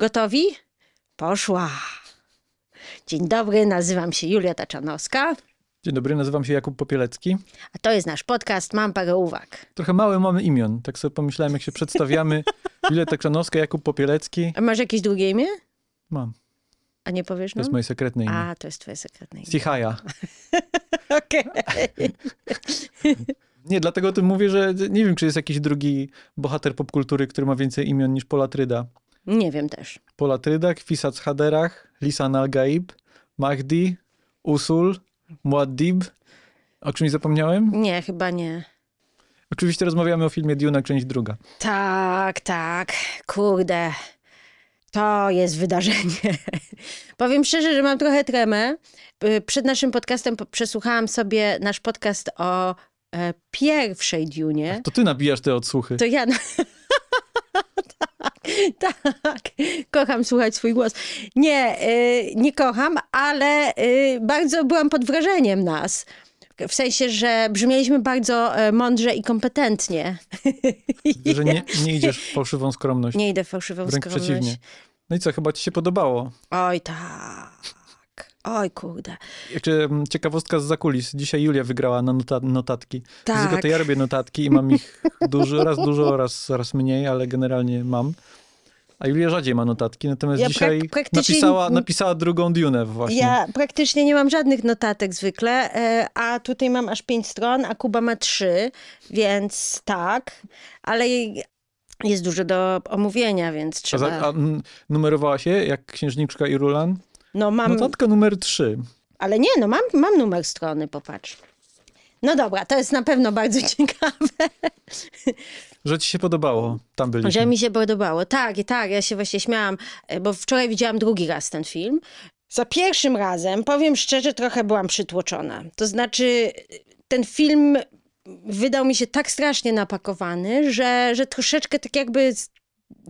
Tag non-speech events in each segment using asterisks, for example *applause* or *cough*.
Gotowi? Poszła. Dzień dobry, nazywam się Julia Taczanowska. Dzień dobry, nazywam się Jakub Popielecki. A to jest nasz podcast, mam parę uwag. Trochę mały mamy imion, tak sobie pomyślałem, jak się przedstawiamy. *laughs* Julia Taczanowska, Jakub Popielecki. A masz jakieś długie imię? Mam. A nie powiesz nam? To jest moje sekretne imię. A, to jest twoje sekretne imię. Sichaja. *laughs* Okej. *laughs* Nie, dlatego o tym mówię, że nie wiem, czy jest jakiś drugi bohater popkultury, który ma więcej imion niż Polatryda. Nie wiem też. Polatryda, Fisac Haderach, Lisan Al-Gaib, Mahdi, Usul, Muaddib. O czymś zapomniałem? Nie, chyba nie. Oczywiście rozmawiamy o filmie Duna, część druga. Tak, tak. Kurde. To jest wydarzenie. *laughs* Powiem szczerze, że mam trochę tremę. Y, przed naszym podcastem przesłuchałam sobie nasz podcast o E, pierwszej Dunie. To ty nabijasz te odsłuchy. To ja. *laughs* tak, tak, kocham słuchać swój głos. Nie, y, nie kocham, ale y, bardzo byłam pod wrażeniem nas. W sensie, że brzmieliśmy bardzo e, mądrze i kompetentnie. *laughs* Że nie, *laughs* nie idziesz w fałszywą skromność. Nie idę w fałszywą Wręcz skromność. Przeciwnie. No i co, chyba ci się podobało? Oj, tak. Oj, kurde. Jeszcze mm, ciekawostka z zakulis. Dzisiaj Julia wygrała na notatki. Tak. Tylko to ja robię notatki i mam ich dużo, raz dużo, raz, raz mniej, ale generalnie mam. A Julia rzadziej ma notatki, natomiast ja dzisiaj prak praktycznie... napisała, napisała drugą Dune właśnie. Ja praktycznie nie mam żadnych notatek zwykle, e, a tutaj mam aż pięć stron, a Kuba ma trzy, więc tak. Ale jest dużo do omówienia, więc trzeba... A, za, a numerowała się jak Księżniczka Irulan? No mam... Notatka numer 3. Ale nie, no mam, mam numer strony, popatrz. No dobra, to jest na pewno bardzo tak. ciekawe. Że ci się podobało, tam byliśmy. Że mi się podobało, tak, i tak, ja się właśnie śmiałam, e, bo wczoraj widziałam drugi raz ten film. Za pierwszym razem, powiem szczerze, trochę byłam przytłoczona. To znaczy, ten film wydał mi się tak strasznie napakowany, że, że troszeczkę tak jakby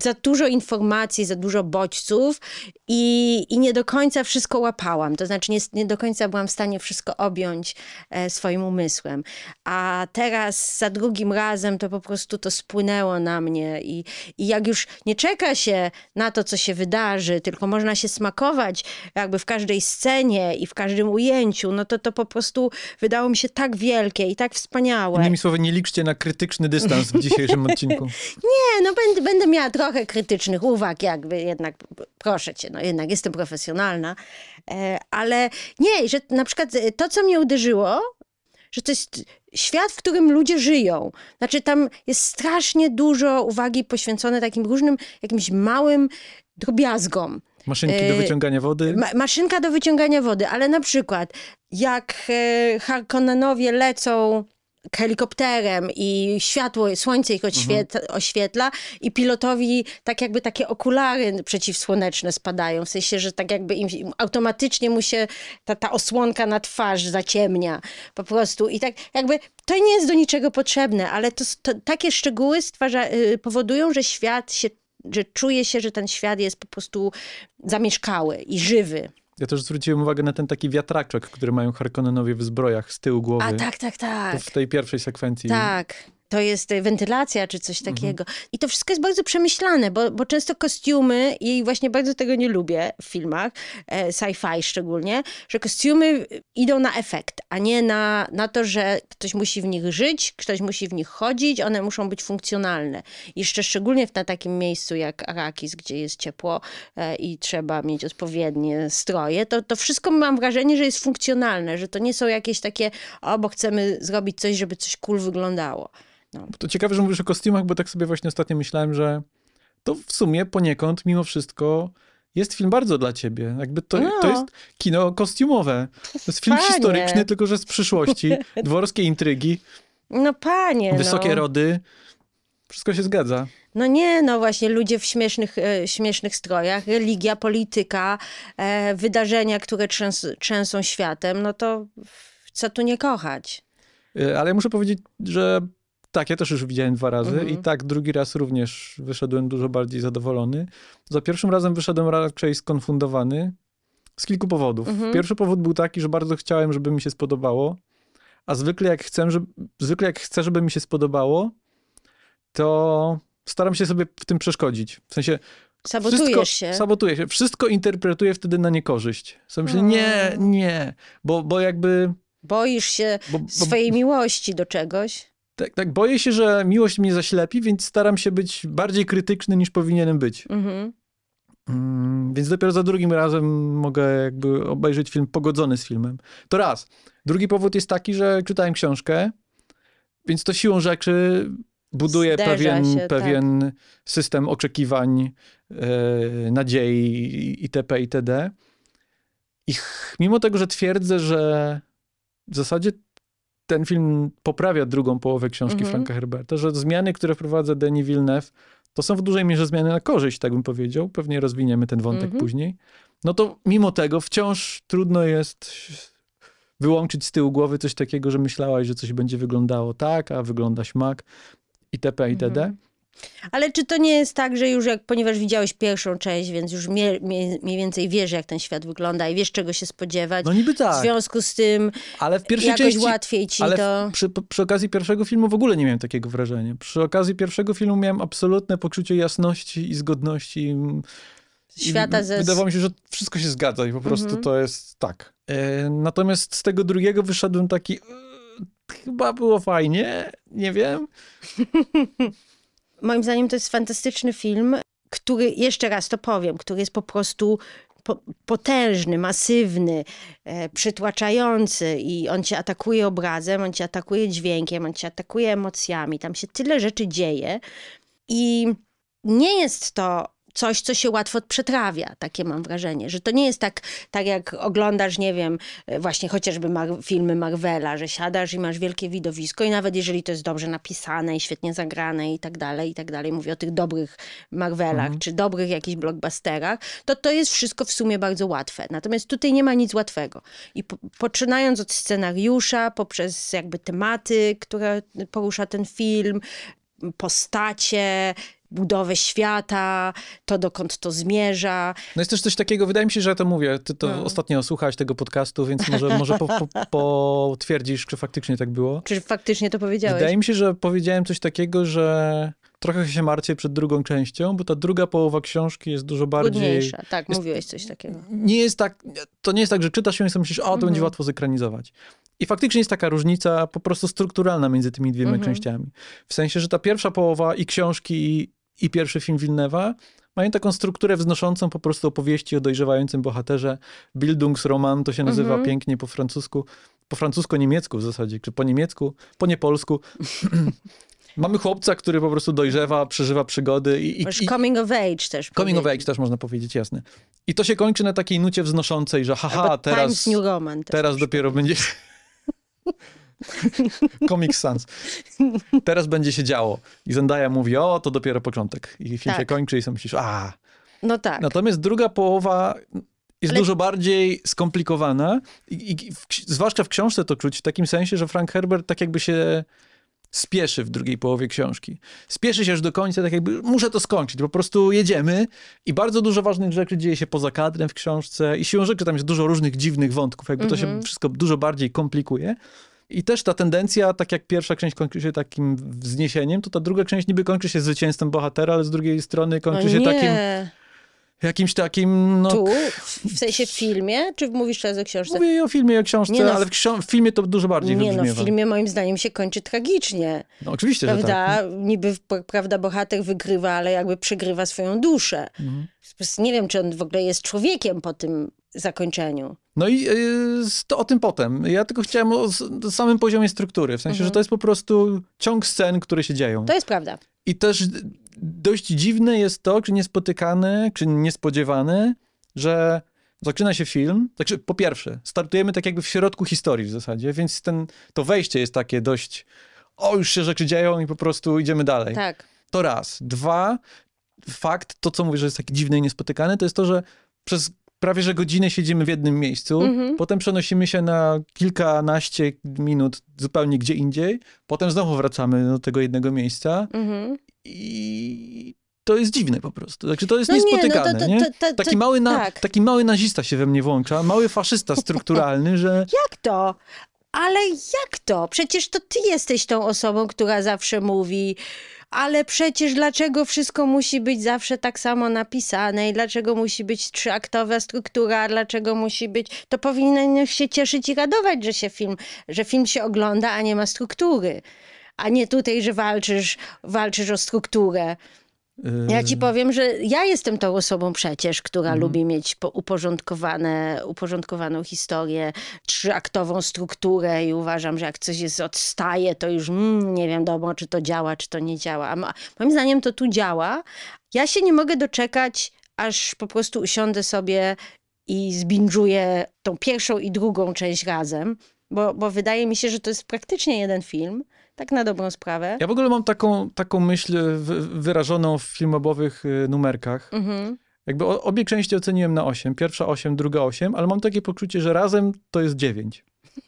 za dużo informacji, za dużo bodźców i, i nie do końca wszystko łapałam. To znaczy, nie, nie do końca byłam w stanie wszystko objąć e, swoim umysłem. A teraz za drugim razem to po prostu to spłynęło na mnie i, i jak już nie czeka się na to, co się wydarzy, tylko można się smakować jakby w każdej scenie i w każdym ujęciu, no to to po prostu wydało mi się tak wielkie i tak wspaniałe. Innymi słowy, nie liczcie na krytyczny dystans w dzisiejszym *laughs* odcinku. nie, no będę, będę miała trochę krytycznych uwag, jakby jednak, proszę cię, no jednak jestem profesjonalna, e, ale nie, że na przykład e, to, co mnie uderzyło, że to jest świat, w którym ludzie żyją. Znaczy, tam jest strasznie dużo uwagi poświęcone takim różnym, jakimś małym drobiazgom. Maszynki e, do wyciągania wody? Ma maszynka do wyciągania wody, ale na przykład jak Harkonnenowie lecą helikopterem i światło, słońce ich oświetla, mhm. oświetla, i pilotowi tak jakby takie okulary przeciwsłoneczne spadają, w sensie, że tak jakby im, automatycznie mu się ta, ta osłonka na twarz zaciemnia po prostu i tak jakby to nie jest do niczego potrzebne, ale to, to takie szczegóły stwarza, y, powodują, że świat się, że czuje się, że ten świat jest po prostu zamieszkały i żywy. Ja też zwróciłem uwagę na ten taki wiatraczek, który mają Harkonnenowie w zbrojach z tyłu głowy. A tak, tak, tak. To w tej pierwszej sekwencji. Tak to jest y, wentylacja czy coś mhm. takiego. Mhm. I to wszystko jest bardzo przemyślane, bo, bo często kostiumy, i właśnie bardzo tego nie lubię w filmach, e, sci-fi szczególnie, że kostiumy y, idą na efekt, a nie na, na to, że ktoś musi w nich żyć, ktoś musi w nich chodzić, one muszą być funkcjonalne. Jeszcze szczególnie w na takim miejscu jak Arakis, gdzie jest ciepło e, i trzeba mieć odpowiednie stroje, to, to wszystko mam wrażenie, że jest funkcjonalne, że to nie są jakieś takie, o bo chcemy zrobić coś, żeby coś cool wyglądało. No. To ciekawe, że mówisz o kostiumach, bo tak sobie właśnie ostatnio myślałem, że to w sumie poniekąd mimo wszystko jest film bardzo dla ciebie. Jakby to, no. to jest kino kostiumowe. To jest film historyczny, tylko że z przyszłości. *laughs* Dworskie intrygi. No panie. No. Wysokie no. rody. Wszystko się zgadza. No nie, no właśnie ludzie w śmiesznych, e, śmiesznych strojach, religia, polityka, e, wydarzenia, które trzęs, trzęsą światem, no to co tu nie kochać? E, ale muszę powiedzieć, że tak, ja też już widziałem dwa razy i mhm. tak drugi raz również wyszedłem dużo bardziej zadowolony. Za pierwszym razem wyszedłem raczej skonfundowany z kilku powodów. Mhm. Pierwszy powód był taki, że bardzo chciałem, żeby mi się spodobało, a zwykle jak chcę, żeby, zwykle jak chcę, żeby mi się spodobało, to staram się sobie w tym przeszkodzić. W sensie Sabotujesz wszystko, się. Sabotuję się. Wszystko interpretuję wtedy na niekorzyść. Sam myślę, nie, mm. nie, bo, bo jakby... Boisz się bo, bo, swojej miłości do czegoś. Tak, tak, boję się, że miłość mnie zaślepi, więc staram się być bardziej krytyczny niż powinienem być. Mhm. Mm, więc dopiero za drugim razem mogę jakby obejrzeć film pogodzony z filmem. To raz. Drugi powód jest taki, że czytałem książkę, więc to siłą rzeczy buduje Zderza pewien, się, tak. pewien tak. system oczekiwań, yy, nadziei itp. itd. I mimo tego, że twierdzę, że w zasadzie ten film poprawia drugą połowę książki mm -hmm. Franka Herberta, że zmiany, które wprowadza Denis Villeneuve, to są w dużej mierze zmiany na korzyść, tak bym powiedział. Pewnie rozwiniemy ten wątek mm -hmm. później. No to mimo tego wciąż trudno jest wyłączyć z tyłu głowy coś takiego, że myślałaś, że coś będzie wyglądało tak, a wygląda śmak itp. itd. Mm -hmm. Ale czy to nie jest tak, że już jak, ponieważ widziałeś pierwszą część, więc już mniej, mniej więcej wiesz, jak ten świat wygląda i wiesz, czego się spodziewać. No niby tak. W związku z tym ale w pierwszej jakoś części, łatwiej ci ale to... Ale przy, przy okazji pierwszego filmu w ogóle nie miałem takiego wrażenia. Przy okazji pierwszego filmu miałem absolutne poczucie jasności i zgodności. Świata ze... Wydawało mi się, że wszystko się zgadza i po prostu mhm. to jest tak. E, natomiast z tego drugiego wyszedłem taki e, chyba było fajnie, nie wiem. *laughs* Moim zdaniem to jest fantastyczny film, który, jeszcze raz to powiem, który jest po prostu potężny, masywny, e, przytłaczający i on cię atakuje obrazem, on cię atakuje dźwiękiem, on cię atakuje emocjami. Tam się tyle rzeczy dzieje i nie jest to coś, co się łatwo przetrawia. Takie mam wrażenie, że to nie jest tak, tak jak oglądasz, nie wiem, e, właśnie chociażby mar filmy Marvela, że siadasz i masz wielkie widowisko i nawet jeżeli to jest dobrze napisane i świetnie zagrane i tak dalej, i tak dalej, mówię o tych dobrych Marvelach, mhm. czy dobrych jakichś blockbusterach, to to jest wszystko w sumie bardzo łatwe. Natomiast tutaj nie ma nic łatwego. I po poczynając od scenariusza, poprzez jakby tematy, które porusza ten film, postacie, budowę świata, to dokąd to zmierza. No jest też coś takiego, wydaje mi się, że ja to mówię, ty to no. ostatnio słuchałaś tego podcastu, więc może, *laughs* może po, po, potwierdzisz, czy faktycznie tak było. Czy faktycznie to powiedziałeś? Wydaje mi się, że powiedziałem coś takiego, że trochę się martwię przed drugą częścią, bo ta druga połowa książki jest dużo bardziej... Trudniejsza, tak, jest, mówiłeś coś takiego. Nie jest tak, to nie jest tak, że czytasz ją i sobie myślisz, o, to będzie mhm. łatwo zekranizować. I faktycznie jest taka różnica po prostu strukturalna między tymi dwiema mhm. częściami. W sensie, że ta pierwsza połowa i książki, i, i pierwszy film Wilnewa mają taką strukturę wznoszącą po prostu opowieści o dojrzewającym bohaterze. Bildungsroman to się nazywa mhm. pięknie po francusku, po francusko-niemiecku w zasadzie, czy po niemiecku, po niepolsku. *clears throat* Mamy chłopca, który po prostu dojrzewa, przeżywa przygody. I, i, coming of age też. Coming of age też można powiedzieć, jasne. I to się kończy na takiej nucie wznoszącej, że haha, new teraz, teraz dopiero będzie... *laughs* *laughs* Comic Sans. Teraz będzie się działo. I Zendaya mówi, o, to dopiero początek. I film tak. się kończy i sobie myślisz, a. No tak. Natomiast druga połowa jest Ale... dużo bardziej skomplikowana. I, i w, zwłaszcza w książce to czuć w takim sensie, że Frank Herbert tak jakby się spieszy w drugiej połowie książki. Spieszy się aż do końca, tak jakby muszę to skończyć, po prostu jedziemy i bardzo dużo ważnych rzeczy dzieje się poza kadrem w książce i siłą rzeczy tam jest dużo różnych dziwnych wątków, jakby mm -hmm. to się mhm. wszystko dużo bardziej komplikuje. I też ta tendencja, tak jak pierwsza część kończy się takim wzniesieniem, to ta druga część niby kończy się zwycięstwem bohatera, ale z drugiej strony kończy no się takim jakimś takim. No... Tu? W sensie w filmie? Czy mówisz teraz o książce? Mówię o filmie i o książce, nie no, ale w, w, filmie to dużo bardziej Nie no, w filmie moim zdaniem się kończy tragicznie. No oczywiście, prawda? że tak. Niby, prawda, bohater wygrywa, ale jakby przegrywa swoją duszę. Mhm. Nie wiem, czy on w ogóle jest człowiekiem po tym, zakończeniu. No i e, to o tym potem. Ja tylko chciałem o samym poziomie struktury, w sensie, mhm. że to jest po prostu ciąg scen, które się dzieją. To jest prawda. I też dość dziwne jest to, czy niespotykane, czy niespodziewane, że zaczyna się film. Także znaczy, po pierwsze, startujemy tak jakby w środku historii w zasadzie, więc ten, to wejście jest takie dość o, już się rzeczy dzieją i po prostu idziemy dalej. Tak. To raz. Dwa, fakt, to co mówisz, że jest takie dziwne, i niespotykane, to jest to, że przez prawie że godzinę siedzimy w jednym miejscu, mm -hmm. potem przenosimy się na kilkanaście minut zupełnie gdzie indziej, potem znowu wracamy do tego jednego miejsca mm -hmm. i to jest dziwne po prostu. Także znaczy, to jest niespotykane. Nie, taki, mały taki mały nazista się we mnie włącza, mały faszysta strukturalny, że... *laughs* Jak to? Ale jak to? Przecież to ty jesteś tą osobą, która zawsze mówi ale przecież dlaczego wszystko musi być zawsze tak samo napisane i dlaczego musi być trzyaktowa struktura, dlaczego musi być... To powinien się cieszyć i radować, że się film, że film się ogląda, a nie ma struktury. A nie tutaj, że walczysz, walczysz o strukturę. Ja ci powiem, że ja jestem tą osobą przecież, która mhm. lubi mieć uporządkowane, uporządkowaną historię, trzyaktową strukturę i uważam, że jak coś jest odstaje, to już mm, nie wiem dobra, czy to działa, czy to nie działa. A moim zdaniem to tu działa. Ja się nie mogę doczekać, aż po prostu usiądę sobie i zbinżuję tą pierwszą i drugą część razem, bo, bo wydaje mi się, że to jest praktycznie jeden film. Tak na dobrą sprawę. Ja w ogóle mam taką, taką myśl y, wyrażoną w filmowych y, numerkach. Mhm. Jakby obie części oceniłem na 8. Pierwsza 8, druga 8, ale mam takie poczucie, że razem to jest 9. *laughs*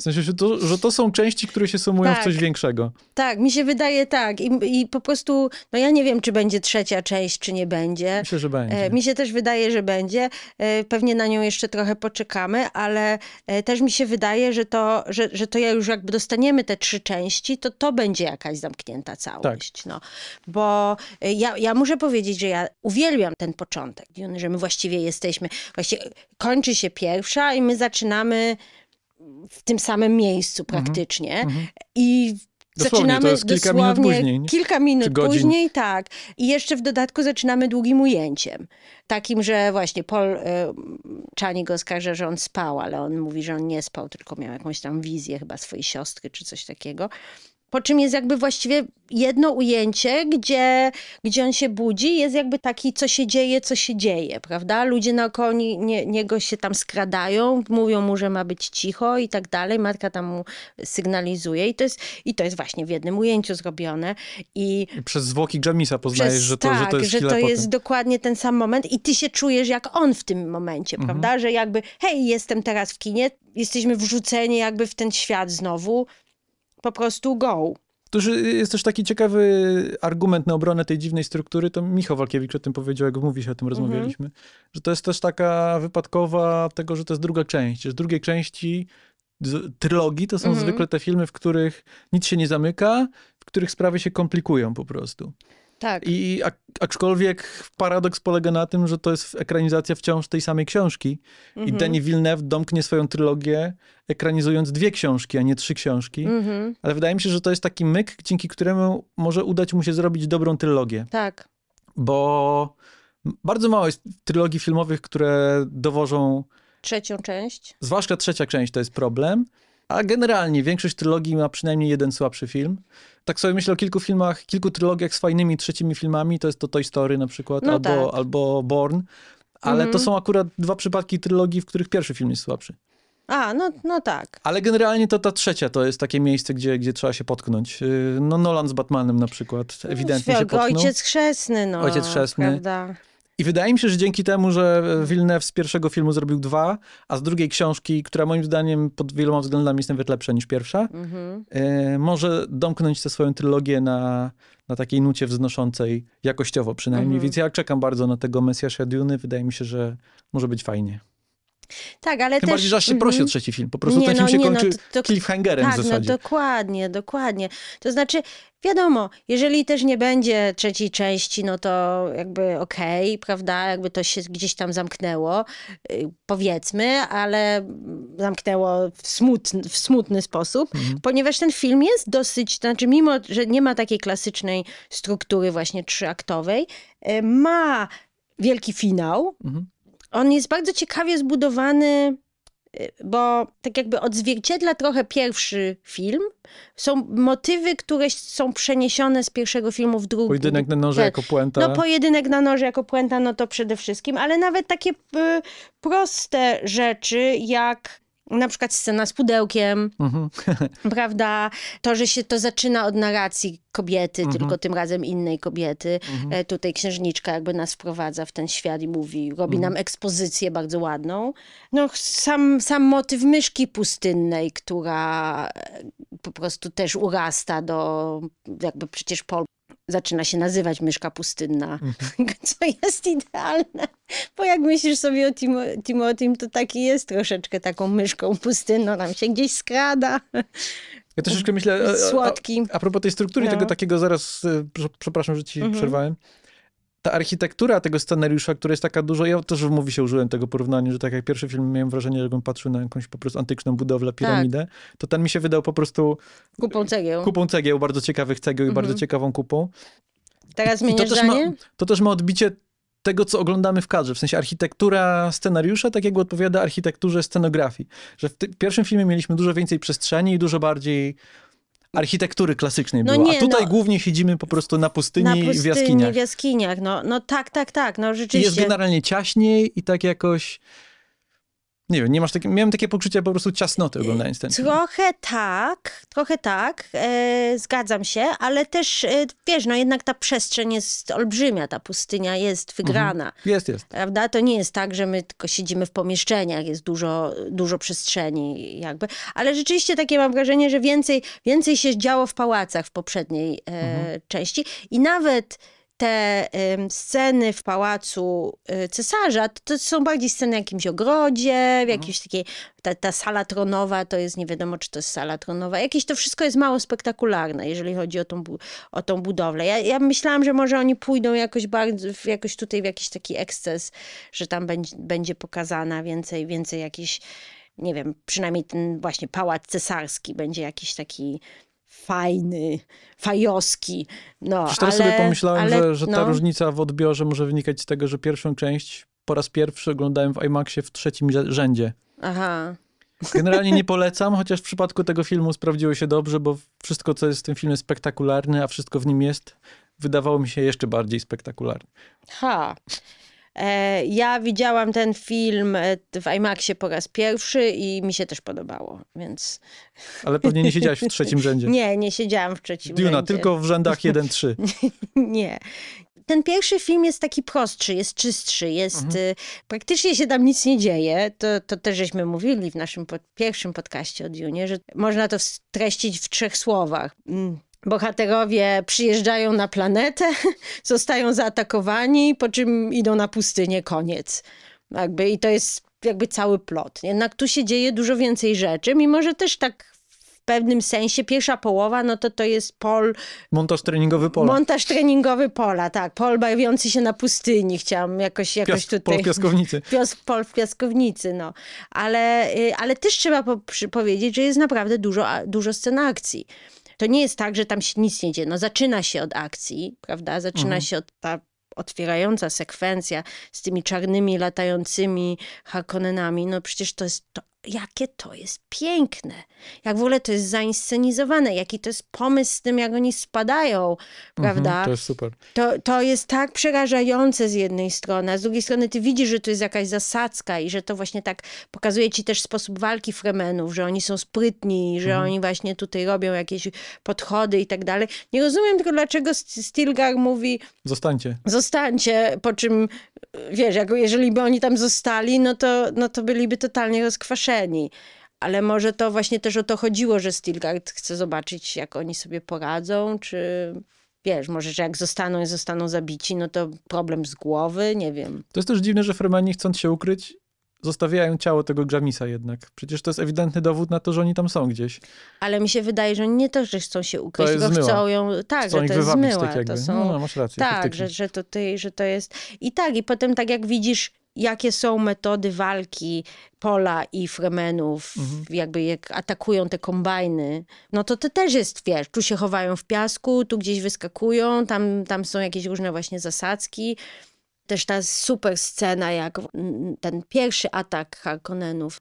W sensie, że to, że to są części, które się sumują tak, w coś większego. Tak, mi się wydaje tak. I, I, po prostu, no ja nie wiem, czy będzie trzecia część, czy nie będzie. Myślę, że będzie. E, mi się też wydaje, że będzie. E, pewnie na nią jeszcze trochę poczekamy, ale e, też mi się wydaje, że to, że, że to ja już jakby dostaniemy te trzy części, to to będzie jakaś zamknięta całość. Tak. No. Bo e, ja, ja muszę powiedzieć, że ja uwielbiam ten początek, że my właściwie jesteśmy, właściwie kończy się pierwsza i my zaczynamy w tym samym miejscu mhm. praktycznie mhm. i Dosłownie, zaczynamy kilka dosłownie minut później, kilka minut później, tak. I jeszcze w dodatku zaczynamy długim ujęciem. Takim, że właśnie Paul y, Czani go oskarża, że on spał, ale on mówi, że on nie spał, tylko miał jakąś tam wizję chyba swojej siostry czy coś takiego po czym jest jakby właściwie jedno ujęcie, gdzie, gdzie on się budzi, jest jakby taki, co się dzieje, co się dzieje, prawda? Ludzie naokoło nie, niego się tam skradają, mówią mu, że ma być cicho i tak dalej, matka tam mu sygnalizuje i to jest, i to jest właśnie w jednym ujęciu zrobione. I przez zwłoki Jamisa poznajesz, przez, że, to, tak, że to tak, jest że to jest dokładnie ten sam moment i ty się czujesz jak on w tym momencie, mhm. prawda? Że jakby, hej, jestem teraz w kinie, jesteśmy wrzuceni jakby w ten świat znowu, po prostu go. Tuż y, jest też taki ciekawy argument na obronę tej dziwnej struktury, to Michał Walkiewicz o tym powiedział, jak Mówi się o tym mhm. rozmawialiśmy, mhm. że to jest też taka wypadkowa tego, że to jest druga część, że z drugiej części trylogii to są mhm. zwykle te filmy, w których nic się nie zamyka, w których sprawy się komplikują po prostu. Tak. I aczkolwiek paradoks polega na tym, że to jest ekranizacja wciąż tej samej książki. Mm -hmm. I mhm. Denis Villeneuve domknie swoją trylogię, ekranizując dwie książki, a nie trzy książki. Mm -hmm. Ale wydaje mi się, że to jest taki myk, dzięki któremu może udać mu się zrobić dobrą trylogię. Tak. Bo bardzo mało jest trylogii filmowych, które dowożą. Trzecią część. Zwłaszcza trzecia część to jest problem. A generalnie większość trylogii ma przynajmniej jeden słabszy film. Tak sobie myślę o kilku filmach, kilku trylogiach z fajnymi trzecimi filmami, to jest to Toy Story na przykład, no albo, tak. albo Born, ale mm. to mhm. są akurat dwa przypadki trylogii, w których pierwszy film jest słabszy. A, no, no tak. Ale generalnie to ta trzecia to jest takie miejsce, gdzie, gdzie trzeba się potknąć. Y, no Nolan z Batmanem na przykład no, ewidentnie Świat, się potknął. Ojciec chrzestny, no. Ojciec chrzestny. Prawda. I wydaje mi się, że dzięki temu, że Wilnew z pierwszego filmu zrobił dwa, a z drugiej książki, która moim zdaniem pod wieloma względami jest nawet lepsza niż pierwsza, mm-hmm. y, może domknąć tę swoją trylogię na, na takiej nucie wznoszącej jakościowo przynajmniej. Mm-hmm. Więc ja czekam bardzo na tego Mesjasza Duny. Wydaje mi się, że może być fajnie. Tak, ale Tym też... bardziej, że aż się prosi o mhm. trzeci film. Po prostu nie, ten no, film się no, kończy no, to, to, cliffhangerem tak, w no zasadzie. No, dokładnie, dokładnie. To znaczy, Wiadomo, jeżeli też nie będzie trzeciej części, no to jakby okej, okay, prawda, jakby to się gdzieś tam zamknęło, y, powiedzmy, ale zamknęło w smutny, w smutny sposób, mhm. ponieważ ten film jest dosyć, znaczy mimo, że nie ma takiej klasycznej struktury właśnie trzyaktowej, y, ma wielki finał, mhm. on jest bardzo ciekawie zbudowany bo tak jakby odzwierciedla trochę pierwszy film. Są motywy, które są przeniesione z pierwszego filmu w drugi. Pojedynek na noże tak. jako puenta. No pojedynek na noże jako puenta, no to przede wszystkim, ale nawet takie y, proste rzeczy jak na przykład scena z pudełkiem, mhm. *laughs* prawda? To, że się to zaczyna od narracji kobiety, mhm. tylko tym razem innej kobiety. Mhm. E, tutaj księżniczka jakby nas wprowadza w ten świat i mówi, robi nam mhm. ekspozycję bardzo ładną. No, sam, sam motyw myszki pustynnej, która e, po prostu też urasta do, jakby przecież pol zaczyna się nazywać myszka pustynna, mhm. *laughs* co jest idealne, bo jak myślisz sobie o Timo, Timotym, to taki jest troszeczkę taką myszką pustynną, nam się gdzieś skrada. Ja troszeczkę myślę, e, e, Słodki. a, a, a propos tej struktury no. tego takiego, zaraz, e, przepraszam, że ci mhm. przerwałem, ta architektura tego scenariusza, która jest taka dużo, ja też w mówi się użyłem tego porównania, że tak jak pierwszy film miałem wrażenie, że jakbym patrzył na jakąś po prostu antyczną budowlę, tak. piramidę, tak. to ten mi się wydał po prostu... Kupą e, cegieł. Kupą cegieł, bardzo ciekawych cegieł mhm. i bardzo mhm. ciekawą kupą. Teraz zmieniasz to, też ma, to też ma odbicie tego, co oglądamy w kadrze. W sensie architektura scenariusza tak jakby odpowiada architekturze scenografii. Że w pierwszym filmie mieliśmy dużo więcej przestrzeni i dużo bardziej architektury klasycznej no było. Nie, a tutaj no, głównie siedzimy po prostu na pustyni, na pustyni i w jaskiniach. w jaskiniach, no, no tak, tak, tak, no rzeczywiście. I jest generalnie ciaśniej i tak jakoś nie wiem, nie masz takie, miałem takie poczucie po prostu ciasnoty oglądając ten film. Trochę tak, trochę tak, e, zgadzam się, ale też, e, wiesz, no jednak ta przestrzeń jest olbrzymia, ta pustynia jest mhm. wygrana. Mhm. Jest, jest. Prawda? To nie jest tak, że my tylko siedzimy w pomieszczeniach, jest dużo, dużo przestrzeni jakby, ale rzeczywiście takie mam wrażenie, że więcej, więcej się działo w pałacach w poprzedniej e, mhm. części i nawet te sceny w pałacu y, cesarza, to, to są bardziej sceny w jakimś ogrodzie, w mhm. jakiejś takiej, ta, ta sala tronowa, to jest nie wiadomo, czy to jest sala tronowa. Jakieś to wszystko jest mało spektakularne, jeżeli chodzi o tą, o tą budowlę. Ja, ja myślałam, że może oni pójdą jakoś bardzo, jakoś tutaj w jakiś taki eksces, że tam będzie, będzie pokazana więcej, więcej jakichś nie wiem, przynajmniej ten właśnie pałac cesarski będzie jakiś taki fajny, fajowski. No, teraz ale, sobie pomyślałem, ale, że, że ta no. różnica w odbiorze może wynikać z tego, że pierwszą część po raz pierwszy oglądałem w IMAXie w trzecim rzędzie. Aha. Generalnie nie *laughs* polecam, chociaż w przypadku tego filmu sprawdziło się dobrze, bo wszystko, co jest w tym filmie spektakularne, a wszystko w nim jest, wydawało mi się jeszcze bardziej spektakularne. Ha. E, ja widziałam ten film e, w IMAXie po raz pierwszy i mi się też podobało, więc... *laughs* Ale pewnie nie siedziałaś w trzecim rzędzie. nie, nie siedziałam w trzecim Duna, rzędzie. tylko w rzędach 1-3. *laughs* nie, ten pierwszy film jest taki prostszy, jest czystszy, jest mhm. E, praktycznie się tam nic nie dzieje. To, to też żeśmy mówili w naszym pod, pierwszym podcaście o Dune, że można to streścić w trzech słowach. Mm bohaterowie przyjeżdżają na planetę, *laughs* zostają zaatakowani, po czym idą na pustynię, koniec. Jakby, I to jest jakby cały plot. Jednak no, tu się dzieje dużo więcej rzeczy, mimo że też tak w pewnym sensie pierwsza połowa, no to to jest pol... Montaż treningowy pola. Montaż treningowy pola, tak. Pol bawiący się na pustyni, chciałam jakoś, jakoś tutaj... Pol w piaskownicy. *laughs* Pios, pol w piaskownicy, no. Ale, y, ale też trzeba po, powiedzieć, że jest naprawdę dużo, dużo scen akcji. To nie jest tak, że tam się nic nie dzieje. No, zaczyna się od akcji, prawda? Zaczyna mhm. się od ta otwierająca sekwencja z tymi czarnymi, latającymi Hakonenami. No przecież to jest to jakie to jest piękne, jak w ogóle to jest zainscenizowane, jaki to jest pomysł z tym, jak oni spadają, mhm, prawda? to jest super. To, to jest tak przerażające z jednej strony, a z drugiej strony ty widzisz, że to jest jakaś zasadzka i że to właśnie tak pokazuje ci też sposób walki Fremenów, że oni są sprytni, że mhm. oni właśnie tutaj robią jakieś podchody i tak dalej. Nie rozumiem tylko, dlaczego Stilgar mówi... Zostańcie. Zostańcie, po czym wiesz, jak, jeżeli by oni tam zostali, no to, no to byliby totalnie rozkwaszeni. Ale może to właśnie też o to chodziło, że Stilgard chce zobaczyć, jak oni sobie poradzą, czy wiesz, może, że jak zostaną i zostaną zabici, no to problem z głowy, nie wiem. To jest też dziwne, że Fremani chcąc się ukryć, zostawiają ciało tego Gramisa jednak. Przecież to jest ewidentny dowód na to, że oni tam są gdzieś. Ale mi się wydaje, że oni nie to, że chcą się ukryć, zmyła. chcą ją... Tak, chcą że to jest zmyła. Tak to są... No, no, masz rację. Tak, że, że, to ty, że to jest... I tak, i potem tak jak widzisz jakie są metody walki Pola i Fremenów, mhm. jakby jak atakują te kombajny, no to to też jest, wiesz, tu się chowają w piasku, tu gdzieś wyskakują, tam, tam są jakieś różne właśnie zasadzki. Też ta super scena, jak ten pierwszy atak Harkonnenów,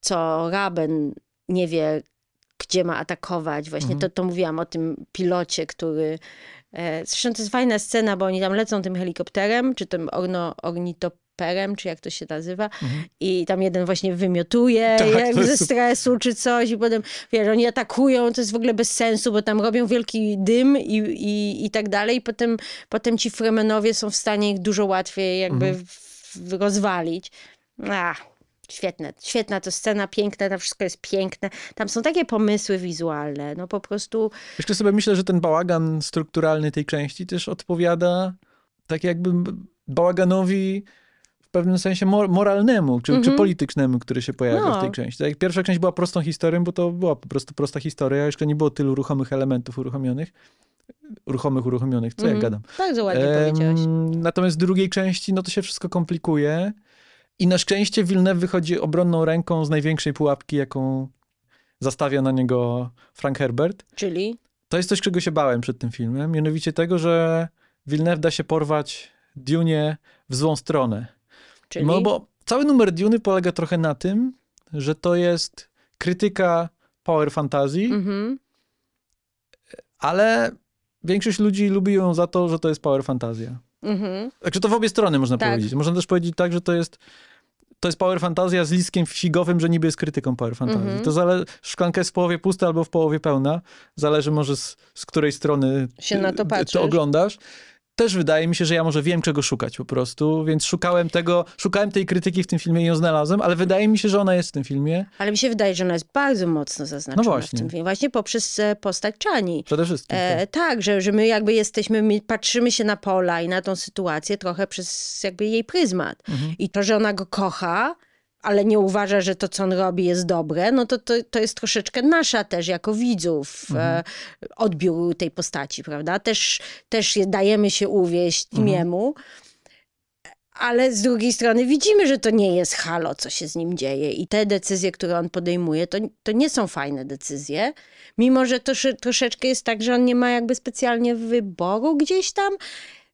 co Raben nie wie, gdzie ma atakować. Właśnie mhm. to, to mówiłam o tym pilocie, który... E, zresztą to jest fajna scena, bo oni tam lecą tym helikopterem, czy tym orno, ornitop, czy jak to się nazywa, mhm. i tam jeden właśnie wymiotuje tak, ze stresu czy coś i potem, wiesz, oni atakują, to jest w ogóle bez sensu, bo tam robią wielki dym i, i, i tak dalej, i potem, potem ci fremenowie są w stanie ich dużo łatwiej jakby mhm. rozwalić. Ach. Świetne, świetna to scena, piękne, tam wszystko jest piękne. Tam są takie pomysły wizualne, no po prostu... Jeszcze sobie myślę, że ten bałagan strukturalny tej części też odpowiada tak jakby bałaganowi pewnym sensie moralnemu, czy, mm -hmm. czy mhm. politycznemu, który się pojawia no. w tej części. No. Tak? Pierwsza część była prostą historią, bo to była po prostu prosta historia, jeszcze nie było tylu ruchomych elementów uruchomionych ruchomych, uruchomionych, co mm -hmm. ja mhm. gadam. Bardzo tak, ładnie ehm, powiedziałeś. Natomiast w drugiej części, no to się wszystko komplikuje i na szczęście Wilnew wychodzi obronną ręką z największej pułapki, jaką zastawia na niego Frank Herbert. Czyli? To jest coś, czego się bałem przed tym filmem, mianowicie tego, że Villeneuve da się porwać Dune w złą stronę. Czyli... No bo cały numer Duny polega trochę na tym, że to jest krytyka power fantasy, mhm. ale większość ludzi lubi ją za to, że to jest power fantazja. Mhm. Także to w obie strony można tak. powiedzieć. Można też powiedzieć tak, że to jest to jest power fantazja z listkiem figowym, że niby jest krytyką power fantazji. Mm -hmm. To zale- szklanka jest w połowie pusta albo w połowie pełna. Zależy może z, z której strony się na to, patrzysz. to oglądasz też wydaje mi się, że ja może wiem, czego szukać po prostu, więc szukałem tego, szukałem tej krytyki w tym filmie i ją znalazłem, ale wydaje mi się, że ona jest w tym filmie. Ale mi się wydaje, że ona jest bardzo mocno zaznaczona no w tym filmie, właśnie poprzez e, postać Czani. Przede wszystkim. E, tak, e, tak że, że my jakby jesteśmy, my patrzymy się na Pola i na tą sytuację trochę przez jakby jej pryzmat. Mhm. I to, że ona go kocha, ale nie uważa, że to, co on robi, jest dobre, no to to, to jest troszeczkę nasza też jako widzów e, mhm. odbiór tej postaci, prawda? Też, też dajemy się uwieść mhm. niemu ale z drugiej strony widzimy, że to nie jest halo, co się z nim dzieje. I te decyzje, które on podejmuje, to, to nie są fajne decyzje. Mimo, że to troszeczkę jest tak, że on nie ma jakby specjalnie wyboru gdzieś tam,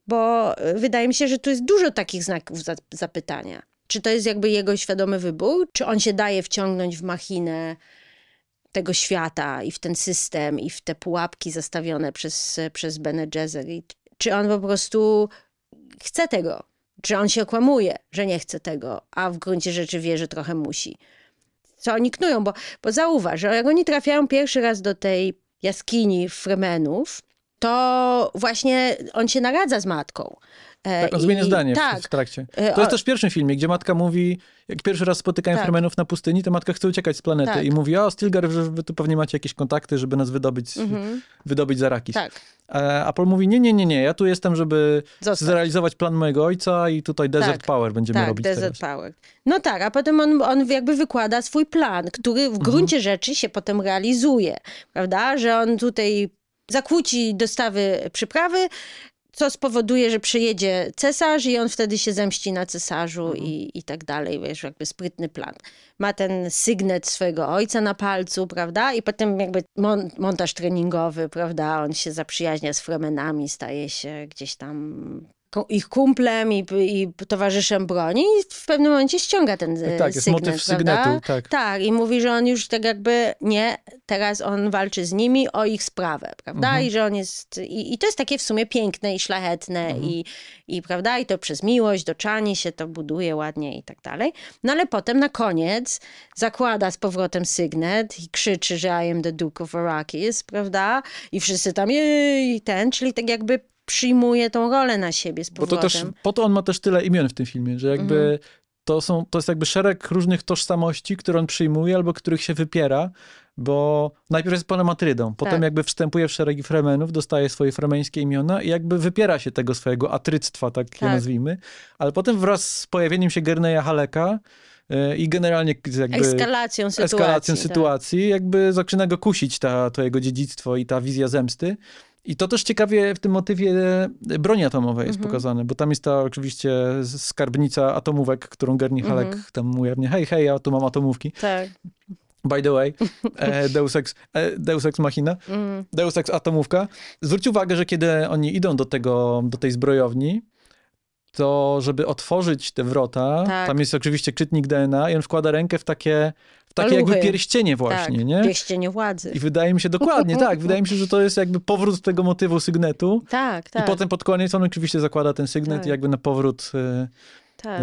bo e, wydaje mi się, że tu jest dużo takich znaków zapytania. Czy to jest jakby jego świadomy wybór? Czy on się daje wciągnąć w machinę tego świata i w ten system i w te pułapki zastawione przez, przez Bene Gesserit? Czy on po prostu chce tego? Czy on się okłamuje, że nie chce tego, a w gruncie rzeczy wie, że trochę musi? Co oni knują? Bo, bo zauważ, że jak oni trafiają pierwszy raz do tej jaskini Fremenów, to właśnie on się naradza z matką. E, tak, on zmienia zdanie tak. w, trakcie. E, to jest też w pierwszym filmie, gdzie matka mówi, jak pierwszy raz spotykają tak. Fremenów na pustyni, to matka chce uciekać z planety tak. i mówi, o Stilgar, że wy tu pewnie macie jakieś kontakty, żeby nas wydobyć, mhm. wydobyć za rakis. Tak. E, a Paul mówi, nie, nie, nie, nie, ja tu jestem, żeby Zostać. zrealizować plan mojego ojca i tutaj tak. Desert tak. Power będziemy tak, robić Desert teraz. Power. No tak, a potem on, on jakby wykłada swój plan, który w mhm. gruncie mhm. rzeczy się potem realizuje, prawda? Że on tutaj zakłóci dostawy przyprawy, co spowoduje, że przyjedzie cesarz i on wtedy się zemści na cesarzu mhm. i, i tak dalej, wiesz, jakby sprytny plan. Ma ten sygnet swojego ojca na palcu, prawda? I potem jakby mon montaż treningowy, prawda? On się zaprzyjaźnia z Fremenami, staje się gdzieś tam ich kumplem i, i, towarzyszem broni i w pewnym momencie ściąga ten e, tak, sygnet, motyw prawda? Sygnetu, tak. tak, i mówi, że on już tak jakby nie, teraz on walczy z nimi o ich sprawę, prawda? Mhm. I że on jest, i, i, to jest takie w sumie piękne i szlachetne mhm. i, i prawda? I to przez miłość, doczanie się to buduje ładnie i tak dalej. No ale potem na koniec zakłada z powrotem sygnet i krzyczy, że I am the Duke of Arrakis, prawda? I wszyscy tam jej, ten, czyli tak jakby przyjmuje tą rolę na siebie z powrotem. Bo to też, po to on ma też tyle imion w tym filmie, że jakby mhm. to, są, to jest jakby szereg różnych tożsamości, które on przyjmuje albo których się wypiera, bo najpierw jest Atrydą, potem tak. jakby wstępuje w szeregi fremenów, dostaje swoje fremeńskie imiona i jakby wypiera się tego swojego atryctwa, tak, tak. je nazwijmy, ale potem wraz z pojawieniem się Gerneja Haleka y, i generalnie jakby eskalacją sytuacji, eskalacją sytuacji tak. jakby zaczyna go kusić ta, to jego dziedzictwo i ta wizja zemsty. I to też ciekawie w tym motywie e, broni atomowej jest mhm. pokazane, bo tam jest ta oczywiście skarbnica atomówek, którą gerni Halek mhm. tam ujawnia, hej, hej, ja tu mam atomówki. Tak. By the way, *laughs* e, Deus Ex, e, Deus Ex Machina, mm. Deus Ex Atomówka. Zwróć uwagę, że kiedy oni idą do, tego, do tej zbrojowni, to żeby otworzyć te wrota, tak. tam jest oczywiście czytnik DNA i on wkłada rękę w takie takie jakby pierścienie tak, właśnie, tak, nie? pierścienie władzy. I wydaje mi się, dokładnie, *laughs* tak, wydaje mi się, że to jest jakby powrót tego motywu sygnetu. Tak, tak. I potem pod koniec on oczywiście zakłada ten sygnet tak. i jakby na powrót... Y tak.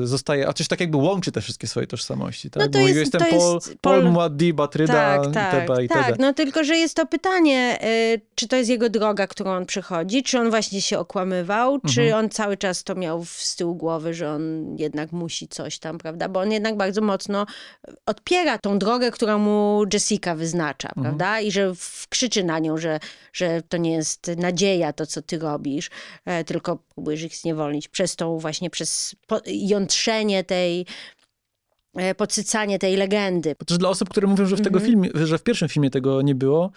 E, zostaje, a coś tak jakby łączy te wszystkie swoje tożsamości, tak? No to Bo jest, jestem to Pol, jest Pol, Pol Muaddi, Batryda tak, tak, itd. Tak, no tylko, że jest to pytanie, e, czy to jest jego droga, którą on przychodzi, czy on właśnie się okłamywał, czy mhm. on cały czas to miał z tyłu głowy, że on jednak musi coś tam, prawda? Bo on jednak bardzo mocno odpiera tą drogę, którą mu Jessica wyznacza, mhm. prawda? I że krzyczy na nią, że, że to nie jest nadzieja to, co ty robisz, e, tylko próbujesz ich zniewolnić przez tą właśnie, przez jątrzenie tej, e, podsycanie tej legendy. Też dla osób, które mówią, że w, mhm. filmie, że w pierwszym filmie tego nie było,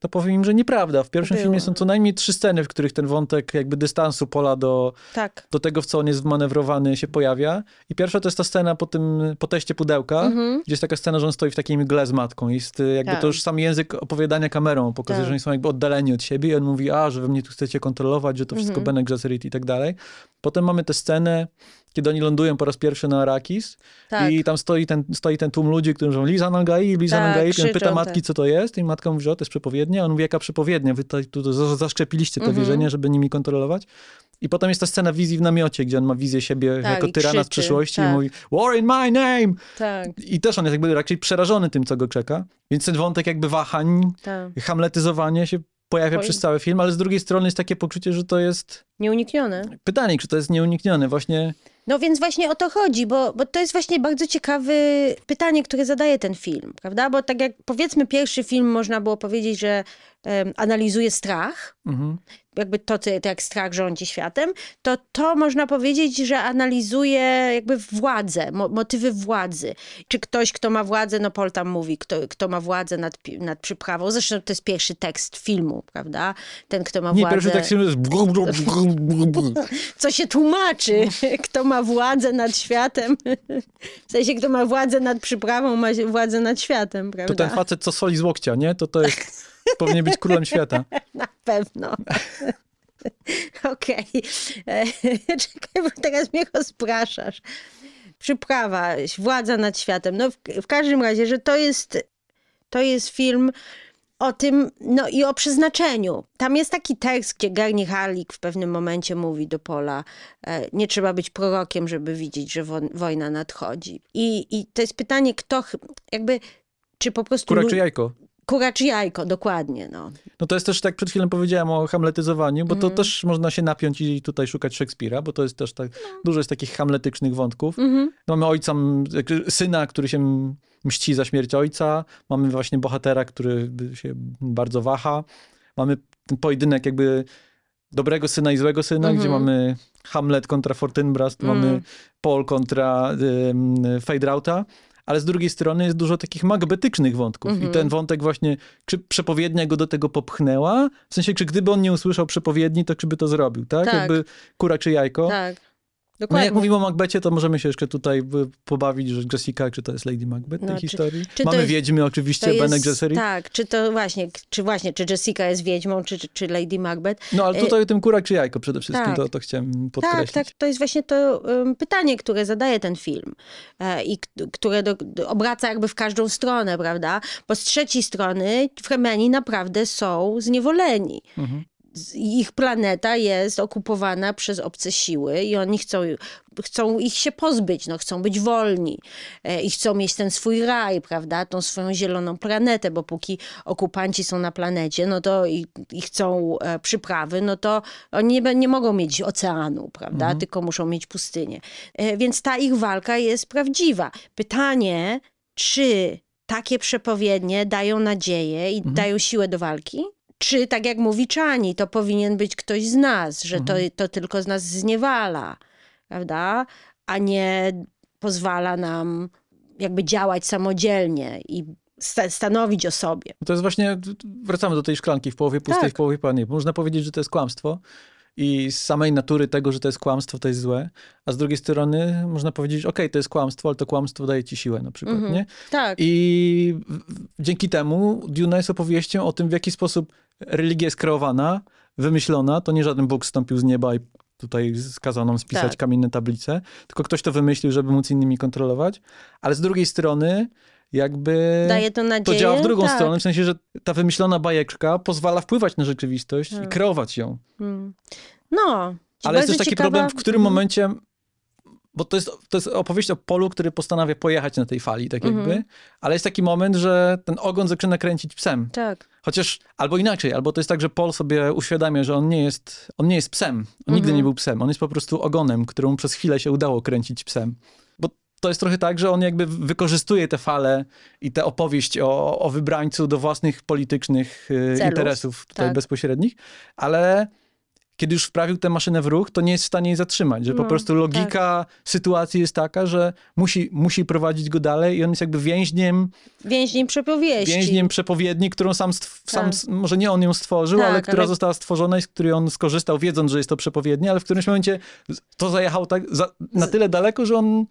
to powiem im, że nieprawda. W pierwszym filmie są co najmniej trzy sceny, w których ten wątek jakby dystansu pola do, tak. do tego, w co on jest wmanewrowany, się pojawia. I pierwsza to jest ta scena po tym, po teście pudełka, mhm. gdzie jest taka scena, że on stoi w takiej mgle z matką. Jest y, jakby tak. to już sam język opowiadania kamerą pokazuje, tak. że oni są jakby oddaleni od siebie i on mówi, a, że wy mnie tu chcecie kontrolować, że to wszystko mhm. Bene Gesserit i tak dalej. Potem mamy tę scenę, kiedy oni lądują po raz pierwszy na Arakis tak. i tam stoi ten, stoi ten tłum ludzi, którzy mówią Liza Nangai, Liza tak, Nangai. I on pyta matki, tak. co to jest i matka mówi, że to jest przepowiednia. On mówi, jaka przepowiednia? Wy tutaj tu zaszczepiliście to mm wierzenie, żeby nimi kontrolować. I potem jest ta scena wizji w namiocie, gdzie on ma wizję siebie tak, jako tyrana krzyczy, z przyszłości tak. i mówi War in my name! Tak. I też on jest jakby raczej przerażony tym, co go czeka. Więc ten wątek jakby wahań, tak. hamletyzowanie się pojawia przez cały film, ale z drugiej strony jest takie poczucie, że to jest... Nieuniknione. Pytanie, czy to jest nieuniknione właśnie... No więc właśnie o to chodzi, bo, bo to jest właśnie bardzo ciekawe pytanie, które zadaje ten film, prawda? Bo tak jak powiedzmy pierwszy film, można było powiedzieć, że analizuje strach, mhm. jakby to, to, jak strach rządzi światem, to to można powiedzieć, że analizuje jakby władzę, mo motywy władzy. Czy ktoś, kto ma władzę, no Paul tam mówi, kto, kto ma władzę nad, nad przyprawą, zresztą to jest pierwszy tekst filmu, prawda? Ten, kto ma Nie, władzę... Nie, pierwszy tekst filmu jest... *laughs* Co się tłumaczy, *laughs* kto ma władzę nad światem. *laughs* W sensie, kto ma władzę nad przyprawą, ma władzę nad światem, prawda? To ten facet, co soli z łokcia, nie? To to jest... Powinien być królem świata. *laughs* Na pewno. *laughs* Okej. E, *laughs* czekaj, bo teraz mnie rozpraszasz. Przyprawa, władza nad światem. No w, w każdym razie, że to jest, to jest film o tym, no i o przeznaczeniu. Tam jest taki tekst, gdzie Garni Harlik w pewnym momencie mówi do Pola, e, nie trzeba być prorokiem, żeby widzieć, że wo wojna nadchodzi. I, I to jest pytanie, kto, jakby, czy po prostu... Kurek czy jajko? Kuracz jajko, dokładnie. No. no to jest też, tak przed chwilą powiedziałem o hamletyzowaniu, bo mm. to mhm. też można się napiąć i tutaj szukać Szekspira, bo to jest też tak, no. dużo jest takich hamletycznych wątków. Mm -hmm. Mamy ojca, syna, który się mści za śmierć ojca, mamy właśnie bohatera, który się bardzo waha, mamy pojedynek jakby dobrego syna i złego syna, mm -hmm. gdzie mhm. mamy Hamlet kontra Fortinbras, mm. mamy Paul kontra Feydrauta ale z drugiej strony jest dużo takich magbetycznych wątków i mhm. ten wątek właśnie, czy przepowiednia go do tego popchnęła? W sensie, czy gdyby on nie usłyszał przepowiedni, to czy by to zrobił, tak? tak. Jakby kura czy jajko. Tak. Dokładnie. No jak mówimy o Macbethie, to możemy się jeszcze tutaj pobawić, że Jessica, czy to jest Lady Macbeth no, tej czy, historii? Czy Mamy jest, Wiedźmy oczywiście, jest, Bene Gesserit. Tak, czy to właśnie, czy właśnie, czy Jessica jest Wiedźmą, czy, czy, czy Lady Macbeth. No ale y- tutaj e... tym kurak czy jajko przede wszystkim, tak. to, to chciałem tak, podkreślić. Tak, tak, to jest właśnie to um, pytanie, które zadaje ten film e, i które do, do, obraca jakby w każdą stronę, prawda? Bo z trzeciej strony Fremeni naprawdę są zniewoleni. Mhm ich planeta jest okupowana przez obce siły i oni chcą, chcą ich się pozbyć, no, chcą być wolni e, i chcą mieć ten swój raj, prawda, tą swoją zieloną planetę, bo póki okupanci są na planecie, no to i, i chcą e, przyprawy, no to oni nie, nie mogą mieć oceanu, prawda, mhm. tylko muszą mieć pustynię. E, więc ta ich walka jest prawdziwa. Pytanie, czy takie przepowiednie dają nadzieję i mhm. dają siłę do walki? Czy tak jak mówi Czani, to powinien być ktoś z nas, że to, mhm. to tylko z nas zniewala, prawda? A nie pozwala nam jakby działać samodzielnie i stanowić o sobie. To jest właśnie, wracamy do tej szklanki w połowie pustej, tak. w połowie panej. Można powiedzieć, że to jest kłamstwo, i z samej natury tego, że to jest kłamstwo, to jest złe, a z drugiej strony można powiedzieć, ok, to jest kłamstwo, ale to kłamstwo daje ci siłę na przykład, mm -hmm. nie? Tak. I dzięki temu Duna jest opowieścią o tym, w jaki sposób religia jest kreowana, wymyślona, to nie żaden Bóg stąpił z nieba i tutaj skazał nam spisać tak. kamienne tablice, tylko ktoś to wymyślił, żeby móc innymi kontrolować, ale z drugiej strony jakby Daje to, nadzieję? to działa w drugą tak. stronę, w sensie, że ta wymyślona bajeczka pozwala wpływać na rzeczywistość hmm. i tak. kreować ją. Hmm. No. Ale jest też taki ciekawa... problem, w którym hmm. momencie, bo to jest, to jest opowieść o polu, który postanawia pojechać na tej fali, tak jakby, mhm. ale jest taki moment, że ten ogon zaczyna kręcić psem. Tak. Chociaż albo inaczej, albo to jest tak, że Paul sobie uświadamia, że on nie jest, on nie jest psem. On nigdy mhm. nie był psem. On jest po prostu ogonem, którą przez chwilę się udało kręcić psem to jest trochę tak, że on jakby wykorzystuje te fale i tę opowieść o, o wybrańcu do własnych politycznych y, Celów, interesów tutaj tak. bezpośrednich, ale kiedy już wprawił tę maszynę w ruch, to nie jest w stanie jej zatrzymać, że no, po mm, prostu logika tak. sytuacji jest taka, że musi, musi prowadzić go dalej i on jest jakby więźniem... Więźniem przepowiedni Więźniem przepowiedni, którą sam, tak. sam może nie on ją stworzył, tak, ale która ale... została stworzona i z której on skorzystał, wiedząc, że jest to przepowiednia, ale w którymś momencie to zajechał tak za, na tyle daleko, że on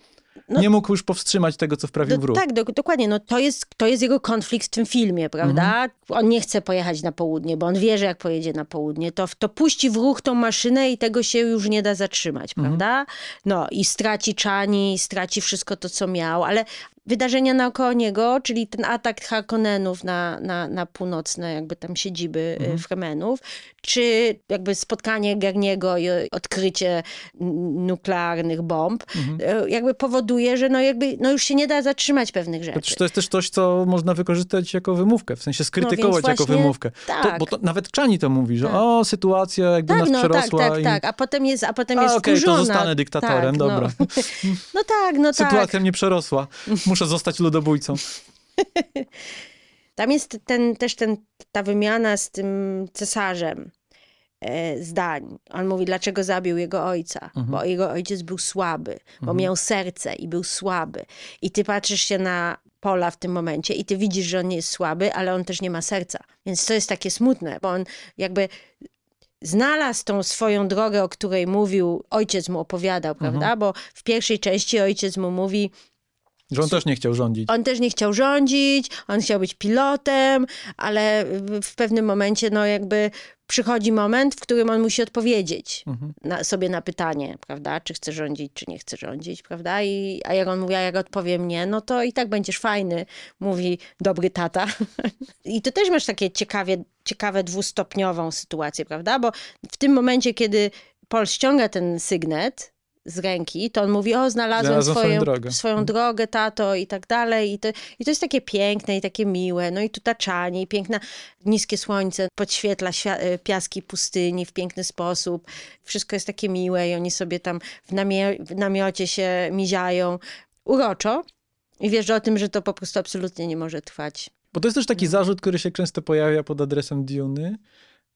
no, nie mógł już powstrzymać tego, co wprawił do, w ruch. Tak, do, dokładnie. No, to, jest, to jest jego konflikt w tym filmie, prawda? Mhm. On nie chce pojechać na południe, bo on wie, że jak pojedzie na południe, to, to puści w ruch tą maszynę i tego się już nie da zatrzymać, mhm. prawda? No i straci Czani, straci wszystko to, co miał, ale wydarzenia naokoło niego, czyli ten atak Hakonenów na, na, na północne jakby tam siedziby y, mhm. Fremenów, czy jakby spotkanie Garniego i y, odkrycie nuklearnych bomb, mhm. Y, jakby powoduje, że no jakby no już się nie da zatrzymać pewnych rzeczy. Przecież to jest też coś, co można wykorzystać jako wymówkę, w sensie skrytykować no jako wymówkę. Tak. To, bo to, nawet Czani to mówi, że tak. o, sytuacja jakby tak, nas no, tak, przerosła. Tak, tak, i... tak, a potem jest, a potem a, jest okej, okay, to zostanę dyktatorem, tak, no. dobra. No. *laughs* no. tak, no sytuacja tak. Sytuacja mnie przerosła. *laughs* muszę zostać ludobójcą. Tam jest ten, też ten, ta wymiana z tym cesarzem e, zdań. On mówi, dlaczego zabił jego ojca, mhm. bo jego ojciec był słaby, mhm. bo miał serce i był słaby. I ty patrzysz się na pola w tym momencie i ty widzisz, że on nie jest słaby, ale on też nie ma serca. Więc to jest takie smutne, bo on jakby znalazł tą swoją drogę, o której mówił, ojciec mu opowiadał, mhm. prawda? Mhm. Bo w pierwszej części ojciec mu mówi, że on też nie chciał rządzić. On też nie chciał rządzić, on chciał być pilotem, ale w pewnym momencie, no jakby przychodzi moment, w którym on musi odpowiedzieć mhm. na, sobie na pytanie, prawda, czy chce rządzić, czy nie chce rządzić, prawda? I, a jak on mówi, a jak odpowiem nie, no to i tak będziesz fajny, mówi dobry tata. *laughs* I to też masz takie ciekawie, ciekawe dwustopniową sytuację, prawda? Bo w tym momencie, kiedy Paul ściąga ten sygnet, z ręki, to on mówi, o znalazłem, znalazłem swoją, swoją, drogę. swoją mhm. drogę, tato i tak dalej. I to, I to jest takie piękne i takie miłe. No i tu taczanie i piękne niskie słońce podświetla e, piaski pustyni w piękny sposób. Wszystko jest takie miłe i oni sobie tam w, namio- w namiocie się miziają. Uroczo. I wiesz o tym, że to po prostu absolutnie nie może trwać. Bo to jest też taki no. zarzut, który się często pojawia pod adresem Duny,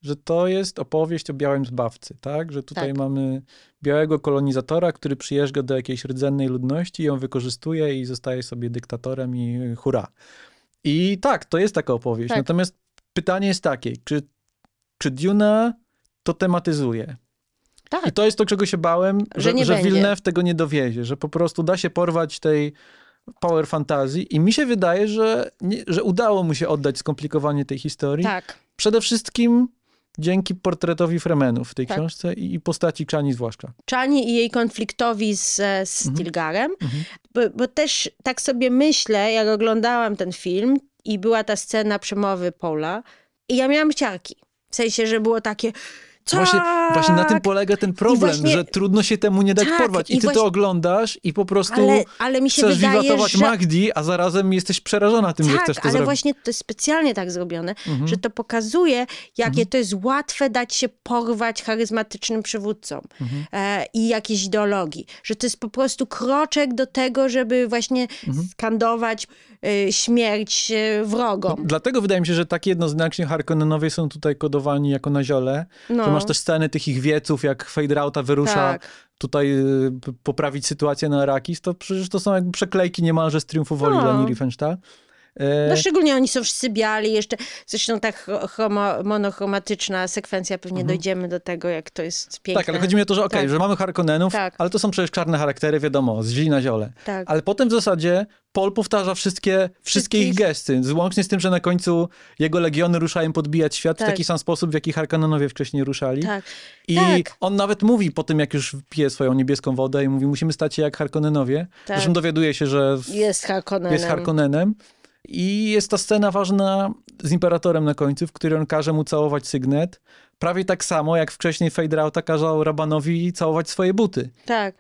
że to jest opowieść o białym zbawcy, tak? Że tutaj tak. mamy białego kolonizatora, który przyjeżdża do jakiejś rdzennej ludności, ją wykorzystuje i zostaje sobie dyktatorem i hura. I tak, to jest taka opowieść. Tak. Natomiast pytanie jest takie, czy, czy Duna to tematyzuje? Tak. I to jest to, czego się bałem, że, że, że tego nie dowiezie, że po prostu da się porwać tej power fantazji i mi się wydaje, że, nie, że udało mu się oddać skomplikowanie tej historii. Tak. Przede wszystkim dzięki portretowi Fremenów w tej tak. książce i, i, postaci Czani zwłaszcza. Czani i jej konfliktowi z, e, z mhm. Stilgarem. Tilgarem, mhm. Bo, bo też tak sobie myślę, jak oglądałam ten film i była ta scena przemowy Paula i ja miałam ciarki. W sensie, że było takie tak. Właśnie, właśnie na tym tak. polega ten problem, właśnie, że trudno się temu nie dać tak, porwać. I, ty właśnie, to oglądasz i po prostu ale, ale mi się chcesz wydaje, wiwatować że... Magdi, a zarazem jesteś przerażona tym, tak, że chcesz to ale zrobić. ale właśnie to jest specjalnie tak zrobione, mhm. że to pokazuje, jakie mhm. to jest łatwe dać się porwać charyzmatycznym przywódcom mhm. e, i jakiejś ideologii. Że to jest po prostu kroczek do tego, żeby właśnie mhm. skandować Y, śmierć y, wrogom. No, dlatego wydaje mi się, że tak jednoznacznie Harkonnenowie są tutaj kodowani jako na ziole. No. Że masz też sceny tych ich wieców, jak Feydrauta wyrusza tak. tutaj y, poprawić sytuację na Arrakis, to przecież to są jakby przeklejki niemalże z Triumfu Woli no. dla Nirifenstahl. E, no szczególnie oni są wszyscy biali, jeszcze zresztą tak homo, monochromatyczna sekwencja, pewnie mhm. dojdziemy do tego, jak to jest piękne. Tak, ale chodzi mi o to, że okej, okay, tak. że mamy Harkonnenów, tak. ale to są przecież czarne charaktery, wiadomo, z na ziole. Tak. Ale potem w zasadzie Paul powtarza wszystkie, wszystkie Wszystkich. ich gesty, łącznie z tym, że na końcu jego legiony ruszają podbijać świat tak. w taki sam sposób, w jaki Harkonnenowie wcześniej ruszali. Tak. I tak. on nawet mówi po tym, jak już pije swoją niebieską wodę i mówi, musimy stać się jak Harkonnenowie. Tak. Zresztą dowiaduje się, że jest Harkonnenem. Jest Harkonnenem. I jest ta scena ważna z imperatorem na końcu, w której on każe mu całować sygnet. Prawie tak samo, jak wcześniej Fejdrauta kazał Rabanowi całować swoje buty. Tak.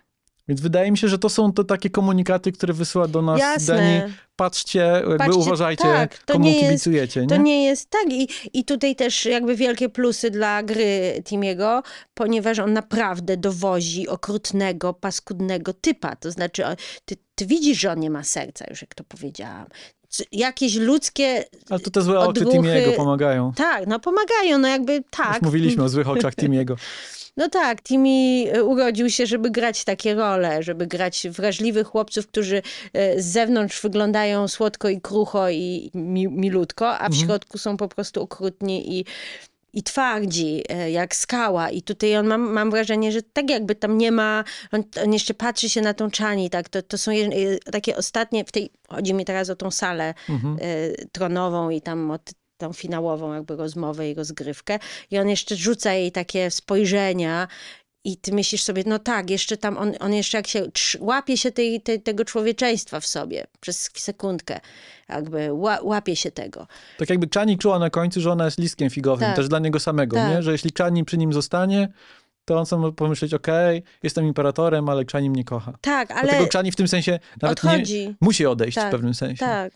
Więc wydaje mi się, że to są te takie komunikaty, które wysyła do nas Jasne. Dani. Patrzcie, jakby Patrzcie, uważajcie, tak, komu nie kibicujecie. Jest, nie? To nie jest tak. I, I tutaj też jakby wielkie plusy dla gry Timiego, ponieważ on naprawdę dowozi okrutnego, paskudnego typa. To znaczy, ty, ty widzisz, że on nie ma serca, już jak to powiedziałam jakieś ludzkie Ale to te złe oczy Timiego pomagają. Tak, no pomagają, no jakby tak. Już mówiliśmy o złych oczach *laughs* Timiego. No tak, Timi e, urodził się, żeby grać takie role, żeby grać wrażliwych chłopców, którzy e, z zewnątrz wyglądają słodko i krucho i mi milutko, a w mhm. środku są po prostu okrutni i i twardzi, e, jak skała. I tutaj on, mam, mam wrażenie, że tak jakby tam nie ma, on, on jeszcze patrzy się na tą czani, tak, to, to są takie ostatnie, w tej, chodzi mi teraz o tą salę mhm. y, tronową i tam od tą finałową jakby rozmowę i rozgrywkę i on jeszcze rzuca jej takie spojrzenia i ty myślisz sobie, no tak, jeszcze tam, on, on jeszcze jak się łapie się tej, tej, tego człowieczeństwa w sobie przez sekundkę, jakby ła, łapie się tego. Tak jakby Czani czuła na końcu, że ona jest listkiem figowym, tak. też dla niego samego, tak. nie? Że jeśli Czani przy nim zostanie, to on sam pomyśleć, okej, okay, jestem imperatorem, ale Czani mnie kocha. Tak, ale... Dlatego Czani w tym sensie nawet odchodzi. nie... Musi odejść tak, w pewnym sensie. Tak,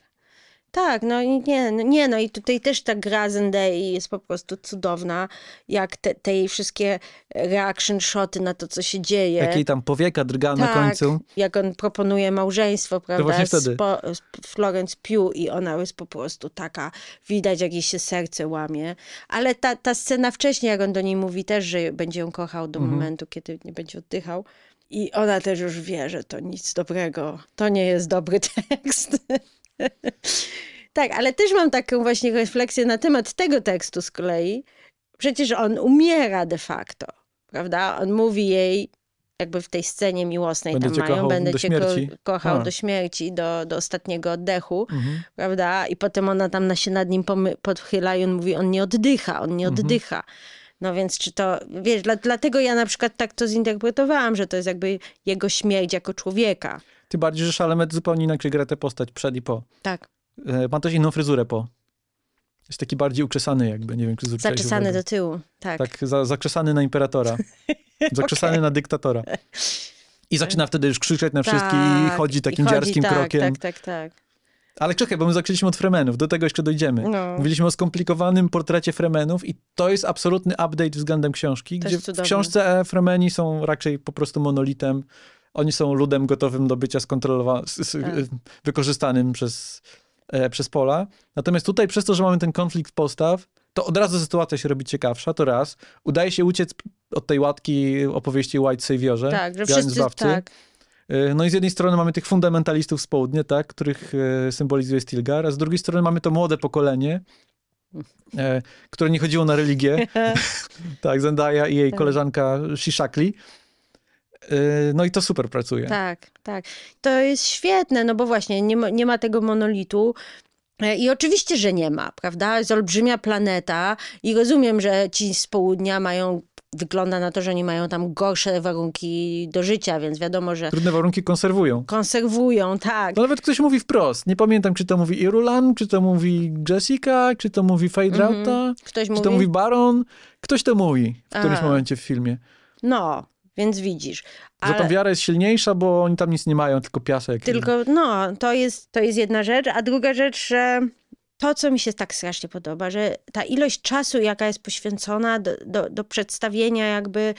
tak, no i nie, no, nie, no i tutaj też ta gra Zendei jest po prostu cudowna, jak te, te, jej wszystkie reaction shoty na to, co się dzieje. Jakiej tam powieka drga tak, na końcu. jak on proponuje małżeństwo, prawda, to właśnie wtedy. Spo, Florence Pugh i ona jest po prostu taka, widać jak jej się serce łamie, ale ta, ta scena wcześniej, jak on do niej mówi też, że będzie ją kochał do mhm. momentu, kiedy nie będzie oddychał, i ona też już wie, że to nic dobrego. To nie jest dobry *laughs* tekst. *laughs* tak, ale też mam taką właśnie refleksję na temat tego tekstu z kolei. Przecież on umiera de facto, prawda? On mówi jej, jakby w tej scenie miłosnej będę tam mają, będę cię Ko kochał A. do śmierci, do, do ostatniego oddechu, mhm. prawda? I potem ona tam na się nad nim podchyla i on mówi, on nie oddycha, on nie mhm. oddycha. No więc czy to, wiesz, dla, dlatego ja na przykład tak to zinterpretowałam, że to jest jakby jego śmierć jako człowieka. Tym bardziej, że Szalemet zupełnie inaczej gra tę postać przed i po. Tak. E, ma też inną fryzurę po. Jest taki bardziej ukrzesany jakby, nie wiem, czy zwróciłeś Zakrzesany do tyłu, tak. Tak, za, zakrzesany na imperatora. *laughs* Zakrzesany okay. na dyktatora. I zaczyna wtedy już krzyczeć na wszystkich i tak, chodzi takim I chodzi, dziarskim tak, krokiem. Tak, tak, tak. Ale czekaj, bo my zaczęliśmy od Fremenów, do tego jeszcze dojdziemy. No. Mówiliśmy o skomplikowanym portrecie Fremenów i to jest absolutny update względem książki, gdzie w książce Fremeni są raczej po prostu monolitem, oni są ludem gotowym do bycia skontrolowanym, tak. wykorzystanym przez, e, przez pola. Natomiast tutaj przez to, że mamy ten konflikt postaw, to od razu sytuacja się robi ciekawsza, to raz. Udaje się uciec od tej łatki opowieści White Saviorze, tak, że wszyscy, zbawcy. Tak. Y, no i z jednej strony mamy tych fundamentalistów z południa, tak, których y, symbolizuje Stilgar, a z drugiej strony mamy to młode pokolenie, e, które nie chodziło na religię. *laughs* tak, Zendaya i jej tak. koleżanka Shishakli. Yy, no i to super pracuje. Tak, tak. To jest świetne, no bo właśnie nie ma, nie ma tego monolitu. E, I oczywiście, że nie ma, prawda? Jest olbrzymia planeta i rozumiem, że ci z południa mają wygląda na to, że oni mają tam gorsze warunki do życia, więc wiadomo, że... Trudne warunki konserwują. Konserwują, tak. No nawet ktoś mówi wprost. Nie pamiętam, czy to mówi Irulan, czy to mówi Jessica, czy to mówi Fajdrauta, mm -hmm. czy mówi? to mówi Baron. Ktoś to mówi w którymś momencie w filmie. No, więc widzisz. Ale... Że ta wiara jest silniejsza, bo oni tam nic nie mają, tylko piasek. Tylko, i... no, to jest, to jest jedna rzecz. A druga rzecz, że to, co mi się tak strasznie podoba, że ta ilość czasu, jaka jest poświęcona do, do, do przedstawienia jakby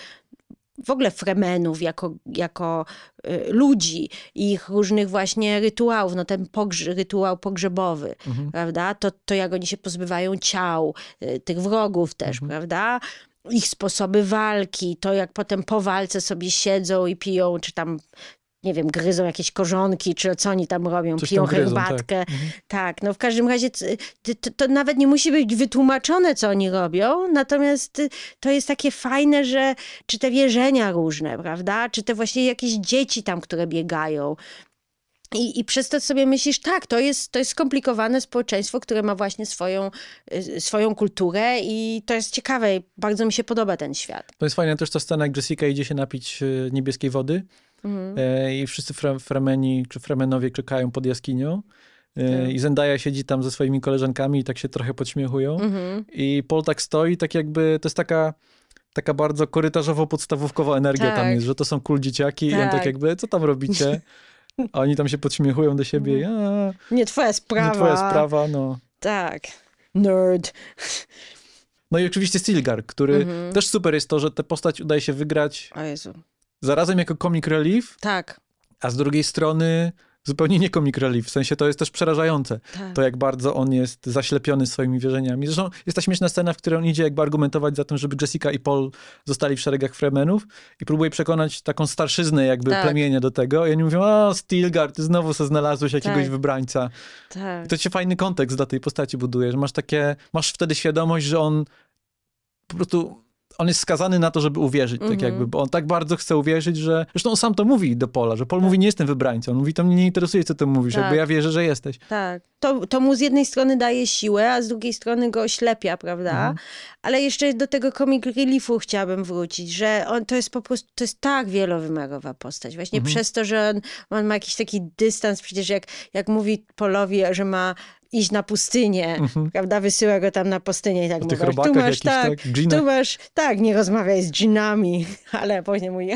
w ogóle fremenów jako, jako y, ludzi i ich różnych właśnie rytuałów, no ten pogrze, rytuał pogrzebowy, mhm. prawda? To, to jak oni się pozbywają ciał, y, tych wrogów też, mhm. prawda? ich sposoby walki, to jak potem po walce sobie siedzą i piją, czy tam nie wiem, gryzą jakieś korzonki, czy co oni tam robią, Coś piją tam gryzą, tak. herbatkę. Tak. tak. no w każdym razie to, to, to, nawet nie musi być wytłumaczone, co oni robią, natomiast y, to jest takie fajne, że czy te wierzenia różne, prawda, czy te właśnie jakieś dzieci tam, które biegają, i, I przez to sobie myślisz, tak, to jest, to jest skomplikowane społeczeństwo, które ma właśnie swoją, y, swoją kulturę i to jest ciekawe. Bardzo mi się podoba ten świat. To jest fajne też ta scena, jak Jessica idzie się napić y, niebieskiej wody mhm. E, i wszyscy fremeni, frameni, czy fremenowie czekają pod jaskinią. E, tak. I Zendaya siedzi tam ze swoimi koleżankami i tak się trochę podśmiechują. Mhm. I Paul tak stoi, tak jakby, to jest taka taka bardzo korytarzowo-podstawówkowa energia tak. tam jest, że to są cool dzieciaki tak. i on tak, tak jakby, co tam robicie? *laughs* A oni tam się podśmiechują do siebie. A, nie twoja sprawa. Nie twoja sprawa, no. Tak. Nerd. No i oczywiście Stilgar, który mhm. też super jest to, że tę postać udaje się wygrać. A Jezu. Zarazem jako comic relief. Tak. A z drugiej strony zupełnie nie comic relief. W sensie to jest też przerażające, tak. to jak bardzo on jest zaślepiony swoimi wierzeniami. Zresztą jest ta śmieszna scena, w której on idzie jakby argumentować za tym, żeby Jessica i Paul zostali w szeregach Fremenów i próbuje przekonać taką starszyznę jakby tak. plemienia do tego. I oni mówią, o Stilgard, ty znowu sobie znalazłeś jakiegoś tak. wybrańca. Tak. I to ci fajny kontekst dla tej postaci buduje, że masz takie, masz wtedy świadomość, że on po prostu on jest skazany na to, żeby uwierzyć, mm -hmm. tak jakby, mhm. bo on tak bardzo chce uwierzyć, że... Zresztą on sam to mówi do Pola, że Pol tak. mówi, nie jestem wybrańcą. On mówi, to mnie nie interesuje, co ty mówisz, tak. ja wierzę, że jesteś. Tak. To, to mu z jednej strony daje siłę, a z drugiej strony go oślepia, prawda? Mhm. Ale jeszcze do tego comic reliefu chciałabym wrócić, że on to jest po prostu, to jest tak wielowymiarowa postać. Właśnie mhm. przez to, że on, on ma jakiś taki dystans, przecież jak, jak mówi Polowi, że ma iść na pustynię, mhm. prawda? Wysyła go tam na pustynię i tak mówi, tu masz tak, tak tu masz, tak, nie rozmawiaj z dżinami, *laughs* ale później mówi,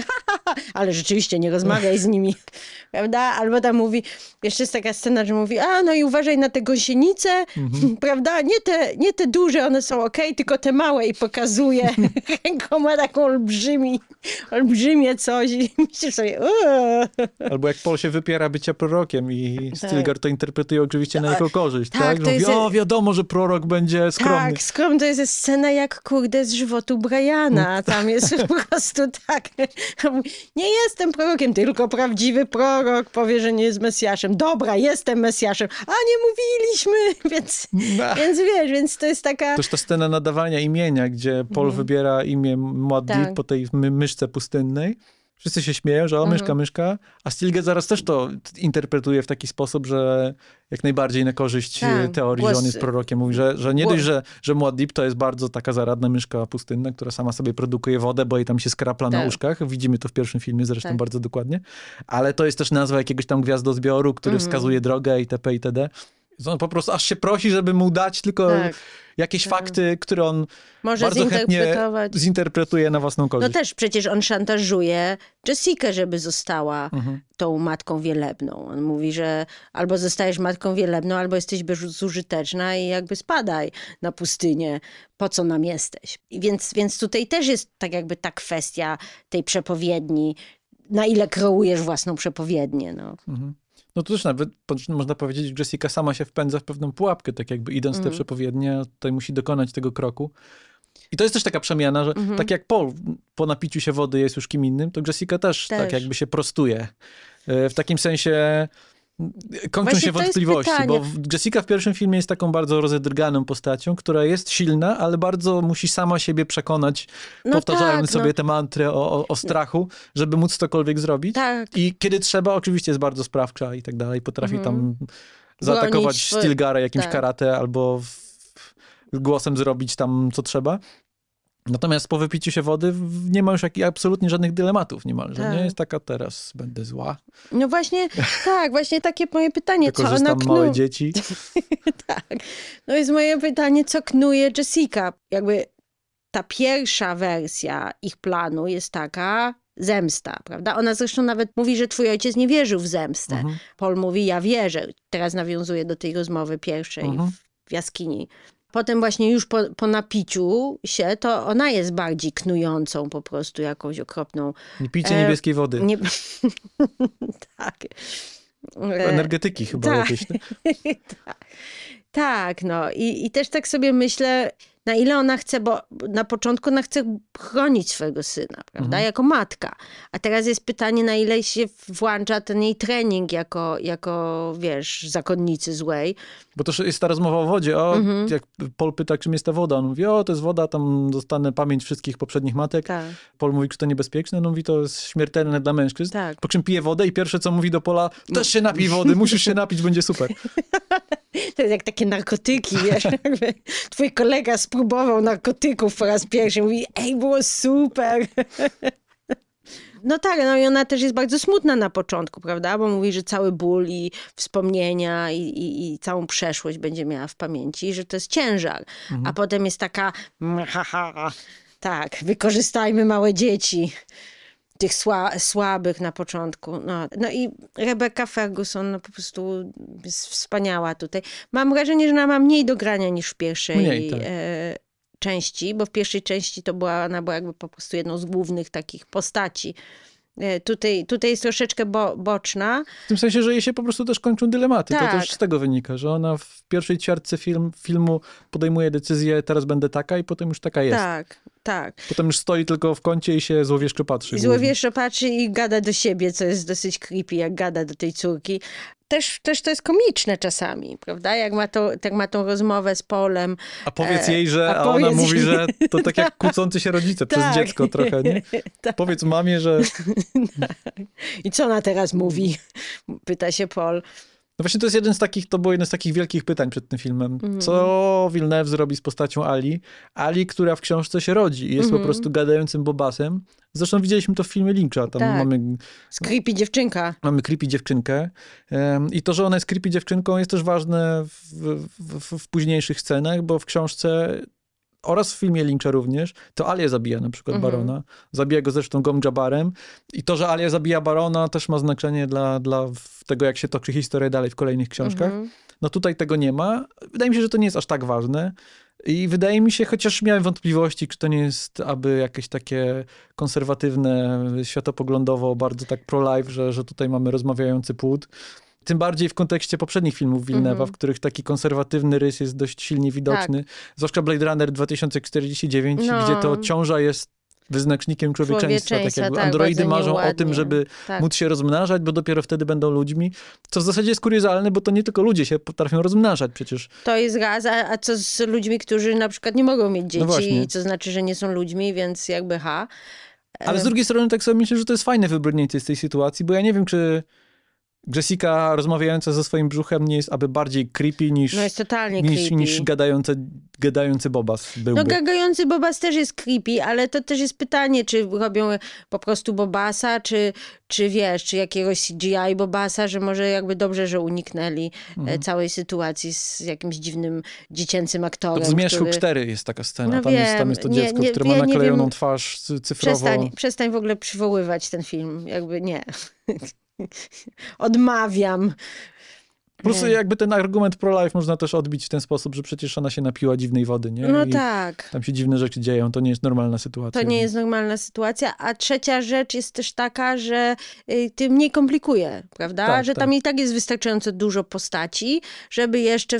ale rzeczywiście nie rozmawiaj z nimi, *laughs* prawda? Albo tam mówi, jeszcze jest taka scena, że mówi, a no i uważaj na te gąsienice, mhm. *laughs* prawda? Nie te, nie te duże, one są ok, tylko te małe i pokazuje ma taką olbrzymi, olbrzymie coś i myślisz sobie, Uuu. Albo jak Paul się wypiera bycia prorokiem i tak. Stilgar to interpretuje oczywiście na jego korzyść powiedzieć, tak? tak? jest... o, wiadomo, że prorok będzie skromny. Tak, skromny to jest scena jak kurde z żywotu Briana. Mm. Tam jest *laughs* po prostu tak. Nie jestem prorokiem, tylko prawdziwy prorok powie, że nie jest Mesjaszem. Dobra, jestem Mesjaszem. A nie mówiliśmy, *laughs* więc, więc wiesz, więc to jest taka... Toż ta scena nadawania imienia, gdzie Paul mhm. wybiera imię Muad'Dib tak. po tej myszce pustynnej. Wszyscy się śmieją, że o, myszka, mhm. myszka. A Stilge zaraz też to interpretuje w taki sposób, że jak najbardziej na korzyść e, tak, teorii, głos... że on jest prorokiem. Mówi, że, że nie głos... dość, że, że Muad'Dib to jest bardzo taka zaradna myszka pustynna, która sama sobie produkuje wodę, bo jej tam się skrapla tak. na uszkach. Widzimy to w pierwszym filmie zresztą tak. bardzo dokładnie. Ale to jest też nazwa jakiegoś tam gwiazdozbioru, który mhm. wskazuje drogę itp. itd. On po prostu aż się prosi, żeby mu dać tylko tak. jakieś tak. fakty, które on Może bardzo chętnie zinterpretuje na własną korzyść. No też przecież on szantażuje Jessica, żeby została mhm. tą matką wielebną. On mówi, że albo zostajesz matką wielebną, albo jesteś bezużyteczna i jakby spadaj na pustynię. Po co nam jesteś? Więc, więc tutaj też jest tak jakby ta kwestia tej przepowiedni, na ile kreujesz własną przepowiednię. No. Mhm. No to też nawet można powiedzieć, że Jessica sama się wpędza w pewną pułapkę, tak jakby idąc mm. te mhm. przepowiednie, tutaj musi dokonać tego kroku. I to jest też taka przemiana, że mm -hmm. tak jak Paul po napiciu się wody jest już kim innym, to Jessica też, tak też. tak jakby się prostuje. E, w takim sensie kończą Właśnie się wątpliwości, bo Jessica w pierwszym filmie jest taką bardzo rozedrganą postacią, która jest silna, ale bardzo musi sama siebie przekonać, no powtarzając tak, sobie no. tę mantrę o, o, o, strachu, żeby móc cokolwiek zrobić. Tak. I kiedy trzeba, oczywiście jest bardzo sprawcza i tak dalej, potrafi mhm. tam zaatakować Bronić, Stilgara jakimś tak. karate albo głosem zrobić tam, co trzeba. Natomiast po wypiciu się wody nie ma już jak, absolutnie żadnych dylematów niemalże. Tak. Nie jest taka teraz będę zła. No właśnie, *laughs* tak, właśnie takie moje pytanie. co ona knu... małe dzieci. *laughs* tak. No jest moje pytanie, co knuje Jessica? Jakby ta pierwsza wersja ich planu jest taka, zemsta, prawda? Ona zresztą nawet mówi, że twój ojciec nie wierzył w zemstę. Mhm. Paul mówi, ja wierzę. Teraz nawiązuje do tej rozmowy pierwszej mhm. w jaskini Potem właśnie już po, po napiciu się, to ona jest bardziej knującą po prostu jakąś okropną... Nie picie e, niebieskiej wody. Nie... *laughs* tak. E, Energetyki chyba tak. jakieś. *laughs* tak. tak, no. I, I też tak sobie myślę, na ile ona chce, bo na początku ona chce chronić swojego syna, prawda, mhm. jako matka. A teraz jest pytanie, na ile się włącza ten jej trening jako, jako wiesz, zakonnicy złej. Bo to jest ta rozmowa o wodzie, o, mhm. jak Pol pyta, czym jest ta woda, on mówi, o, to jest woda, tam dostanę pamięć wszystkich poprzednich matek. Tak. Pol mówi, czy to niebezpieczne, On no mówi, to jest śmiertelne dla mężczyzn. Tak. Po czym pije wodę i pierwsze, co mówi do Pola, też się napij wody, musisz się napić, będzie super. *laughs* To jest jak takie narkotyki, wiesz, *laughs* twój kolega z próbował narkotyków po raz pierwszy. Mówi, ej, było super. *laughs* No tak, no i ona też jest bardzo smutna na początku, prawda? Bo mówi, że cały ból i wspomnienia i, i, i całą przeszłość będzie miała w pamięci, i że to jest ciężar. Mhm. A potem jest taka, mm, ha, tak, wykorzystajmy małe dzieci tych sła, słabych na początku. No, no i Rebecca Ferguson no, po prostu jest wspaniała tutaj. Mam wrażenie, że ona ma mniej do grania niż w pierwszej. Mniej, tak. e, części, bo w pierwszej części to była, ona była jakby po prostu jedną z głównych takich postaci. E, tutaj, tutaj jest troszeczkę bo, boczna. W tym sensie, że jej się po prostu też kończą dylematy. Tak. To też tak. z tego wynika, że ona w pierwszej ćwiartce film, filmu podejmuje decyzję, teraz będę taka i potem już taka jest. Tak, tak. Potem już stoi tylko w kącie i się złowieszczo patrzy. Złowieszczo patrzy i gada do siebie, co jest dosyć creepy, jak gada do tej córki. Też, też to jest komiczne czasami, prawda? Jak ma, to, jak ma tą rozmowę z Polem. A powiedz e, jej, że a, a ona mówi, że to *laughs* tak jak kłócący się rodzice tak. przez dziecko trochę, nie? *laughs* tak. Powiedz mamie, że... *laughs* Tak. I co ona teraz mówi? Pyta się Pol. No właśnie to jest jeden z takich, to było jedno z takich wielkich pytań przed tym filmem. Mm. Co Wilnew zrobi z postacią Ali? Ali, która w książce się rodzi i jest mm. po mhm. prostu gadającym bobasem. Zresztą widzieliśmy to w filmie Lyncha. Tam tak. mamy... Z creepy dziewczynka. Mamy creepy dziewczynkę. I to, że ona jest creepy dziewczynką jest też ważne w, w, w, w późniejszych scenach, bo w książce oraz w filmie Lyncha również, to Alia zabija na przykład mhm. Barona. Zabija go zresztą Jabarem. I to, że Alia zabija Barona też ma znaczenie dla, dla tego, jak się toczy historia dalej w kolejnych książkach. Mhm. No tutaj tego nie ma. Wydaje mi się, że to nie jest aż tak ważne. I wydaje mi się, chociaż miałem wątpliwości, czy to nie jest aby jakieś takie konserwatywne, światopoglądowo bardzo tak pro-life, że, że tutaj mamy rozmawiający płód. Tym bardziej w kontekście poprzednich filmów Wilnewa, mm -hmm. w których taki konserwatywny rys jest dość silnie widoczny. Tak. Zwłaszcza Blade Runner 2049, no. gdzie to ciąża jest wyznacznikiem człowieczeństwa. Tak człowieczeństwa tak jakby. Tak, Androidy marzą nieładnie. o tym, żeby tak. móc się rozmnażać, bo dopiero wtedy będą ludźmi. Co w zasadzie jest kuriozalne, bo to nie tylko ludzie się potrafią rozmnażać przecież. To jest gaz. a, a co z ludźmi, którzy na przykład nie mogą mieć dzieci, no co znaczy, że nie są ludźmi, więc jakby ha. Ale z e, drugiej strony tak sobie myślę, że to jest fajne wybrnięcie z tej sytuacji, bo ja nie wiem, czy Jessica rozmawiająca ze swoim brzuchem nie jest aby bardziej creepy niż, no jest totalnie niż, creepy. niż gadający, gadający Bobas byłby. No gadający Bobas też jest creepy, ale to też jest pytanie, czy robią po prostu Bobasa, czy, czy wiesz, czy jakiegoś CGI Bobasa, że może jakby dobrze, że uniknęli e, mhm. całej sytuacji z jakimś dziwnym dziecięcym aktorem. W Zmierzchu który... 4 jest taka scena, no tam, jest, tam jest to dziecko, nie, nie, które ma ja naklejoną wiem. twarz cyfrowo. Przestań, przestań w ogóle przywoływać ten film, jakby nie. *laughs* *laughs* Odmawiam po prostu jakby ten argument pro-life można też odbić w ten sposób, że przecież ona się napiła dziwnej wody, nie? No I tak. Tam się dziwne rzeczy dzieją, to nie jest normalna sytuacja. To nie, jest normalna sytuacja, a trzecia rzecz jest też taka, że y, tym mnie komplikuje, prawda? Tak, że tak. tam i tak jest wystarczająco dużo postaci, żeby jeszcze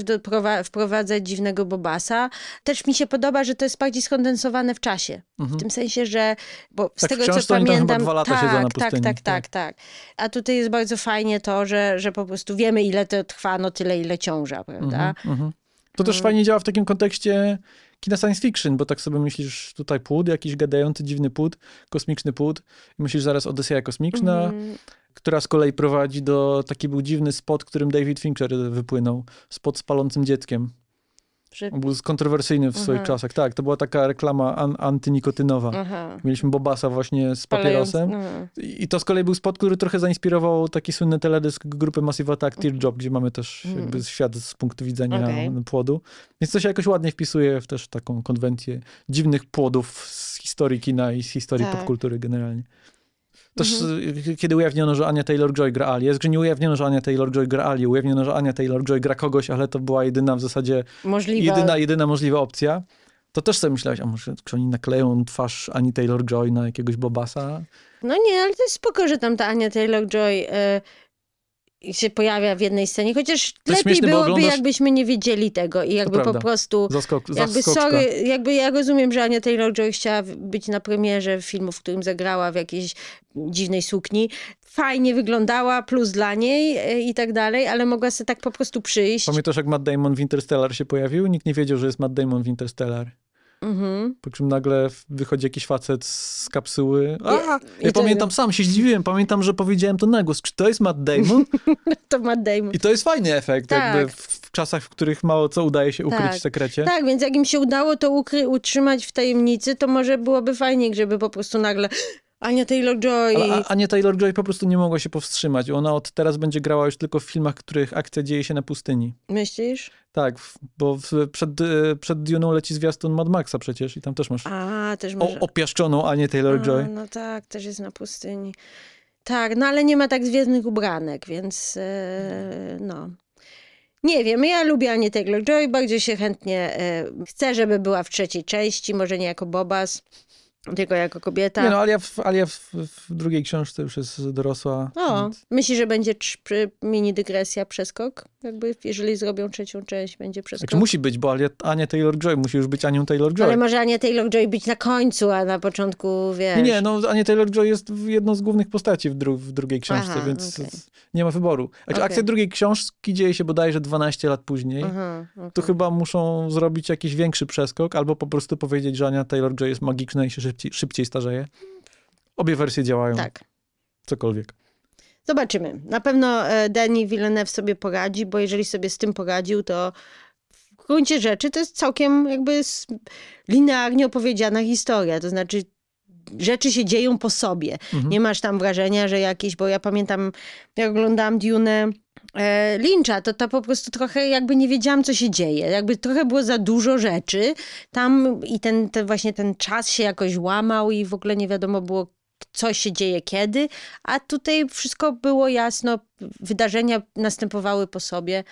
wprowadzać dziwnego bobasa. Też mi się podoba, że to jest bardziej skondensowane w czasie. Mhm. W tym sensie, że bo z tak tego co pamiętam... tak, tak, tak, tak, tak, tak, A tutaj jest bardzo fajnie to, że, że po prostu wiemy ile to trwa no tyle, ile ciąża, prawda? Mm -hmm. To też mm. fajnie działa w takim kontekście kina science fiction, bo tak sobie myślisz, tutaj płód, jakiś gadający dziwny płód, kosmiczny płód, myślisz zaraz Odyseja kosmiczna, mm. która z kolei prowadzi do, taki był dziwny spot, którym David Fincher wypłynął, spot z palącym dzieckiem. Że... On był kontrowersyjny w swoich mhm. czasach. Tak, to była taka reklama an antynikotynowa. Mieliśmy Bobasa właśnie z papierosem. No. I to z kolei był spot, który trochę zainspirował taki słynny teledysk grupy Massive Attack mm. Teardrop, gdzie mamy też mm. jakby świat z punktu widzenia okay. płodu. Więc to się jakoś ładnie wpisuje w też taką konwencję dziwnych płodów z historii kina i z historii tak. popkultury generalnie. Też mhm. Y, kiedy ujawniono, że Ania Taylor-Joy gra Alię, że nie ujawniono, że Ania Taylor-Joy gra Alię, ujawniono, że Ania Taylor-Joy gra kogoś, ale to była jedyna w zasadzie, możliwa. Jedyna, jedyna możliwa opcja. To też sobie myślałeś, a może czy oni nakleją twarz Ani Taylor-Joy na jakiegoś bobasa? No nie, ale to jest spoko, że tam ta Ania Taylor-Joy... Y się pojawia w jednej scenie, chociaż to lepiej byłoby, oglądasz... jakbyśmy nie wiedzieli tego i jakby po prostu... Zaskok... Jakby, sorry, jakby ja rozumiem, że Ania Taylor-Joy chciała być na premierze filmu, w którym zagrała w jakiejś dziwnej sukni. Fajnie wyglądała, plus dla niej e, i tak dalej, ale mogła sobie tak po prostu przyjść. Pamiętasz, jak Matt Damon w Interstellar się pojawił? Nikt nie wiedział, że jest Matt Damon w Interstellar. Mhm. Po czym nagle wychodzi jakiś facet z kapsyły. A, ja, pamiętam sam, się zdziwiłem, pamiętam, że powiedziałem to na głos. Czy to jest Matt Damon? *laughs* to Matt Damon. I to jest fajny efekt, tak. jakby w, w, czasach, w których mało co udaje się ukryć tak. w sekrecie. Tak, więc jak im się udało to ukry- utrzymać w tajemnicy, to może byłoby fajnie, żeby po prostu nagle Ania Taylor-Joy. Ania Taylor-Joy po prostu nie mogła się powstrzymać. Ona od teraz będzie grała już tylko w filmach, których akcja dzieje się na pustyni. Myślisz? Tak, bo przed, e, przed Duną leci zwiastun Mad Maxa przecież i tam też masz, A, też masz... O, opiaszczoną Anię Taylor-Joy. No tak, też jest na pustyni. Tak, no ale nie ma tak zwiewnych ubranek, więc yy, no. Nie wiem, ja lubię Anię Taylor-Joy, bardzo się chętnie yy, chcę, żeby była w trzeciej części, może nie jako Bobas. Tylko jako kobieta. Nie no, Alia, w, Alia w, w drugiej książce już jest dorosła. O, więc... myśli, że będzie mini dygresja, przeskok? Jakby jeżeli zrobią trzecią część, będzie przeskok. Znaczy musi być, bo Alia, Ania Taylor-Joy musi już być Anią Taylor-Joy. Ale może Ania Taylor-Joy być na końcu, a na początku, wiesz... Nie, nie no Ania Taylor-Joy jest jedną z głównych postaci w, dru w drugiej książce, Aha, więc okay. nie ma wyboru. Znaczy okay. akcja drugiej książki dzieje się bodajże 12 lat później. Aha, okay. To chyba muszą zrobić jakiś większy przeskok, albo po prostu powiedzieć, że Ania Taylor-Joy jest magiczna i się szybciej, szybciej starzeje. Obie wersje działają. Tak. Cokolwiek. Zobaczymy. Na pewno e, Denis Villeneuve sobie poradzi, bo jeżeli sobie z tym poradził, to w gruncie rzeczy to jest całkiem jakby linearnie opowiedziana historia. To znaczy rzeczy się dzieją po sobie. Mhm. Nie masz tam wrażenia, że jakieś, bo ja pamiętam, jak oglądałam Dune E, Lyncha, to, to po prostu trochę jakby nie wiedziałam, co się dzieje. Jakby trochę było za dużo rzeczy tam i ten, ten właśnie ten czas się jakoś łamał i w ogóle nie wiadomo było, co się dzieje kiedy, a tutaj wszystko było jasno, wydarzenia następowały po sobie.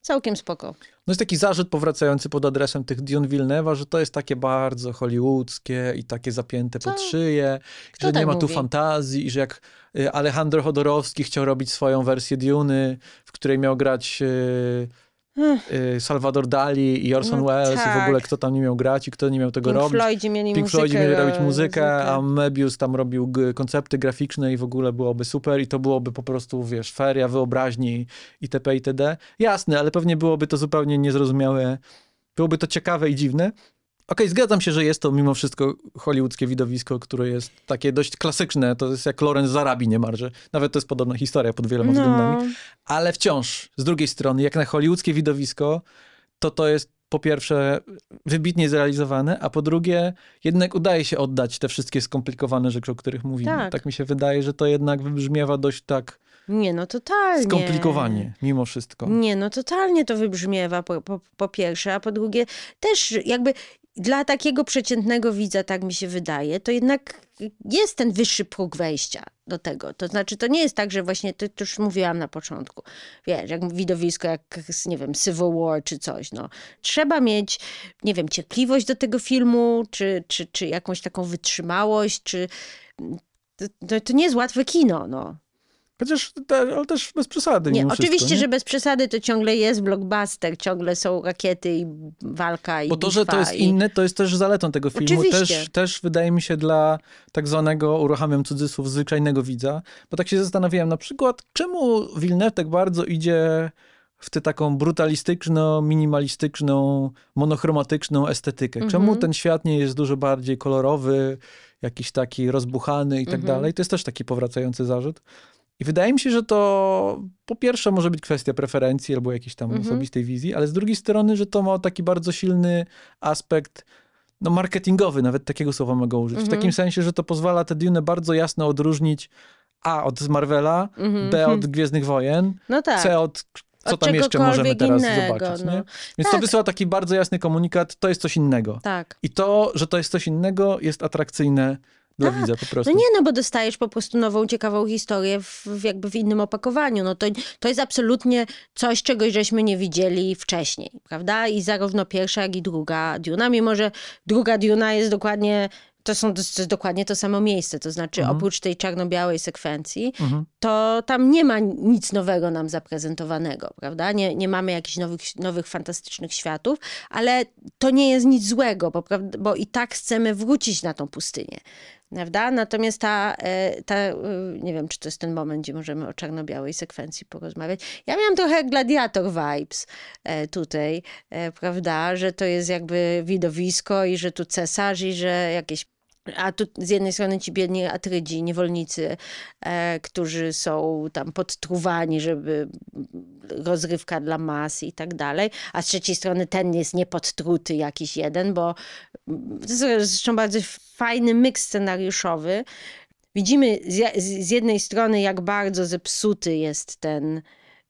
Całkiem spoko. No jest taki zarzut powracający pod adresem tych Dion Villeneuve'a, że to jest takie bardzo hollywoodzkie i takie zapięte pod tak. szyję, Kto że tak nie ma mówi? tu fantazji i że jak y, Alejandro Chodorowski chciał robić swoją wersję Duny, w której miał grać y, Y, Salvador Dali i Orson no, Welles tak. i w tak. ogóle kto tam nie miał grać i kto nie miał tego Pink robić. Floydzi mieli Pink Floydzi mieli robić e, muzykę, a Mebius tam robił koncepty graficzne i w ogóle byłoby super i to byłoby po prostu, wiesz, feria wyobraźni itp. itd. Jasne, ale pewnie byłoby to zupełnie niezrozumiałe, byłoby to ciekawe i dziwne, okay, zgadzam się, że jest to mimo wszystko hollywoodzkie widowisko, które jest takie dość klasyczne. To jest jak Lorenz zarabi niemalże. Nawet to jest podobna historia pod wieloma no. względami. Ale wciąż, z drugiej strony, jak na hollywoodzkie widowisko, to to jest po pierwsze wybitnie zrealizowane, a po drugie jednak udaje się oddać te wszystkie skomplikowane rzeczy, o których mówimy. Tak, tak mi się wydaje, że to jednak wybrzmiewa dość tak... Nie, no totalnie. Skomplikowanie, mimo wszystko. Nie, no totalnie to wybrzmiewa po, po, po pierwsze, a po drugie też jakby dla takiego przeciętnego widza, tak mi się wydaje, to jednak jest ten wyższy próg wejścia do tego. To znaczy, to nie jest tak, że właśnie, to, to już mówiłam na początku, wiesz, jak widowisko, jak, nie wiem, Civil War czy coś, no. Trzeba mieć, nie wiem, cierpliwość do tego filmu, czy, czy, czy jakąś taką wytrzymałość, czy... To, to nie jest łatwe kino, no. Chociaż ale też bez przesady. Nie, oczywiście, wszystko, nie? że bez przesady to ciągle jest blockbuster, ciągle są rakiety i walka i Bo to, że to jest i... inne, to jest też zaletą tego filmu. Oczywiście. Też, też wydaje mi się dla tak zwanego, uruchamiam cudzysłów, zwyczajnego widza. Bo tak się zastanawiałem na przykład, czemu Wilnew tak bardzo idzie w tę taką brutalistyczną, minimalistyczną, monochromatyczną estetykę. Czemu mm -hmm. ten świat nie jest dużo bardziej kolorowy, jakiś taki rozbuchany i tak mm -hmm. dalej? To jest też taki powracający zarzut. I wydaje mi się, że to po pierwsze może być kwestia preferencji albo jakiejś tam mhm. osobistej wizji, ale z drugiej strony, że to ma taki bardzo silny aspekt no, marketingowy, nawet takiego słowa mogę użyć. Mhm. W takim sensie, że to pozwala te Dune bardzo jasno odróżnić A od Marvela, mhm. B od Gwiezdnych Wojen, no tak. C od co tam jeszcze możemy teraz innego, zobaczyć. No. Więc tak. to wysyła taki bardzo jasny komunikat, to jest coś innego. Tak. I to, że to jest coś innego, jest atrakcyjne dla no tak. widza po no prostu. No nie, no bo dostajesz po prostu nową, ciekawą historię w, jakby w innym opakowaniu. No to, to jest absolutnie coś, czegoś żeśmy nie widzieli wcześniej, prawda? I zarówno pierwsza, jak i druga Duna, mimo że druga Duna jest dokładnie to są to jest dokładnie to samo miejsce, to znaczy mhm. oprócz tej czarno-białej sekwencji, mhm. to tam nie ma nic nowego nam zaprezentowanego, prawda? Nie, nie mamy jakichś nowych, nowych fantastycznych światów, ale to nie jest nic złego, bo, bo i tak chcemy wrócić na tą pustynię. Prawda? Natomiast ta, e, ta, e, nie wiem, czy to jest ten moment, gdzie możemy o czarno-białej sekwencji porozmawiać. Ja miałam trochę gladiator vibes e, tutaj, prawda, że to jest jakby widowisko i że tu cesarz i że jakieś a tu z jednej strony ci biedni atrydzi, niewolnicy, e, którzy są tam podtruwani, żeby rozrywka dla mas i tak dalej. A z trzeciej strony ten jest niepodtruty jakiś jeden, bo to jest zresztą bardzo fajny miks scenariuszowy. Widzimy z, z jednej strony, jak bardzo zepsuty jest ten,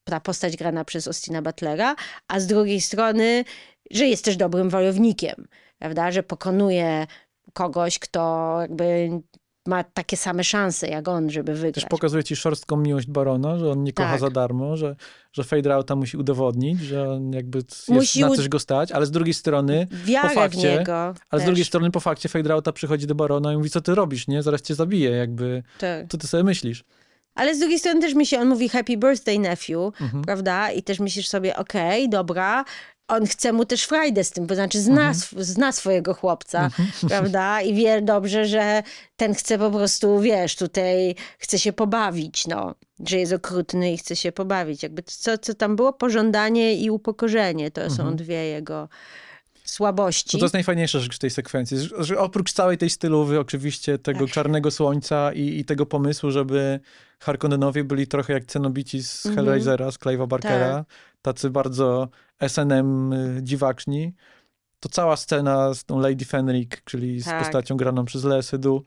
ta postać grana przez Ostina Butlera, a z drugiej strony, że jest też dobrym wojownikiem, prawda? Że pokonuje kogoś, kto jakby ma takie same szanse jak on, żeby wygrać. Też pokazuje ci szorstką miłość Barona, że on nie kocha tak. za darmo, że, że Fejdrauta musi udowodnić, że on jakby jest, na coś go stać, ale z drugiej strony Wiarę po fakcie, w niego ale też. z drugiej strony po fakcie Fejdrauta przychodzi do Barona i mówi, co ty robisz, nie? Zaraz cię zabiję, jakby. Tak. Co ty sobie myślisz? Ale z drugiej strony też mi się, on mówi happy birthday nephew, mhm. prawda? I też myślisz sobie, okej, okay, dobra, on chce mu też frajdę z tym, to znaczy zna, mhm. zna swojego chłopca, mhm. *laughs* prawda? I wie dobrze, że ten chce po prostu, wiesz, tutaj chce się pobawić, no. Że jest okrutny i chce się pobawić. Jakby co, co tam było? Pożądanie i upokorzenie. To są mhm. dwie jego słabości. No to jest najfajniejsze rzecz w tej sekwencji, że oprócz całej tej stylowy, oczywiście tego tak. czarnego słońca i, i, tego pomysłu, żeby Harkonnenowie byli trochę jak cenobici z Hellraisera, z Clive'a Barkera, tak. tacy bardzo SNM y, dziwaczni, to cała scena z tą Lady Fenric, czyli z tak. postacią graną przez Lesydu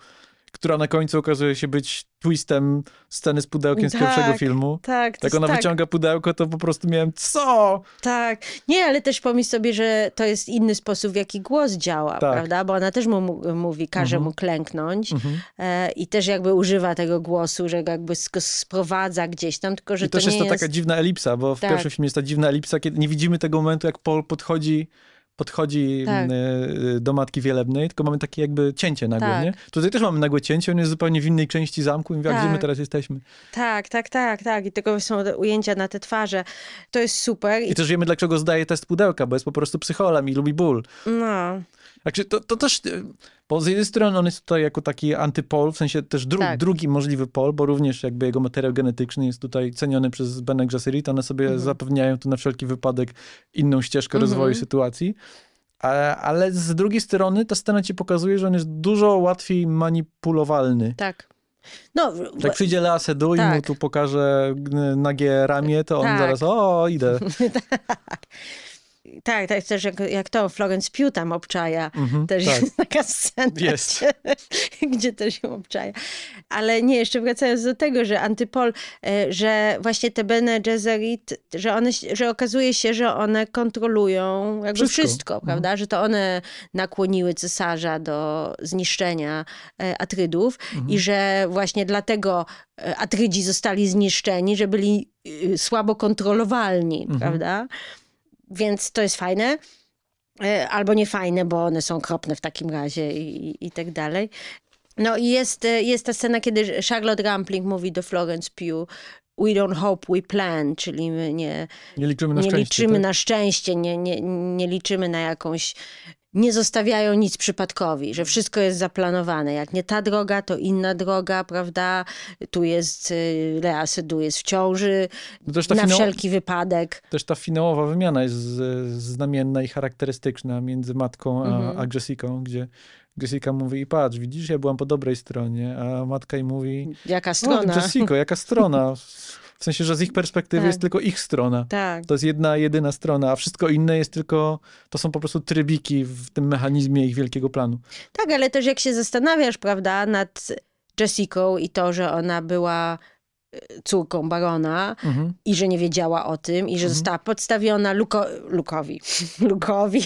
która na końcu okazuje się być twistem sceny z pudełkiem z pierwszego tak, filmu. Tak, tak. Jak ona tak. wyciąga pudełko, to po prostu miałem, co? Tak. Nie, ale też pomyśl sobie, że to jest inny sposób, w jaki głos działa, tak. prawda? Bo ona też mu mówi, każe mhm. mu klęknąć mhm. e, i też jakby używa tego głosu, że jakby sprowadza gdzieś tam, tylko że I to też jest to jest... taka dziwna elipsa, bo w tak. pierwszym filmie jest ta dziwna elipsa, kiedy nie widzimy tego momentu, jak Paul podchodzi podchodzi tak. E, do matki wielebnej, tylko mamy takie jakby cięcie nagłe, tak. nie? Tutaj też mamy nagłe cięcie, on jest zupełnie w innej części zamku i mówi, tak. gdzie my tak. teraz jesteśmy. Tak, tak, tak, tak. I tego są ujęcia na te twarze. To jest super. I, I też wiemy, dlaczego zdaje test pudełka, bo jest po prostu psycholem i lubi ból. No. Także to, to też, e, bo z jednej strony on jest tutaj jako taki antypol, w sensie też dru tak. drugi możliwy pol, bo również jakby jego materiał genetyczny jest tutaj ceniony przez Bene Gesserit, one sobie mhm. zapewniają tu na wszelki wypadek inną ścieżkę mhm. rozwoju sytuacji. E, ale z drugiej strony ta scena ci pokazuje, że on jest dużo łatwiej manipulowalny. Tak. No, tak Jak przyjdzie Lea Sedu tak. i mu tak. tu pokaże e, nagie ramię, to on tak. zaraz, o, idę. *laughs* tak. Tak, tak, też jak, jak to Florence Pugh tam obczaja. Mhm, też tak. jest taka scena, jest. Gdzie, *laughs* gdzie to się obczaja. Ale nie, jeszcze wracając do tego, że Antypol, e, że właśnie te Bene Gesserit, że, one, że okazuje się, że one kontrolują jakby wszystko, wszystko mhm. prawda? Że to one nakłoniły cesarza do zniszczenia e, Atrydów i mhm. że właśnie dlatego e, Atrydzi zostali zniszczeni, że byli słabo kontrolowalni, mhm. prawda? Więc to jest fajne e, albo niefajne, bo one są okropne w takim razie i, i, i tak dalej. No i jest, e, jest ta scena, kiedy Charlotte Rampling mówi do Florence Pugh we don't hope, we plan, czyli my nie, nie liczymy na nie szczęście, liczymy tak? na szczęście nie, nie, nie liczymy na jakąś nie zostawiają nic przypadkowi, że wszystko jest zaplanowane. Jak nie ta droga, to inna droga, prawda? Tu jest Lea y, Sedu jest w ciąży, no na finał... wszelki wypadek. Też ta finałowa wymiana jest y, znamienna i charakterystyczna między matką a, mhm. a Jessica, gdzie Jessica mówi, i patrz, widzisz, ja byłam po dobrej stronie, a matka jej mówi... Jaka strona? Jessica, jaka strona? *laughs* W sensie, że z ich perspektywy tak. jest tylko ich strona. Tak. To jest jedna, jedyna strona, a wszystko inne jest tylko, to są po prostu trybiki w tym mechanizmie ich wielkiego planu. Tak, ale też jak się zastanawiasz, prawda, nad Jessica i to, że ona była e, córką barona mhm. i że nie wiedziała o tym i że mhm. została podstawiona Luko, Lukowi. *laughs* Lukowi.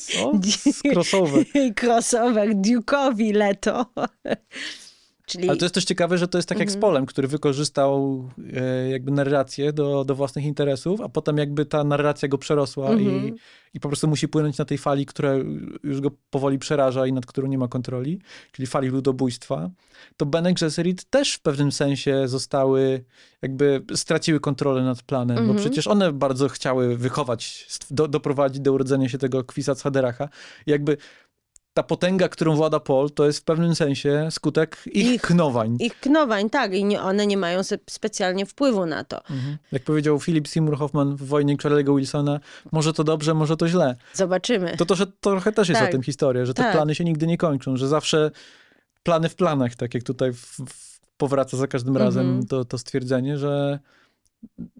Co? Crossover. *laughs* Crossover, Duke'owi Leto. Czyli... Ale to jest też ciekawe, że to jest tak jak mm -hmm. z mhm. Polem, który wykorzystał e, jakby narrację do, do własnych interesów, a potem jakby ta narracja go przerosła mm -hmm. i, mhm. i po prostu musi płynąć na tej fali, która już go powoli przeraża i nad którą nie ma kontroli, czyli fali ludobójstwa. To Benek Gesserit też w pewnym sensie zostały, jakby straciły kontrolę nad planem, mm -hmm. bo mhm. przecież one bardzo chciały wychować, do, doprowadzić do urodzenia się tego kwisa Haderacha. Jakby ta potęga, którą włada Pol, to jest w pewnym sensie skutek ich, ich knowań. Ich knowań, tak. I nie, one nie mają specjalnie wpływu na to. Mhm. Jak powiedział Philip Seymour Hoffman w wojnie Charlie'ego Wilsona, może to dobrze, może to źle. Zobaczymy. To, to, że, to trochę też jest tak. o tym historia, że te tak. plany się nigdy nie kończą, że zawsze plany w planach, tak jak tutaj w, w powraca za każdym mhm. razem mhm. to, to stwierdzenie, że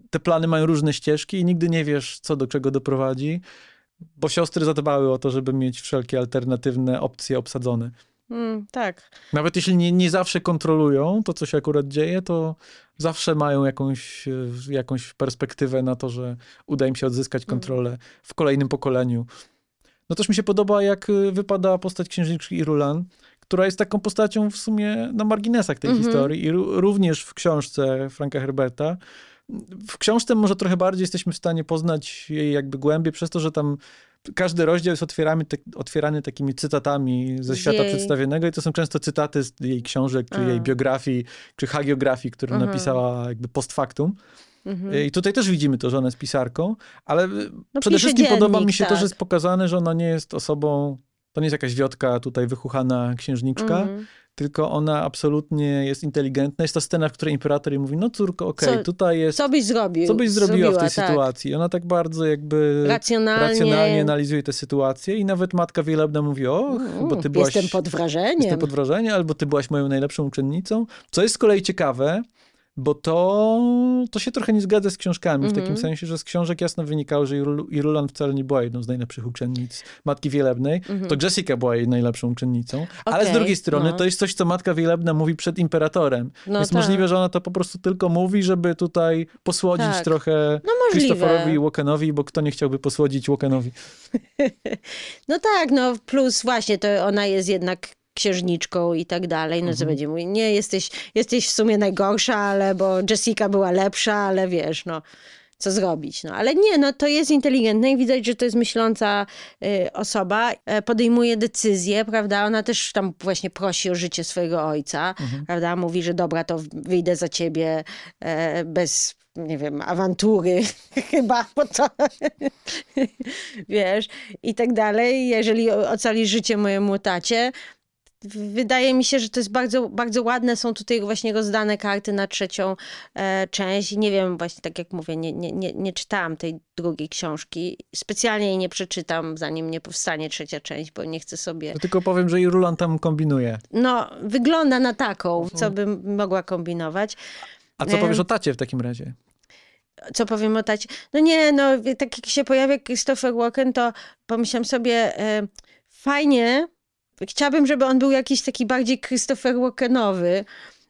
te plany mają różne ścieżki i nigdy nie wiesz, co do czego doprowadzi bo siostry zadbały o to, żeby mieć wszelkie alternatywne opcje obsadzone. Mm, tak. Nawet jeśli nie, nie zawsze kontrolują to, co się akurat dzieje, to zawsze mają jakąś, e, jakąś perspektywę na to, że uda im się odzyskać mm. kontrolę mm. w kolejnym pokoleniu. No też mi się podoba, jak e, wypada postać księżniczki Irulan, która jest taką postacią w sumie na marginesach tej mm -hmm. historii i również w książce Franka Herberta w książce może trochę bardziej jesteśmy w stanie poznać jej jakby głębiej przez to, że tam każdy rozdział jest otwierany, te, otwierany takimi cytatami ze świata jej. przedstawionego i to są często cytaty z jej książek, czy jej biografii, czy hagiografii, którą mhm. napisała jakby post factum. Mhm. I tutaj też widzimy to, że ona jest pisarką, ale no, przede wszystkim dziennik, podoba mi się tak. to, że tak. jest pokazane, że ona nie jest osobą, to nie jest jakaś wiotka tutaj wychuchana księżniczka, mhm tylko ona absolutnie jest inteligentna. Jest ta scena, w której imperator jej mówi, no córko, okej, okay, tutaj jest... Co byś zrobił? Co byś zrobiła, zrobiła w tej tak. sytuacji? Ona tak bardzo jakby racjonalnie. racjonalnie analizuje tę sytuację i nawet matka wielebna mówi, och, mm, bo ty byłaś... Jestem pod wrażeniem. Jestem pod wrażeniem, albo ty byłaś moją najlepszą uczennicą. Co jest z kolei ciekawe, bo to, to się trochę nie zgadza z książkami, mm-hmm. w mhm. takim sensie, że z książek jasno wynikało, że Irulan wcale nie była jedną z najlepszych uczennic Matki Wielebnej, mm-hmm. to Jessica była jej najlepszą uczennicą, okay, ale z drugiej strony no. to jest coś, co Matka Wielebna mówi przed imperatorem. No jest tak. możliwe, że ona to po prostu tylko mówi, żeby tutaj posłodzić tak. trochę no i Walkenowi, bo kto nie chciałby posłodzić Walkenowi? *laughs* no tak, no plus właśnie to ona jest jednak księżniczką i tak dalej, no mhm. to będzie mówił, nie, jesteś, jesteś w sumie najgorsza, ale bo Jessica była lepsza, ale wiesz, no co zrobić. No ale nie, no to jest inteligentne i widać, że to jest myśląca y, osoba, e, podejmuje decyzje, prawda? Ona też tam właśnie prosi o życie swojego ojca, mhm. prawda? Mówi, że dobra, to wyjdę za ciebie e, bez nie wiem, awantury *laughs* chyba, bo to *laughs* wiesz, i tak dalej. Jeżeli ocalisz życie mojemu tacie, Wydaje mi się, że to jest bardzo, bardzo ładne. Są tutaj właśnie rozdane karty na trzecią e, część. Nie wiem, właśnie tak jak mówię, nie, nie, nie, nie czytałam tej drugiej książki. Specjalnie jej nie przeczytam, zanim nie powstanie trzecia część, bo nie chcę sobie. To tylko powiem, że i Rulan tam kombinuje. No, wygląda na taką, mhm. co bym mogła kombinować. A co e, powiesz o tacie w takim razie? co powiem o tacie. No nie, no tak jak się pojawia Christopher Walken, to pomyślałam sobie, e, fajnie, chciałabym, żeby on był jakiś taki bardziej Christopher Walkenowy.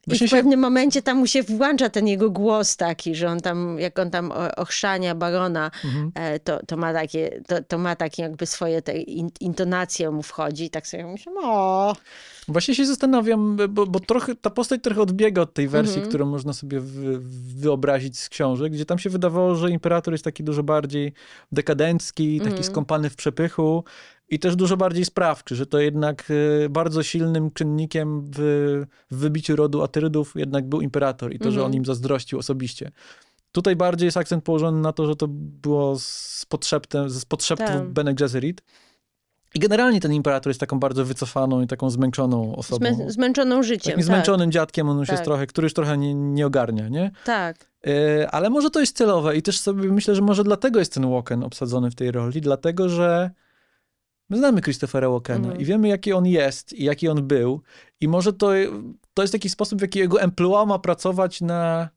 I w pewnym momencie tam mu się włącza ten jego głos taki, że on tam, jak on tam ochrzania barona, mhm. E, to, to, ma takie, to, to, ma takie jakby swoje te intonacje mu wchodzi. I tak sobie myślę, o. Właśnie się zastanawiam, bo, bo, trochę, ta postać trochę odbiega od tej wersji, mhm. którą można sobie wyobrazić z książek, gdzie tam się wydawało, że imperator jest taki dużo bardziej dekadencki, taki mhm. skąpany w przepychu, i też dużo bardziej sprawczy, że to jednak y, bardzo silnym czynnikiem w, w wybiciu rodu Atyrydów jednak był imperator i to, że on mhm. im zazdrościł osobiście. Tutaj bardziej jest akcent położony na to, że to było z podszeptem, z podszeptu tak. Bene Gesserit. I generalnie ten imperator jest taką bardzo wycofaną i taką zmęczoną osobą. Zmę zmęczoną życiem. Takim tak. zmęczonym dziadkiem on już tak. jest trochę, który już trochę nie, nie ogarnia, nie? Tak. Y, ale może to jest celowe i też sobie myślę, że może dlatego jest ten Walken obsadzony w tej roli, dlatego że My znamy Christophera Walkena mm. i wiemy, jaki on jest i jaki on był. I może to, to jest taki sposób, w jaki jego emploi ma pracować na,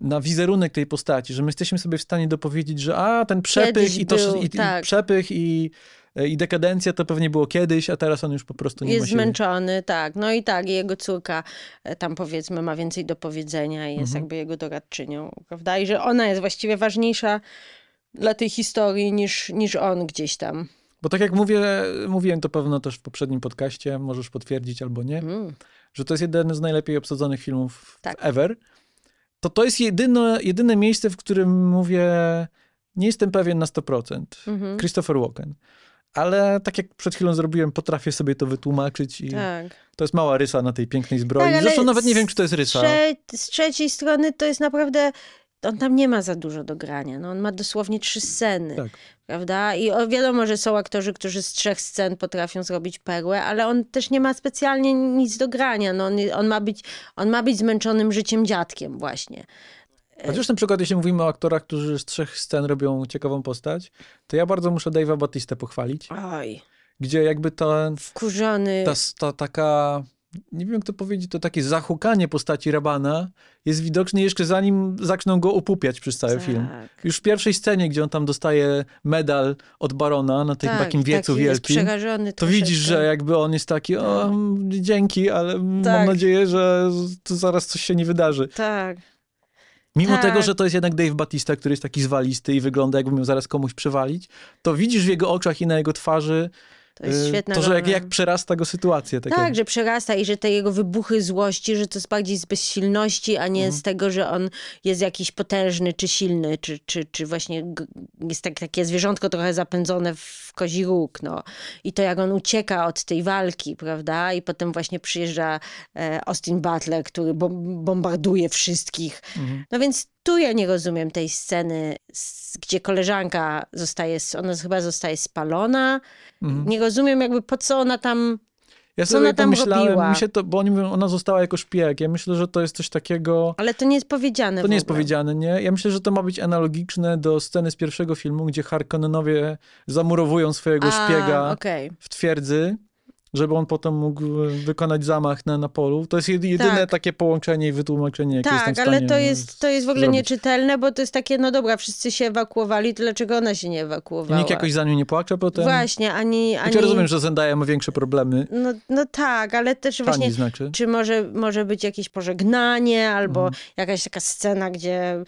na wizerunek tej postaci, że my jesteśmy sobie w stanie dopowiedzieć, że a, ten przepych i to był, i, tak. przepych i, e, i dekadencja to pewnie było kiedyś, a teraz on już po prostu nie jest ma Jest zmęczony, tak. No i tak, i jego córka e, tam powiedzmy ma więcej do powiedzenia i jest mhm. jakby jego doradczynią, prawda? I że ona jest właściwie ważniejsza dla tej historii niż, niż on gdzieś tam. Bo tak jak mówię, mówiłem to pewno też w poprzednim podcaście, możesz potwierdzić albo nie, mm. że to jest jeden z najlepiej obsadzonych filmów tak. ever. To to jest jedyne, jedyne miejsce, w którym mówię, nie jestem pewien na 100%. Mm-hmm. Christopher Walken. Ale tak jak przed chwilą zrobiłem, potrafię sobie to wytłumaczyć i tak. to jest mała rysa na tej pięknej zbroi. Tak, Zresztą nawet nie wiem, czy to jest rysa. Trze- z trzeciej strony to jest naprawdę on tam nie ma za dużo do grania. No, on ma dosłownie trzy sceny. Tak prawda? I wiadomo, że są aktorzy, którzy z trzech scen potrafią zrobić perłę, ale on też nie ma specjalnie nic do grania. No on, on, ma być, on ma być zmęczonym życiem dziadkiem właśnie. Chociaż na przykład jeśli mówimy o aktorach, którzy z trzech scen robią ciekawą postać, to ja bardzo muszę Dave'a Batistę pochwalić. Oj. Gdzie jakby to... Wkurzony. Ta, ta taka nie wiem jak to powiedzieć, to takie zahukanie postaci Rabana jest widoczne jeszcze zanim zaczną go upupiać przez cały tak. film. Już w pierwszej scenie, gdzie on tam dostaje medal od Barona na tym tak, takim wiecu taki wielkim, to widzisz, że jakby on jest taki, o, tak. dzięki, ale tak. mam nadzieję, że zaraz coś się nie wydarzy. Tak. Mimo tak. tego, że to jest jednak Dave Batista, który jest taki zwalisty i wygląda jakby miał zaraz komuś przewalić, to widzisz w jego oczach i na jego twarzy to jest y, świetne. To, że jak, jak przerasta go sytuację. Takie. Tak, że przerasta i że te jego wybuchy złości, że to jest bardziej z bezsilności, a nie mhm. z tego, że on jest jakiś potężny czy silny, czy, czy, czy właśnie jest tak, takie zwierzątko trochę zapędzone w kozi róg. No. I to jak on ucieka od tej walki, prawda? I potem właśnie przyjeżdża e, Austin Butler, który bombarduje wszystkich. Mhm. No więc tu ja nie rozumiem tej sceny, gdzie koleżanka zostaje, ona chyba zostaje spalona. Mhm. Nie rozumiem jakby po co ona tam ja sobie ona tam pomyślałem, mi się to, bo oni mówią, ona została jako szpieg. Ja myślę, że to jest coś takiego. Ale to nie jest powiedziane. To nie jest powiedziane, nie? Ja myślę, że to ma być analogiczne do sceny z pierwszego filmu, gdzie Harkonnenowie zamurowują swojego A, szpiega okay. w twierdzy żeby on potem mógł e, wykonać zamach na, na polu. To jest jedyne tak. takie połączenie i wytłumaczenie, jakie tak, jestem w ale to jest, to jest w ogóle zrobić. nieczytelne, bo to jest takie, no dobra, wszyscy się ewakuowali, to dlaczego ona się nie ewakuowała. I nikt jakoś za nią nie płacze potem? Właśnie, ani... ani... rozumiem, że Zendaya ma większe problemy. No, no tak, ale też Pani właśnie, znaczy. czy może, może być jakieś pożegnanie, albo mhm. jakaś taka scena, gdzie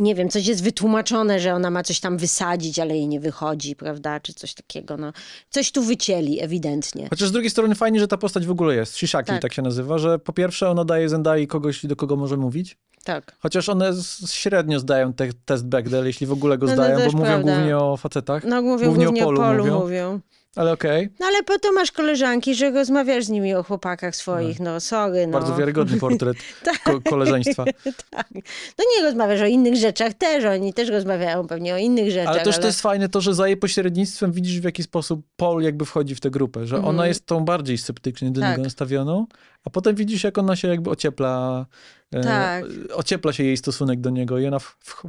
nie wiem, coś jest wytłumaczone, że ona ma coś tam wysadzić, ale jej nie wychodzi, prawda, czy coś takiego, no. Coś tu wycieli, ewidentnie. Chociaż z drugiej strony fajnie, że ta postać w ogóle jest, Shishaki tak, tak się nazywa, że po pierwsze ona daje Zendai kogoś, do kogo może mówić. Tak. Chociaż one średnio zdają te, test Bechdel, jeśli w ogóle go no, no zdają, bo mówią prawda. głównie o facetach. No mówią głównie, głównie o polu, polu mówią. mówią. Ale okej. Okay. No ale po to masz koleżanki, że rozmawiasz z nimi o chłopakach swoich, no, no sorry. No. Bardzo wiarygodny portret *laughs* tak. ko koleżeństwa. *laughs* tak. No nie rozmawiasz o innych rzeczach też, oni też rozmawiają pewnie o innych rzeczach. Ale też ale... to jest fajne to, że za jej pośrednictwem widzisz w jaki sposób Paul jakby wchodzi w tę grupę, że mm. ona mhm. jest tą bardziej sceptycznie do tak. niego nastawioną, a potem widzisz jak ona się jakby ociepla tak. E, ociepla się jej stosunek do niego i ona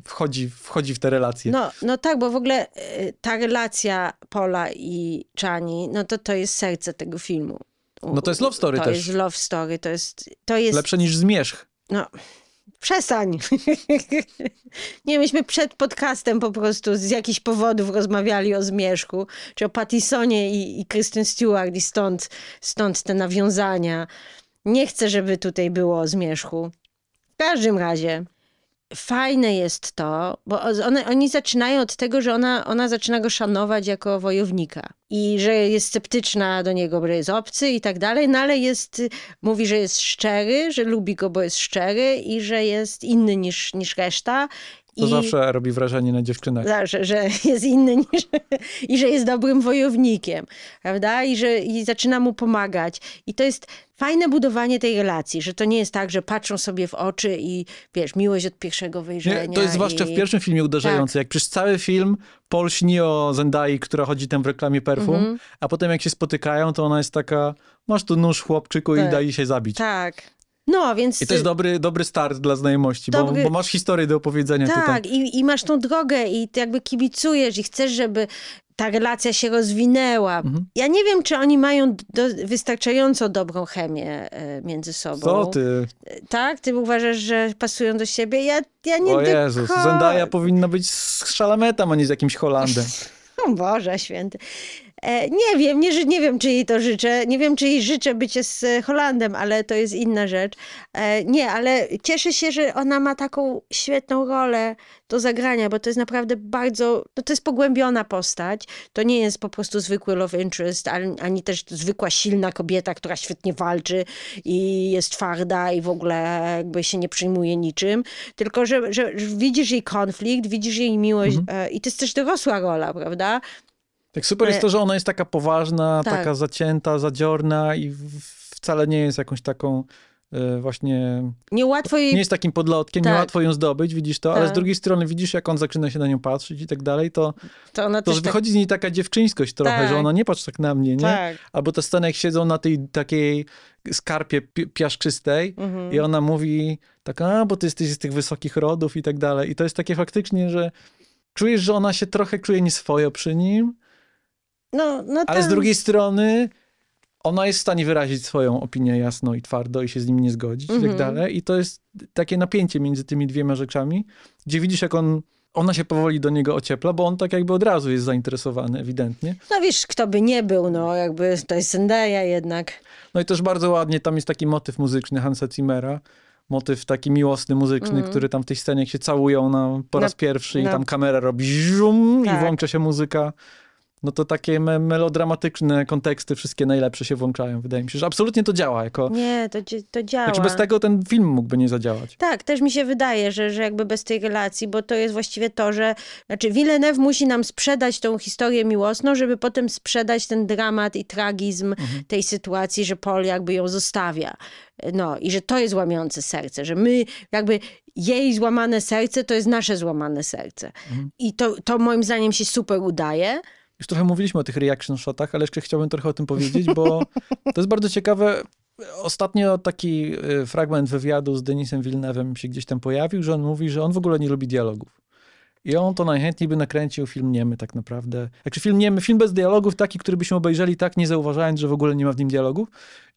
wchodzi, wchodzi w te relacje. No, no tak, bo w ogóle e, ta relacja Pola i Czani, no to to jest serce tego filmu. No to jest love story to też. To jest love story, to jest... To jest... Lepsze niż Zmierzch. No, przestań. *laughs* nie, myśmy przed podcastem po prostu z jakichś powodów rozmawiali o Zmierzchu, czy o Pattisonie i, i Kristen Stewart i stąd, stąd te nawiązania. Nie chcę, żeby tutaj było o Zmierzchu każdym razie fajne jest to, bo one, oni zaczynają od tego, że ona, ona zaczyna go szanować jako wojownika i że jest sceptyczna do niego, bo jest obcy i tak dalej, no ale jest, mówi, że jest szczery, że lubi go, bo jest szczery i że jest inny niż, niż reszta to I zawsze robi wrażenie na dziewczynach. Zawsze, tak, że jest inny niż, i że jest dobrym wojownikiem, prawda? I że i zaczyna mu pomagać. I to jest fajne budowanie tej relacji, że to nie jest tak, że patrzą sobie w oczy i wiesz, miłość od pierwszego wejrzenia. Nie, to jest zwłaszcza w pierwszym filmie uderzające, tak. jak przez cały film Paul śni o Zendai, która chodzi tam w reklamie perfum, mhm. mm -hmm. a potem jak się spotykają, to ona jest taka, masz tu nóż chłopczyku tak. i daj się zabić. Tak. No, więc... I to jest y, dobry, dobry start dla znajomości, dobry... bo, bo, masz historię do opowiedzenia. Tak, I, i masz tą drogę i jakby kibicujesz i chcesz, żeby ta relacja się rozwinęła. Mhm. Ja nie wiem, czy oni mają do, wystarczająco dobrą chemię y, między sobą. Co ty? Y, tak? Ty uważasz, że pasują do siebie? Ja, ja nie... O Jezus, Zendaya powinna być z Szalametem, a nie z jakimś Holandem. *laughs* o Boże święty. E, nie wiem, nie, nie wiem, czy jej to życzę. Nie wiem, czy jej życzę bycie z Holandem, ale to jest inna rzecz. E, nie, ale cieszę się, że ona ma taką świetną rolę do zagrania, bo to jest naprawdę bardzo, no to jest pogłębiona postać. To nie jest po prostu zwykły love interest, ani, też zwykła silna kobieta, która świetnie walczy i jest twarda i w ogóle jakby się nie przyjmuje niczym. Tylko, że, że widzisz jej konflikt, widzisz jej miłość mhm. E, i to jest też dorosła rola, prawda? Tak super jest to, że ona jest taka poważna, e, tak. taka zacięta, zadziorna i wcale nie jest jakąś taką e, właśnie... Niełatwo jej... Nie jest takim podlotkiem, tak. niełatwo ją zdobyć, widzisz to, tak. ale z tak. drugiej strony widzisz, jak on zaczyna się na nią patrzeć i tak dalej, to, to, ona to tak wychodzi tak... z niej taka dziewczyńskość trochę, tak. że ona nie patrzy tak na mnie, nie? Tak. Albo te sceny, jak siedzą na tej takiej skarpie piaszczystej mhm. i ona mówi tak, a bo ty jesteś z tych wysokich rodów i tak dalej. I to jest takie faktycznie, że czujesz, że ona się trochę czuje nieswojo przy nim, no, no Ale tam. z drugiej strony ona jest w stanie wyrazić swoją opinię jasno i twardo i się z nim nie zgodzić mm -hmm. i tak mhm. dalej. I to jest takie napięcie między tymi dwiema rzeczami, gdzie widzisz, jak on ona się powoli do niego ociepla, bo on tak jakby od razu jest zainteresowany, ewidentnie. No wiesz, kto by nie był, no jakby to jest Zendaya jednak. No i też bardzo ładnie, tam jest taki motyw muzyczny Hansa Zimmera, motyw taki miłosny, muzyczny, mm. który tam w tej scenie, jak się całują na, po na, raz pierwszy na... i tam kamera robi zium tak. i włącza się muzyka no to takie melodramatyczne konteksty wszystkie najlepsze się włączają. Wydaje mi się, że absolutnie to działa jako... Nie, to, to działa. Znaczy bez tego ten film mógłby nie zadziałać. Tak, też mi się wydaje, że, że jakby bez tej relacji, bo to jest właściwie to, że znaczy Villeneuve musi nam sprzedać tą historię miłosną, żeby potem sprzedać ten dramat i tragizm mhm. tej sytuacji, że Paul jakby ją zostawia. No i że to jest łamiące serce, że my jakby jej złamane serce to jest nasze złamane serce. Mhm. I to, to moim zdaniem się super udaje. Już trochę mówiliśmy o tych reaction shotach, ale jeszcze chciałbym trochę o tym powiedzieć, bo to jest bardzo ciekawe. Ostatnio taki y, fragment wywiadu z Denisem Villeneuve'em się gdzieś tam pojawił, że on mówi, że on w ogóle nie lubi dialogów. I on to najchętniej by nakręcił film Niemy tak naprawdę. Znaczy film Niemy, film bez dialogów, taki, który byśmy obejrzeli tak nie zauważając, że w ogóle nie ma w nim dialogów.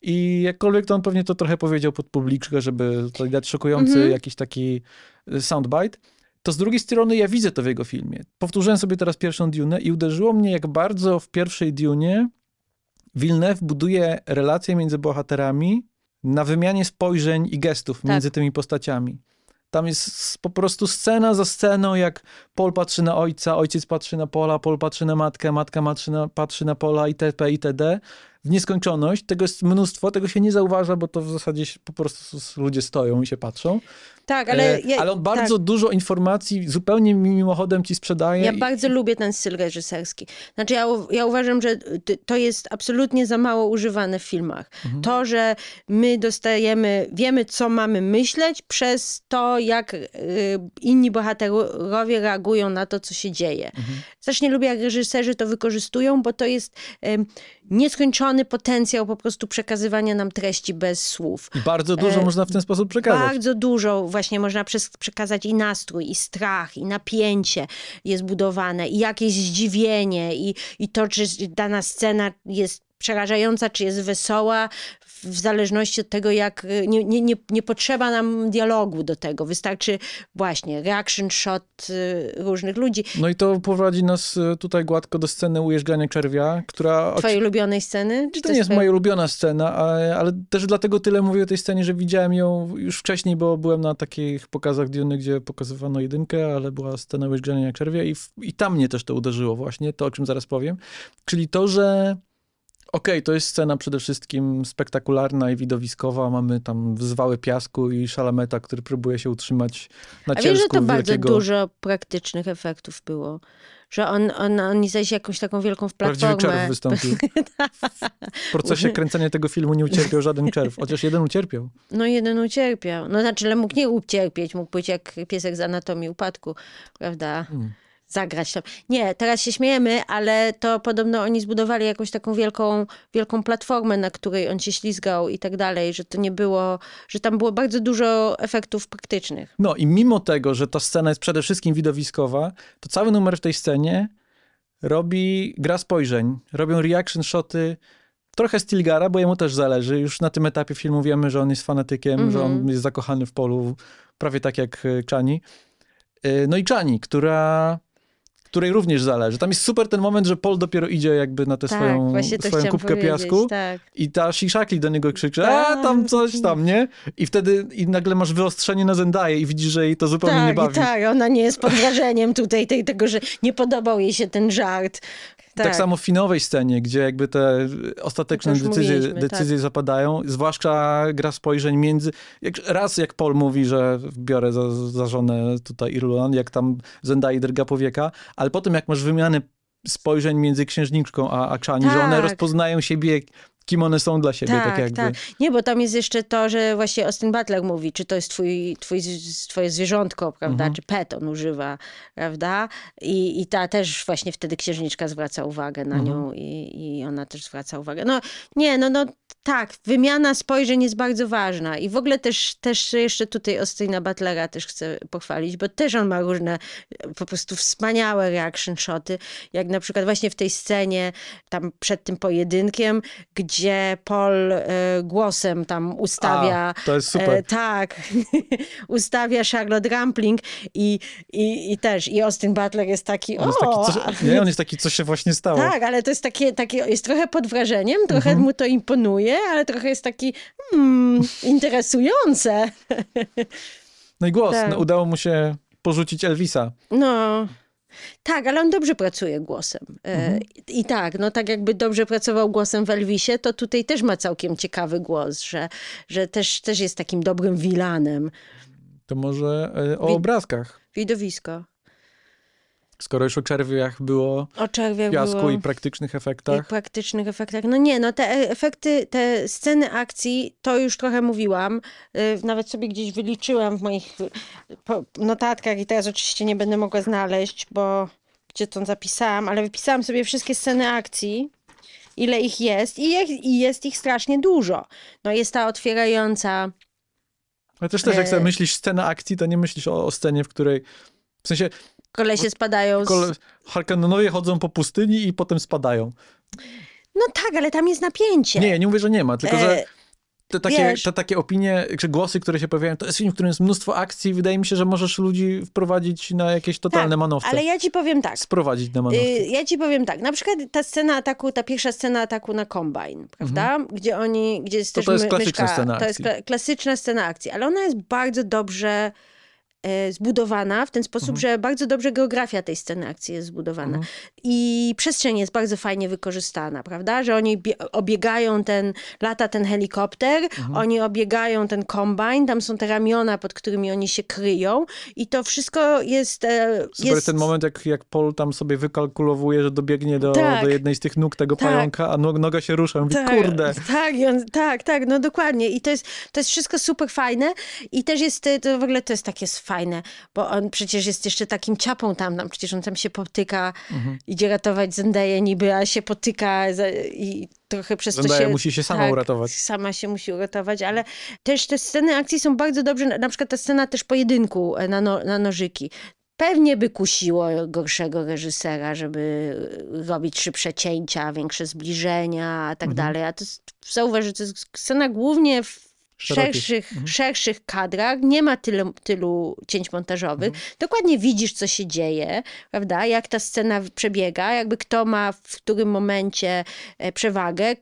I jakkolwiek to on pewnie to trochę powiedział pod publiczkę, żeby dać szokujący mm -hmm. jakiś taki y, soundbite to z drugiej strony ja widzę to w jego filmie. Powtórzyłem sobie teraz pierwszą Dune i uderzyło mnie, jak bardzo w pierwszej Dune Villeneuve buduje relacje między bohaterami na wymianie spojrzeń i gestów tak. między tymi postaciami. Tam jest po prostu scena za sceną, jak Pol patrzy na ojca, ojciec patrzy na Pola, Pol patrzy na matkę, matka patrzy na, patrzy na Pola itp. itd w nieskończoność. Tego jest mnóstwo, tego się nie zauważa, bo to w zasadzie po prostu ludzie stoją i się patrzą. Tak, ale... E, ja, ale on bardzo tak. dużo informacji zupełnie mimochodem ci sprzedaje. Ja i... bardzo lubię ten styl reżyserski. Znaczy ja, ja uważam, że to jest absolutnie za mało używane w filmach. Mhm. To, że my dostajemy, wiemy co mamy myśleć przez to, jak y, inni bohaterowie reagują na to, co się dzieje. Mhm. Strasznie lubię, jak reżyserzy to wykorzystują, bo to jest nieskończony potencjał po prostu przekazywania nam treści bez słów. bardzo dużo e, można w ten sposób przekazać. Bardzo dużo właśnie można przekazać i nastrój, i strach, i napięcie jest budowane, i jakieś zdziwienie, i, i to, czy dana scena jest przerażająca, czy jest wesoła, w zależności od tego, jak y, nie, nie, nie, nie, potrzeba nam dialogu do tego. Wystarczy właśnie reaction shot y, różnych ludzi. No i to prowadzi nas y, tutaj gładko do sceny ujeżdżania czerwia, która... Twojej ulubionej sceny? Czy to, to nie jest moja ulubiona scena, ale, ale, też dlatego tyle mówię o tej scenie, że widziałem ją już wcześniej, bo byłem na takich pokazach Diony gdzie pokazywano jedynkę, ale była scena ujeżdżania czerwia i, w, i tam mnie też to uderzyło właśnie, to o czym zaraz powiem. Czyli to, że Okej, okay, to jest scena przede wszystkim spektakularna i widowiskowa. Mamy tam wzwały piasku i szalameta, który próbuje się utrzymać na A ciężku. A wiem, że to bardzo dużo praktycznych efektów było. Że on, on, oni zaś jakąś taką wielką platformę... Prawdziwy czerw *laughs* wystąpił. W procesie *laughs* kręcenia tego filmu nie ucierpiał żaden czerw, chociaż jeden ucierpiał. No jeden ucierpiał. No znaczy, ale mógł nie ucierpieć, mógł być jak piesek z anatomii upadku, prawda? Hmm zagrać tam. Nie, teraz się śmiejemy, ale to podobno oni zbudowali jakąś taką wielką, wielką platformę, na której on się ślizgał i tak dalej, że to nie było, że tam było bardzo dużo efektów praktycznych. No i mimo tego, że ta scena jest przede wszystkim widowiskowa, to cały numer w tej scenie robi gra spojrzeń, robią reaction shoty, trochę Stilgara, bo jemu też zależy. Już na tym etapie filmu wiemy, że on jest fanatykiem, mm -hmm. że on mhm. jest zakochany w polu, prawie tak jak y, Czani. Y, no i Czani, która której również zależy. Tam jest super ten moment, że Paul dopiero idzie jakby na tę tak, swoją, swoją kubkę piasku tak. i ta Shishakli do niego krzyczy, a tak. tam coś tam, nie? I wtedy i nagle masz wyostrzenie na Zendaya i widzisz, że jej to zupełnie tak, nie bawi. Tak, ona nie jest pod wrażeniem tutaj tej, tego, że nie podobał jej się ten żart. Tak. tak. samo w finowej scenie, gdzie jakby te ostateczne decyzje, tak. decyzje tak. zapadają, zwłaszcza gra spojrzeń między... Jak, raz jak Paul mówi, że biorę za, za żonę tutaj Irulan, jak tam Zendaya drga powieka, ale potem jak masz wymianę spojrzeń między księżniczką a, a Chani, tak. że one tak. rozpoznają siebie kim one są dla siebie. Tak, tak, jakby. tak. Nie, bo tam jest jeszcze to, że właśnie Austin Butler mówi, czy to jest twój, twój, twoje zwierzątko, prawda, mhm. czy pet on używa, prawda? I, I ta też właśnie wtedy księżniczka zwraca uwagę na mhm. nią i, i ona też zwraca uwagę. No nie, no, no tak, wymiana spojrzeń jest bardzo ważna i w ogóle też, też jeszcze tutaj Austina Butlera też chcę pochwalić, bo też on ma różne e, po prostu wspaniałe reaction shoty, jak na przykład właśnie w tej scenie tam przed tym pojedynkiem, gdzie gdzie Paul e, głosem tam ustawia. A, to jest e, super. tak, *laughs* ustawia Charlotte Rampling i, i, i, też, i Austin Butler jest taki, on jest o! nie, on jest taki, co się właśnie stało. Tak, ale to jest takie, takie jest trochę pod wrażeniem, trochę mhm. mu to imponuje, ale trochę jest taki hmm, interesujące. No i głos, tak. no, udało mu się porzucić Elvisa. No. Tak, ale on dobrze pracuje głosem. E, mhm. I tak, no tak jakby dobrze pracował głosem w Elvisie, to tutaj też ma całkiem ciekawy głos, że, że też, też jest takim dobrym wilanem. To może e, o obrazkach. Widowisko. Skoro już o czerwiach było, o czerwiach piasku było. i praktycznych efektach. I praktycznych efektach. No nie, no te e, efekty, te sceny akcji, to już trochę mówiłam. Y, nawet sobie gdzieś wyliczyłam w moich notatkach i teraz oczywiście nie będę mogła znaleźć, bo gdzie to zapisałam, ale wypisałam sobie wszystkie sceny akcji, ile ich jest i, jest ich strasznie dużo. No jest ta otwierająca... Ale też, też jak sobie e, myślisz scenę akcji, to nie myślisz o, o scenie, w której... W sensie Kolesie spadają. Z... Kole... chodzą po pustyni i potem spadają. No tak, ale tam jest napięcie. Nie, nie mówię, że nie ma, tylko że e, te takie, te takie opinie, czy głosy, które się pojawiają, to jest film, w którym jest mnóstwo akcji wydaje mi się, że możesz ludzi wprowadzić na jakieś totalne tak, manowce. ale ja ci powiem tak. Sprowadzić na manowce. Y, ja ci powiem tak, na przykład ta scena ataku, ta pierwsza scena ataku na kombajn, mhm. prawda? Mhm. Gdzie oni, gdzie jesteśmy... To, to jest klasyczna myszka, scena akcji. To jest klasyczna scena akcji, ale ona jest bardzo dobrze E, zbudowana w ten sposób, mhm. że bardzo dobrze geografia tej sceny akcji jest zbudowana. Mhm. I przestrzeń jest bardzo fajnie wykorzystana, prawda? Że oni obiegają ten, lata ten helikopter, mhm. oni obiegają ten kombajn, tam są te ramiona, pod którymi oni się kryją i to wszystko jest... E, super jest... ten moment, jak, jak Paul tam sobie wykalkulowuje, że dobiegnie do, tak. do jednej z tych nóg tego tak. pająka, a no, noga się rusza, mówi, tak. kurde. Tak, on, tak, tak, no dokładnie. I to jest, to jest wszystko super fajne i też jest, e, to w ogóle to jest takie fajne fajne, bo on przecież jest jeszcze takim ciapą tam, tam no, przecież on tam się potyka, mhm. idzie ratować Zendaya niby, a się potyka i trochę przez Zendaya to się... musi się sama tak, uratować. Sama się musi uratować, ale też te sceny akcji są bardzo dobrze, na przykład ta scena też pojedynku e, na, no, na nożyki. Pewnie by kusiło gorszego reżysera, żeby robić szybsze cięcia, większe zbliżenia i tak mhm. dalej. A to jest, że to jest scena głównie w szerszych, mhm. szerszych kadrach, nie ma tylu tylu cięć montażowych. Mhm. Dokładnie widzisz, co się dzieje, prawda? Jak ta scena przebiega, jakby kto ma w którym momencie e, przewagę. E,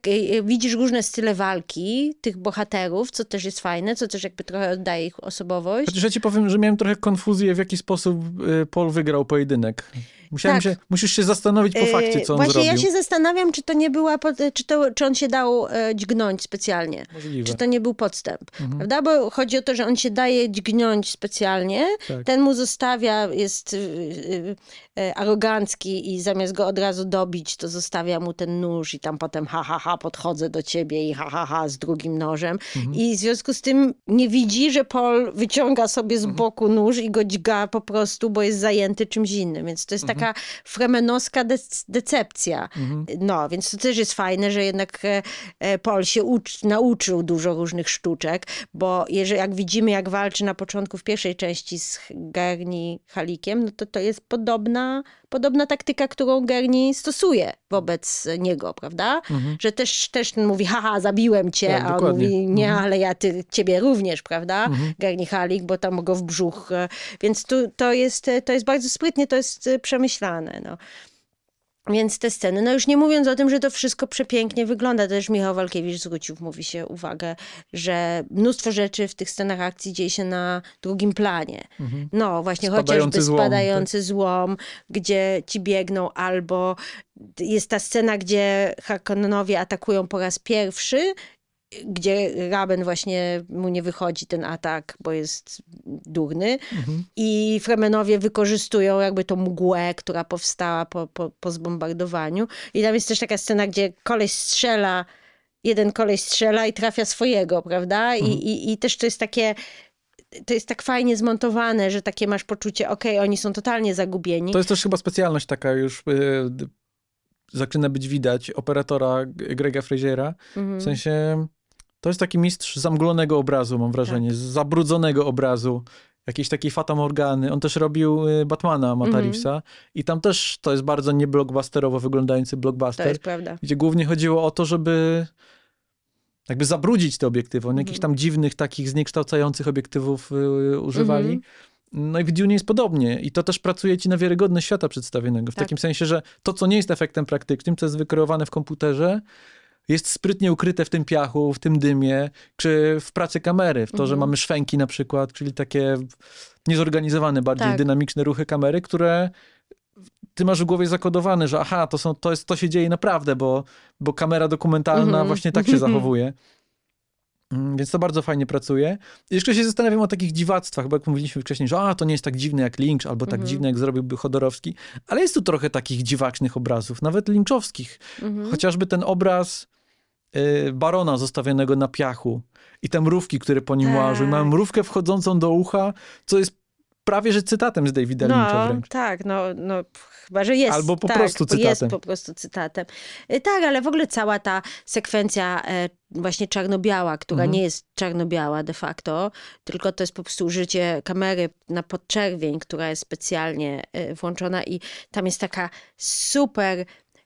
widzisz różne style walki tych bohaterów, co też jest fajne, co też jakby trochę oddaje ich osobowość. Chociaż ja ci powiem, że miałem trochę konfuzję, w jaki sposób e, Paul wygrał pojedynek. Musiałem tak. się, musisz się zastanowić po y, fakcie, co on Właśnie zrobił. Właśnie ja się zastanawiam, czy to nie była, czy, to, czy on się dał e, dźgnąć specjalnie. Możliwe. Czy to nie był podstęp, mhm. prawda? Bo chodzi o to, że on się daje dźgnąć specjalnie, tak. ten mu zostawia, jest y, y, E, arogancki i zamiast go od razu dobić, to zostawia mu ten nóż i tam potem ha, ha, ha, podchodzę do ciebie i ha, ha, ha z drugim nożem. Mhm. I w związku z tym nie widzi, że Paul wyciąga sobie z mhm. boku nóż i go dźga po prostu, bo jest zajęty czymś innym. Więc to jest mhm. taka fremenowska de decepcja. Mhm. No, więc to też jest fajne, że jednak e, e, Paul się nauczył dużo różnych sztuczek, bo jeżeli, jak widzimy, jak walczy na początku w pierwszej części z Garni Halikiem, no to to jest podobna podobna, podobna taktyka, którą Gerni stosuje wobec niego, prawda? Mhm. Że też, też mówi, haha, zabiłem cię, tak, a on mówi, nie, mhm. ale ja ty, ciebie również, prawda? Mhm. Gerni Halik, bo tam go w brzuch. E, więc tu, to, jest, e, to jest bardzo sprytnie, to jest e, przemyślane. No. Więc te sceny, no już nie mówiąc o tym, że to wszystko przepięknie wygląda, też Michał Walkiewicz zwrócił, mówi się, uwagę, że mnóstwo rzeczy w tych scenach akcji dzieje się na drugim planie. Mhm. No właśnie, spadający chociażby złom, spadający tak. złom, gdzie ci biegną, albo jest ta scena, gdzie Hakonowie atakują po raz pierwszy gdzie Raben właśnie mu nie wychodzi ten atak, bo jest durny. Mhm. I Fremenowie wykorzystują jakby tą mgłę, która powstała po, po, po zbombardowaniu. I tam jest też taka scena, gdzie koleś strzela, jeden koleś strzela i trafia swojego, prawda? I, mhm. i, i też to jest takie to jest tak fajnie zmontowane, że takie masz poczucie, okej, okay, oni są totalnie zagubieni. To jest też chyba specjalność taka już yy, zaczyna być widać operatora Grega Frasera. Mhm. W sensie to jest taki mistrz zamglonego obrazu, mam wrażenie, tak. zabrudzonego obrazu, jakieś takiej fatamorgany. On też robił y, Batmana Matarifsa mhm. mm -hmm. i tam też to jest bardzo nieblockbusterowo wyglądający blockbuster. To jest prawda. Gdzie głównie chodziło o to, żeby jakby zabrudzić te obiektywy. Oni mm -hmm. jakichś mhm. tam dziwnych, takich zniekształcających obiektywów yy, używali. Mm -hmm. No i w Dune jest podobnie. I to też pracuje ci na wiarygodność świata przedstawionego. W tak. takim sensie, że to, co nie jest efektem praktycznym, co jest wykreowane w komputerze, jest sprytnie ukryte w tym piachu, w tym dymie, czy w pracy kamery, w to, mhm. że mamy szwęki na przykład, czyli takie niezorganizowane, bardziej tak. dynamiczne ruchy kamery, które ty masz w głowie zakodowane, że aha, to, są, to, jest, to się dzieje naprawdę, bo, bo kamera dokumentalna mhm. właśnie tak się mhm. zachowuje. Mm, więc to bardzo fajnie pracuje. Jeszcze się zastanawiam o takich dziwactwach, bo jak mówiliśmy wcześniej, że a, to nie jest tak dziwne jak Lynch, albo tak mhm. dziwne jak zrobiłby Chodorowski, ale jest tu trochę takich dziwacznych obrazów, nawet lynczowskich. Mhm. Chociażby ten obraz y, barona zostawionego na piachu i te mrówki, które po nim tak. łażą. Mam mrówkę wchodzącą do ucha, co jest prawie że cytatem z Davida no, wręcz. Tak, no, no chyba, że jest. Albo po tak, prostu cytatem. Jest po prostu cytatem. Y, tak, ale w ogóle cała ta sekwencja e, właśnie czarno-biała, która mhm. nie jest czarno-biała de facto, tylko to jest po prostu użycie kamery na podczerwień, która jest specjalnie e, włączona i tam jest taka super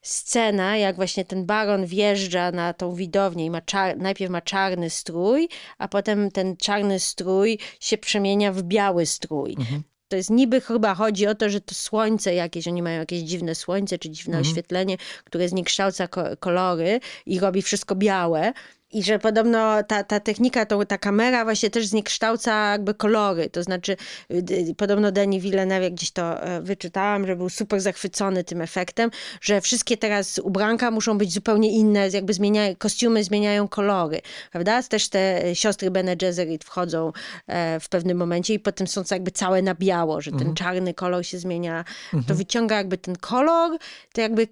scena, jak właśnie ten baron wjeżdża na tą widownię i ma czar- najpierw ma czarny strój, a potem ten czarny strój się przemienia w biały strój. Mhm. To jest niby chyba chodzi o to, że to słońce jakieś, oni mają jakieś dziwne słońce czy dziwne mhm. oświetlenie, które zniekształca ko- kolory i robi wszystko białe. I że podobno ta, ta technika, to, ta kamera właśnie też zniekształca jakby kolory. To znaczy, y, y, podobno Denis Villeneuve, gdzieś to e, wyczytałam, że był super zachwycony tym efektem, że wszystkie teraz ubranka muszą być zupełnie inne, jakby zmieniają, kostiumy zmieniają kolory, prawda? Też te e, siostry Bene Gesserit wchodzą e, w pewnym momencie i potem są jakby całe na biało, że ten mhm. czarny kolor się zmienia. Mhm. To wyciąga jakby ten kolor, to jakby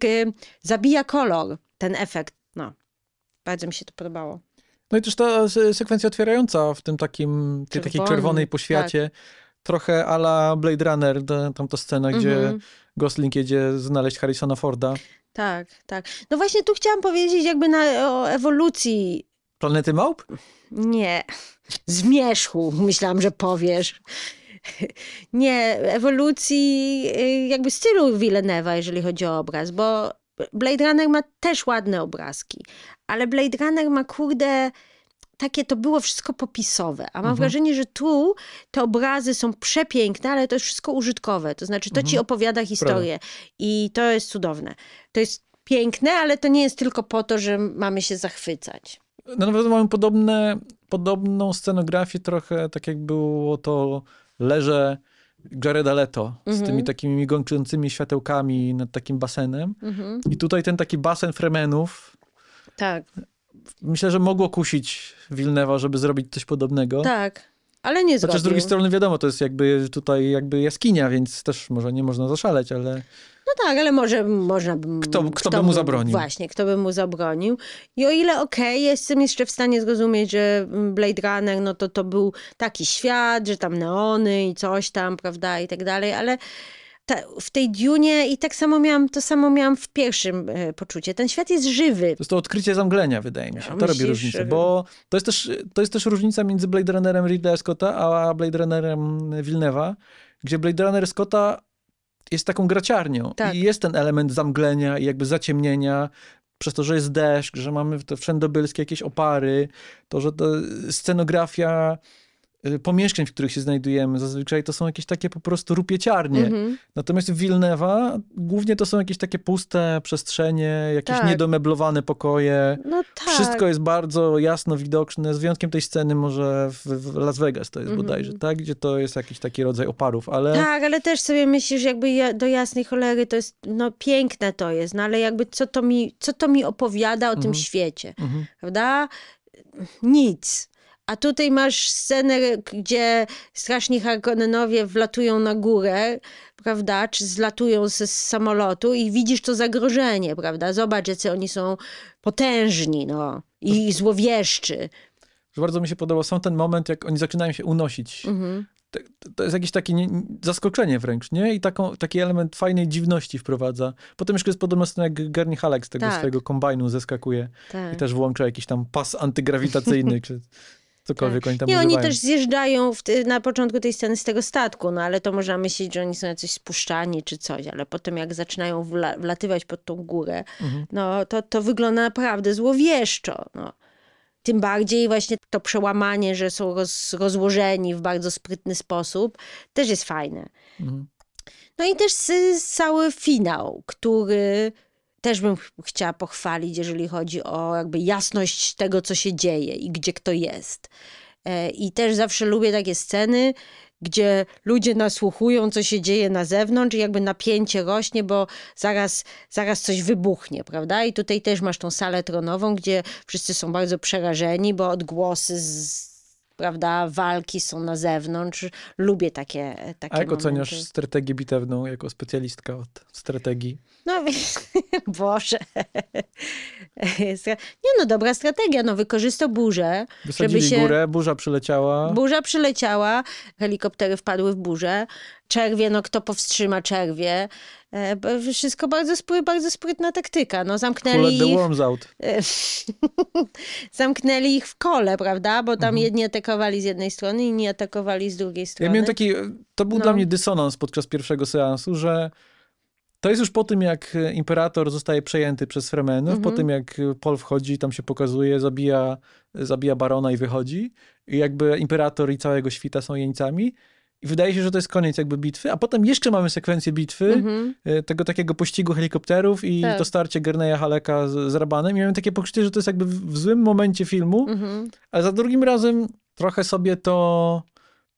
zabija kolor ten efekt bardzo mi się to podobało. No i też ta sekwencja otwierająca w tym takim, tej Czerwony, takiej czerwonej poświacie, tak. trochę ala Blade Runner, tam ta scena, mm -hmm. Link Gosling jedzie znaleźć Harrisona Forda. Tak, tak. No właśnie tu chciałam powiedzieć jakby na, o ewolucji. Planety małp? Nie. Zmierzchu, myślałam, że powiesz. Nie, ewolucji y, jakby stylu Villeneuve'a, jeżeli chodzi o obraz, bo Blade Runner ma też ładne obrazki, ale Blade Runner ma kurde takie to było wszystko popisowe, a mam mhm. wrażenie, że tu te obrazy są przepiękne, ale to jest wszystko użytkowe, to znaczy to mhm. ci opowiada historię Prawda. i to jest cudowne. To jest piękne, ale to nie jest tylko po to, że mamy się zachwycać. No nawet mamy podobne, podobną scenografię trochę, tak jak było to leże Jareda Leto z tymi mhm. takimi migoczącymi światełkami nad takim basenem. Mhm. I tutaj ten taki basen Fremenów tak. Myślę, że mogło kusić Wilnewa, żeby zrobić coś podobnego. Tak, ale nie zrobił. Znaczy, Chociaż z drugiej strony wiadomo, to jest jakby tutaj jakby jaskinia, więc też może nie można zaszaleć, ale... No tak, ale może można by... Kto, kto, kto by mu zabronił? Właśnie, kto by mu zabronił. I o ile okej, okay, jestem jeszcze w stanie zrozumieć, że mm, Blade Runner, no to to był taki świat, że tam neony i coś tam, prawda, i tak dalej, ale ta, w tej Dunie i tak samo miałam, to samo miałam w pierwszym e, poczucie. Ten świat jest żywy. To jest to odkrycie zamglenia, wydaje mi się. No, to robi różnicę, bo to jest, też, to jest też różnica między Blade Runnerem Ridley Scotta a Blade Runnerem Wilnewa, gdzie Blade Runner Scotta jest taką graciarnią tak. i jest ten element zamglenia i jakby zaciemnienia, przez to, że jest deszcz, że mamy te wszędobylskie jakieś opary, to, że to scenografia Y, pomieszkań, w których się znajdujemy. Zazwyczaj to są jakieś takie po prostu rupieciarnie. Mhm. natomiast Natomiast Wilnewa głównie to są jakieś takie puste przestrzenie, jakieś tak. niedomeblowane pokoje. No tak. Wszystko jest bardzo jasno widoczne, z wyjątkiem tej sceny może w, w Las Vegas to jest mhm. bodajże, tak? Gdzie to jest jakiś taki rodzaj oparów, ale... Tak, ale też sobie myślisz jakby do jasnej cholery to jest, no piękne to jest, no ale jakby co to mi, co to mi opowiada o tym mhm. świecie, mhm. prawda? Nic a tutaj masz scenę, gdzie straszni Harkonnenowie wlatują na górę, prawda, czy zlatują z, samolotu i widzisz to zagrożenie, prawda? Zobacz, jacy oni są potężni, no, i złowieszczy. bardzo mi się podobał sam ten moment, jak oni zaczynają się unosić. Mhm. To jest jakieś takie nie, zaskoczenie wręcz, nie? I taką, taki element fajnej dziwności wprowadza. Potem jeszcze jest podobna scena, jak Garni Halleck z tego tak. swojego kombajnu zeskakuje tak. i też włącza jakiś tam pas antygrawitacyjny cokolwiek tak. oni tam Nie, oni też zjeżdżają na początku tej sceny z tego statku, no ale to można myśleć, że oni są jakoś spuszczani czy coś, ale potem jak zaczynają wla, wlatywać pod tą górę, mhm. no to, to wygląda naprawdę złowieszczo, no. Tym bardziej właśnie to przełamanie, że są roz, rozłożeni w bardzo sprytny sposób, też jest fajne. Mhm. No i też cały finał, który też bym chciała pochwalić, jeżeli chodzi o jakby jasność tego, co się dzieje i gdzie kto jest. E, I też zawsze lubię takie sceny, gdzie ludzie nasłuchują, co się dzieje na zewnątrz i jakby napięcie rośnie, bo zaraz, zaraz coś wybuchnie, prawda? I tutaj też masz tą salę tronową, gdzie wszyscy są bardzo przerażeni, bo odgłosy z prawda, walki są na zewnątrz. Lubię takie takie A jak momenty. oceniasz strategię bitewną jako specjalistka od strategii? No, *laughs* Boże. Nie no, dobra strategia. No, wykorzystał burzę. Wysadzili żeby się... górę, burza przyleciała. Burza przyleciała, helikoptery wpadły w burzę. Czerwie, no kto powstrzyma czerwie? E, wszystko bardzo, bardzo sprytna taktyka. No, zamknęli the ich... worms out. *laughs* zamknęli ich w kole, prawda? Bo tam mhm. jedni atakowali z jednej strony, inni atakowali z drugiej strony. Ja miałem taki... E, to był no. dla mnie dysonans podczas pierwszego seansu, że to jest już po tym, jak e, imperator zostaje przejęty przez Fremenów, mhm. po tym jak Pol wchodzi, tam się pokazuje, zabija, zabija barona i wychodzi. I jakby imperator i całego świta są jeńcami. I wydaje się, że to jest koniec jakby bitwy, a potem jeszcze mamy sekwencję bitwy, mm -hmm. tego takiego pościgu helikopterów i tak. to starcie Haleka z, z Rabanem. I miałem takie poczucie, że to jest jakby w, w złym momencie filmu, mm -hmm. ale za drugim razem trochę sobie to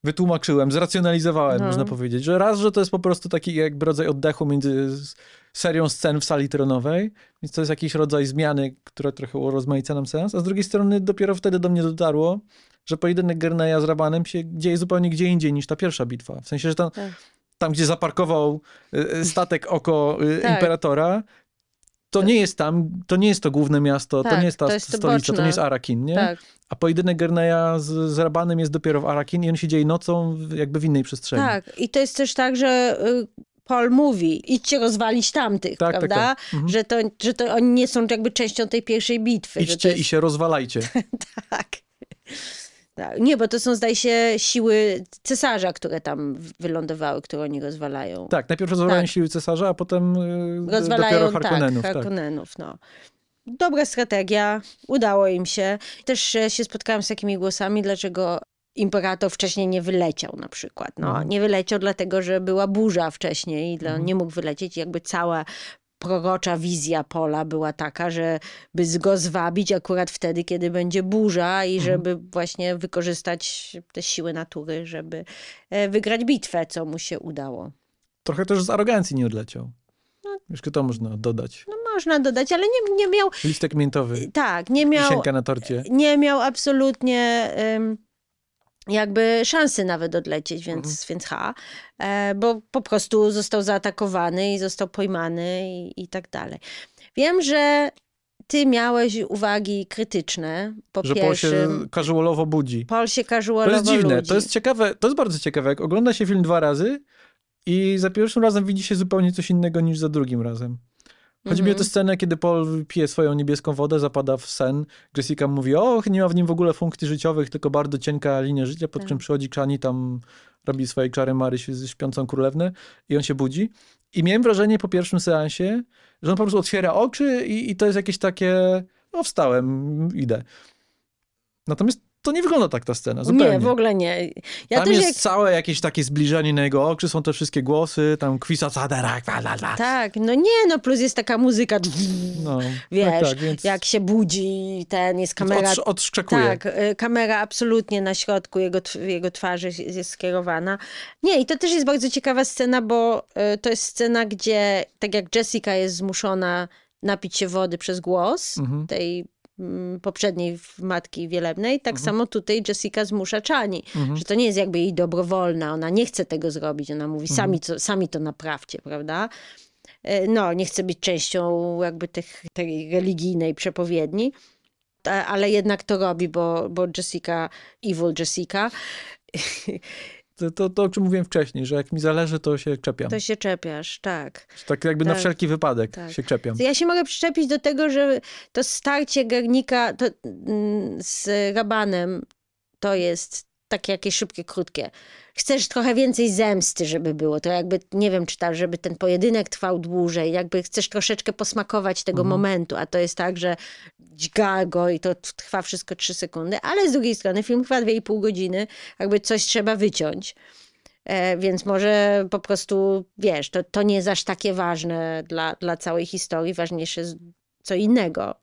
wytłumaczyłem, zracjonalizowałem, no. można powiedzieć. Że raz, że to jest po prostu taki jakby rodzaj oddechu między serią scen w sali tronowej, więc to jest jakiś rodzaj zmiany, która trochę rozmaica nam sens, a z drugiej strony dopiero wtedy do mnie dotarło, że pojedynek Gerneja z Rabanem się dzieje zupełnie gdzie indziej niż ta pierwsza bitwa. W sensie, że tam, tak. tam gdzie zaparkował y, y, statek oko y, tak. imperatora, to nie jest tam, to nie jest to główne miasto, tak, to nie jest ta to jest stolica, boczne. to nie jest Arakin, nie? Tak. A pojedynek Gerneja z, z Rabanem jest dopiero w Arakin i on się dzieje nocą jakby w innej przestrzeni. Tak, i to jest też tak, że y, Paul mówi, idźcie rozwalić tamtych, tak, tak prawda? Tak, tak. Mhm. Że, to, że to oni nie są jakby częścią tej pierwszej bitwy. Idźcie jest... i się rozwalajcie. *laughs* tak. Tak. Nie, bo to są zdaje się siły cesarza, które tam wylądowały, które oni rozwalają. Tak, najpierw rozwalają tak. siły cesarza, a potem e, rozwalają, Harkonnenów. Tak, Harkonnenów, tak. no dobra strategia, udało im się. Też e, się spotkałam z takimi głosami, dlaczego imperator wcześniej nie wyleciał na przykład. No, mhm. Nie wyleciał dlatego, że była burza wcześniej i dla, mhm. nie mógł wylecieć. Jakby cała prorocza wizja pola była taka, żeby go zwabić akurat wtedy, kiedy będzie burza i mhm. żeby właśnie wykorzystać te siły natury, żeby e, wygrać bitwę, co mu się udało. Trochę też z arogancji nie odleciał. No, Jeszcze to można dodać. No można dodać, ale nie, nie miał... Listek miętowy. Tak, nie miał... Sienka na torcie. Nie miał absolutnie jakby szansy nawet odlecieć, więc, mhm. więc ha, e, bo po prostu został zaatakowany i został pojmany i, i tak dalej. Wiem, że ty miałeś uwagi krytyczne po że Paul Pol się casualowo budzi. Pol się budzi. To jest dziwne, ludzi. to jest ciekawe, to jest bardzo ciekawe, jak ogląda się film dwa razy i za pierwszym razem widzi się zupełnie coś innego niż za drugim razem. Chodzi mi o tę mhm. scenę, kiedy Paul pije swoją niebieską wodę, zapada w sen. Jessica mówi, o, nie ma w nim w ogóle funkcji życiowych, tylko bardzo cienka linia życia, po tak. czym przychodzi Chani, tam robi swoje czary Mary z śpiącą królewnę i on się budzi. I miałem wrażenie po pierwszym seansie, że on po prostu otwiera oczy i, i to jest jakieś takie, no wstałem, idę. Natomiast to nie wygląda tak ta scena, zupełnie. Nie, w ogóle nie. Ja tam jest jak... całe jakieś takie zbliżenie na jego oczy, są te wszystkie głosy, tam kwisa cadarak, Tak, no nie, no plus jest taka muzyka, no, tak, wiesz, tak, tak, więc... jak się budzi, ten jest kamera... Odsz, odszczekuje. Tak, y, kamera absolutnie na środku jego, jego twarzy jest skierowana. Nie, i to też jest bardzo ciekawa scena, bo y, to jest scena, gdzie tak jak Jessica jest zmuszona napić się wody przez głos mhm. tej Mm, poprzedniej matki wielebnej, tak mhm. samo tutaj Jessica zmusza Czani, mhm. że to nie jest jakby jej dobrowolna, ona nie chce tego zrobić, ona mówi mhm. sami, co, sami to naprawcie, prawda? E, no, nie chce być częścią jakby tych, tej religijnej przepowiedni, ale jednak to robi, bo, bo Jessica, evil Jessica *laughs* To, to, to, o czym mówiłem wcześniej, że jak mi zależy, to się czepiam. To się czepiasz, tak. Tak jakby tak. na wszelki wypadek tak. się czepiam. Ja się mogę przyczepić do tego, że to starcie Gernika to, mm, z Rabanem to jest takie jakieś szybkie, krótkie. Chcesz trochę więcej zemsty, żeby było. To jakby, nie wiem, czy tam, żeby ten pojedynek trwał dłużej. Jakby chcesz troszeczkę posmakować tego mhm. momentu, a to jest tak, że dźga go i to trwa wszystko trzy sekundy. Ale z drugiej strony film trwa dwie i pół godziny. Jakby coś trzeba wyciąć. E, więc może po prostu, wiesz, to, to nie jest aż takie ważne dla, dla całej historii. Ważniejsze jest co innego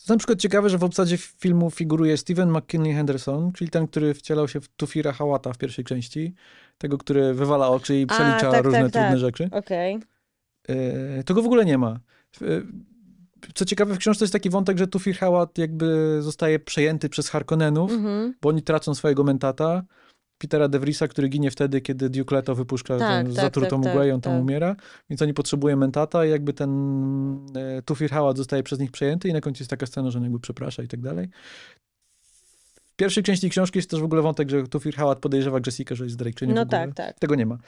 jest na przykład ciekawe, że w obsadzie filmu figuruje Steven McKinley Henderson, czyli ten, który wcielał się w Tufira Hałata w pierwszej części, tego, który wywala oczy i przelicza A, tak, tak, różne tak, trudne tak. rzeczy. Okej. Okay. E, tego w ogóle nie ma. E, co ciekawe, w książce jest taki wątek, że Tufir Hałat jakby zostaje przejęty przez Harkonnenów, mm -hmm. bo oni tracą swojego mentata Petera DeVrisa, który ginie wtedy, kiedy Duke Leto wypuszcza tak, tak, zatrutą tak, mgłę i on tam umiera, więc oni potrzebują mentata i jakby ten e, Tufir Hałat zostaje przez nich przejęty i na końcu jest taka scena, że on jakby przeprasza i tak dalej. W pierwszej części książki jest też w ogóle wątek, że Tufir Hałat podejrzewa Jessica, że jest zdrajczynią No tak, tak. Tego nie ma.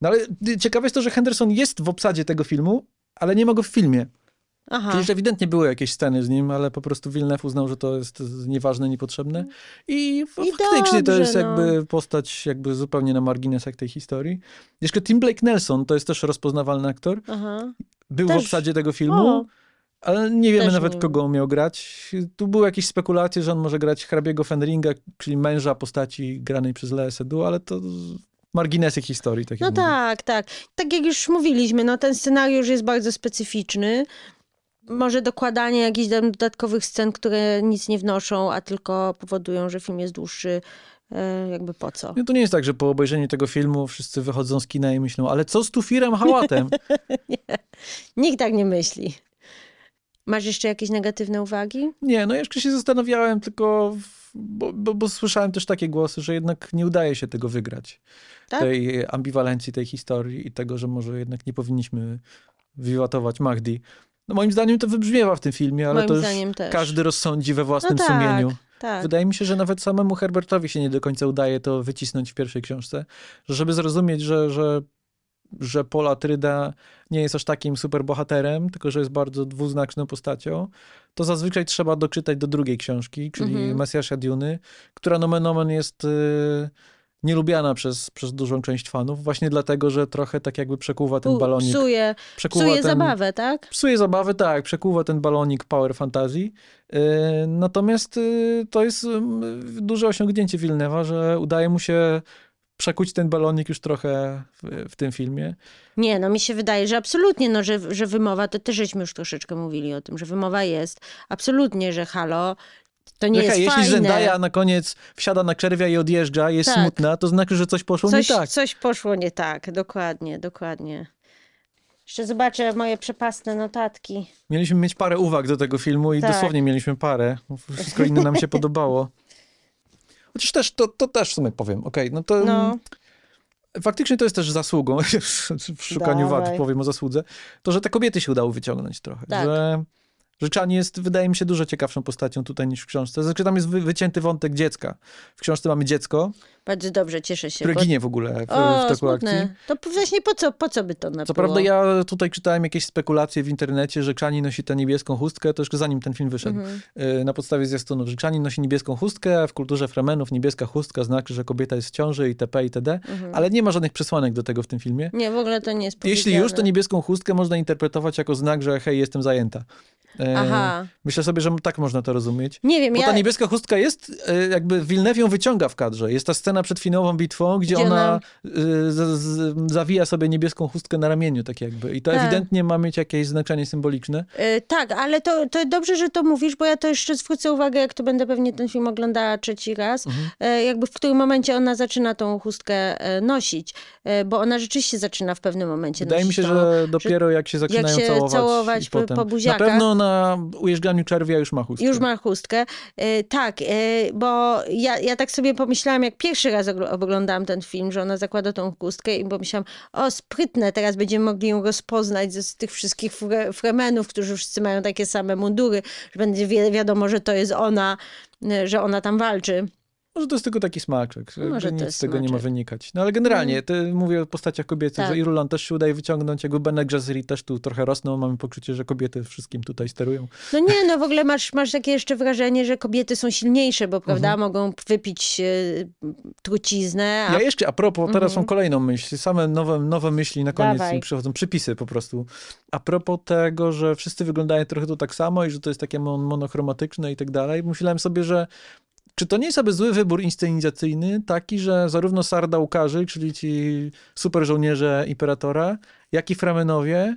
No ale ciekawe jest to, że Henderson jest w obsadzie tego filmu, ale nie ma go w filmie. Aha. Czyli ewidentnie były jakieś sceny z nim, ale po prostu Wilnef uznał, że to jest nieważne, niepotrzebne. Mm. I, I faktycznie dobrze, to jest no. jakby postać jakby zupełnie na marginesach tej historii. Jeszcze Tim Blake Nelson to jest też rozpoznawalny aktor. Aha. Był też. w obsadzie tego filmu. O. Ale nie wiemy Też nawet, nie kogo miał grać. Tu były jakieś spekulacje, że on może grać hrabiego Fenringa, czyli męża postaci granej przez Lea Sedu, ale to marginesy historii. Tak no tak, mówię. tak. Tak jak już mówiliśmy, no ten scenariusz jest bardzo specyficzny może dokładanie jakichś dodatkowych scen, które nic nie wnoszą, a tylko powodują, że film jest dłuższy, e, jakby po co. No to nie jest tak, że po obejrzeniu tego filmu wszyscy wychodzą z kina i myślą, ale co z Tufirem Hałatem? *laughs* nie, nikt tak nie myśli. Masz jeszcze jakieś negatywne uwagi? Nie, no jeszcze się zastanawiałem, tylko bo, bo, bo, słyszałem też takie głosy, że jednak nie udaje się tego wygrać. Tak? Tej ambiwalencji tej historii i tego, że może jednak nie powinniśmy wiwatować Magdi, no moim zdaniem to wybrzmiewa w tym filmie, ale moim to już też. każdy rozsądzi we własnym no tak, sumieniu. Tak. Wydaje mi się, że nawet samemu Herbertowi się nie do końca udaje to wycisnąć w pierwszej książce, żeby zrozumieć, że, że, że Pola Tryda nie jest aż takim super bohaterem, tylko że jest bardzo dwuznaczną postacią, to zazwyczaj trzeba doczytać do drugiej książki, czyli mhm. Mesjasza Duny, która nomen omen jest... Yy, nielubiana przez, przez dużą część fanów, właśnie dlatego, że trochę tak jakby przekuwa ten balonik. Psuje, przekuwa psuje ten, zabawę, tak? Psuje zabawę, tak. Przekuwa ten balonik Power Fantazji. Y, natomiast y, to jest y, duże osiągnięcie Wilnewa, że udaje mu się przekuć ten balonik już trochę w, w, tym filmie. Nie, no mi się wydaje, że absolutnie, no, że, że wymowa, to też żeśmy już troszeczkę mówili o tym, że wymowa jest, absolutnie, że halo, to nie jest jeśli fajne. Jeśli Zendaya na koniec wsiada na czerwia i odjeżdża, jest tak. smutna, to znaczy, że coś poszło coś, nie tak. Coś poszło nie tak, dokładnie, dokładnie. Jeszcze zobaczę moje przepasne notatki. Mieliśmy mieć parę uwag do tego filmu i tak. dosłownie mieliśmy parę. Wszystko inne nam się *laughs* podobało. Chociaż też, to, to też w sumie powiem, okej, okay, no to... No. Mm, faktycznie to jest też zasługą, *laughs* w szukaniu Dawaj. wad powiem o zasłudze, to, że te kobiety się udało wyciągnąć trochę. Tak. Że Rzeczami jest, wydaje mi się, dużo ciekawszą postacią tutaj niż w książce. Znaczy, tam jest wycięty wątek dziecka. W książce mamy dziecko, bardzo dobrze, cieszę się. Które bo... ginie w ogóle w, o, w smutne. akcji. To właśnie po co, po co by to na Co prawda ja tutaj czytałem jakieś spekulacje w internecie, że Krzani nosi tę niebieską chustkę, to zanim ten film wyszedł, mhm. y, na podstawie zjastunów, że Krzani nosi niebieską chustkę, a w kulturze fremenów niebieska chustka znaczy, że kobieta jest w ciąży itp. itd. Mhm. Ale nie ma żadnych przesłanek do tego w tym filmie. Nie, w ogóle to nie jest Jeśli już, to niebieską chustkę można interpretować jako znak, że hej, jestem zajęta. E, Aha. Myślę sobie, że tak można to rozumieć. Nie wiem, Bo ta niebieska chustka jest, e, jakby Wilnewią wyciąga w kadrze. Jest ta scena scena przed finową bitwą, gdzie, gdzie ona y, z, z, zawija sobie niebieską chustkę na ramieniu, tak jakby. I to tak. ewidentnie ma mieć jakieś znaczenie symboliczne. Yy, tak, ale to, to dobrze, że to mówisz, bo ja to jeszcze zwrócę uwagę, jak to będę pewnie ten film oglądała trzeci raz, mhm. yy, jakby w którym momencie ona zaczyna tą chustkę e, nosić, yy, bo ona rzeczywiście zaczyna w pewnym momencie Wydaje nosić. Wydaje mi się, że dopiero że, jak się zaczynają jak się całować, całować po, po buziakach. Na pewno na ujeżdżaniu czerwia już ma chustkę. Już ma chustkę, tak, bo ja, ja tak sobie pomyślałam, jak pierwszy pierwszy raz oglądałam ten film, że ona zakłada tą chustkę i pomyślałam, o sprytne, teraz będziemy mogli ją rozpoznać z tych wszystkich fre fremenów, którzy wszyscy mają takie same mundury, że będzie wi wiadomo, że to jest ona, y, że ona tam walczy. Może to jest tylko taki smaczek, Może nic z tego smaczek. nie ma wynikać. No ale generalnie, mm. mówię o postaciach kobiecych, tak. że Irulan też się udaje wyciągnąć, jakby Bene Gesserit też tu trochę rosną, mamy poczucie, że kobiety wszystkim tutaj sterują. No nie, no w ogóle masz, masz takie jeszcze wrażenie, że kobiety są silniejsze, bo prawda, mhm. mogą wypić y, truciznę. A... Ja jeszcze, a propos, teraz mhm. mam kolejną myśl, same nowe, nowe myśli na koniec Dawaj. mi przychodzą, przypisy po prostu. A propos tego, że wszyscy wyglądają trochę tu tak samo i że to jest takie monochromatyczne i tak dalej, myślałem sobie, że czy to nie jest aby zły wybór inscenizacyjny, taki, że zarówno sardaukarzy, czyli ci super żołnierze Imperatora, jak i framenowie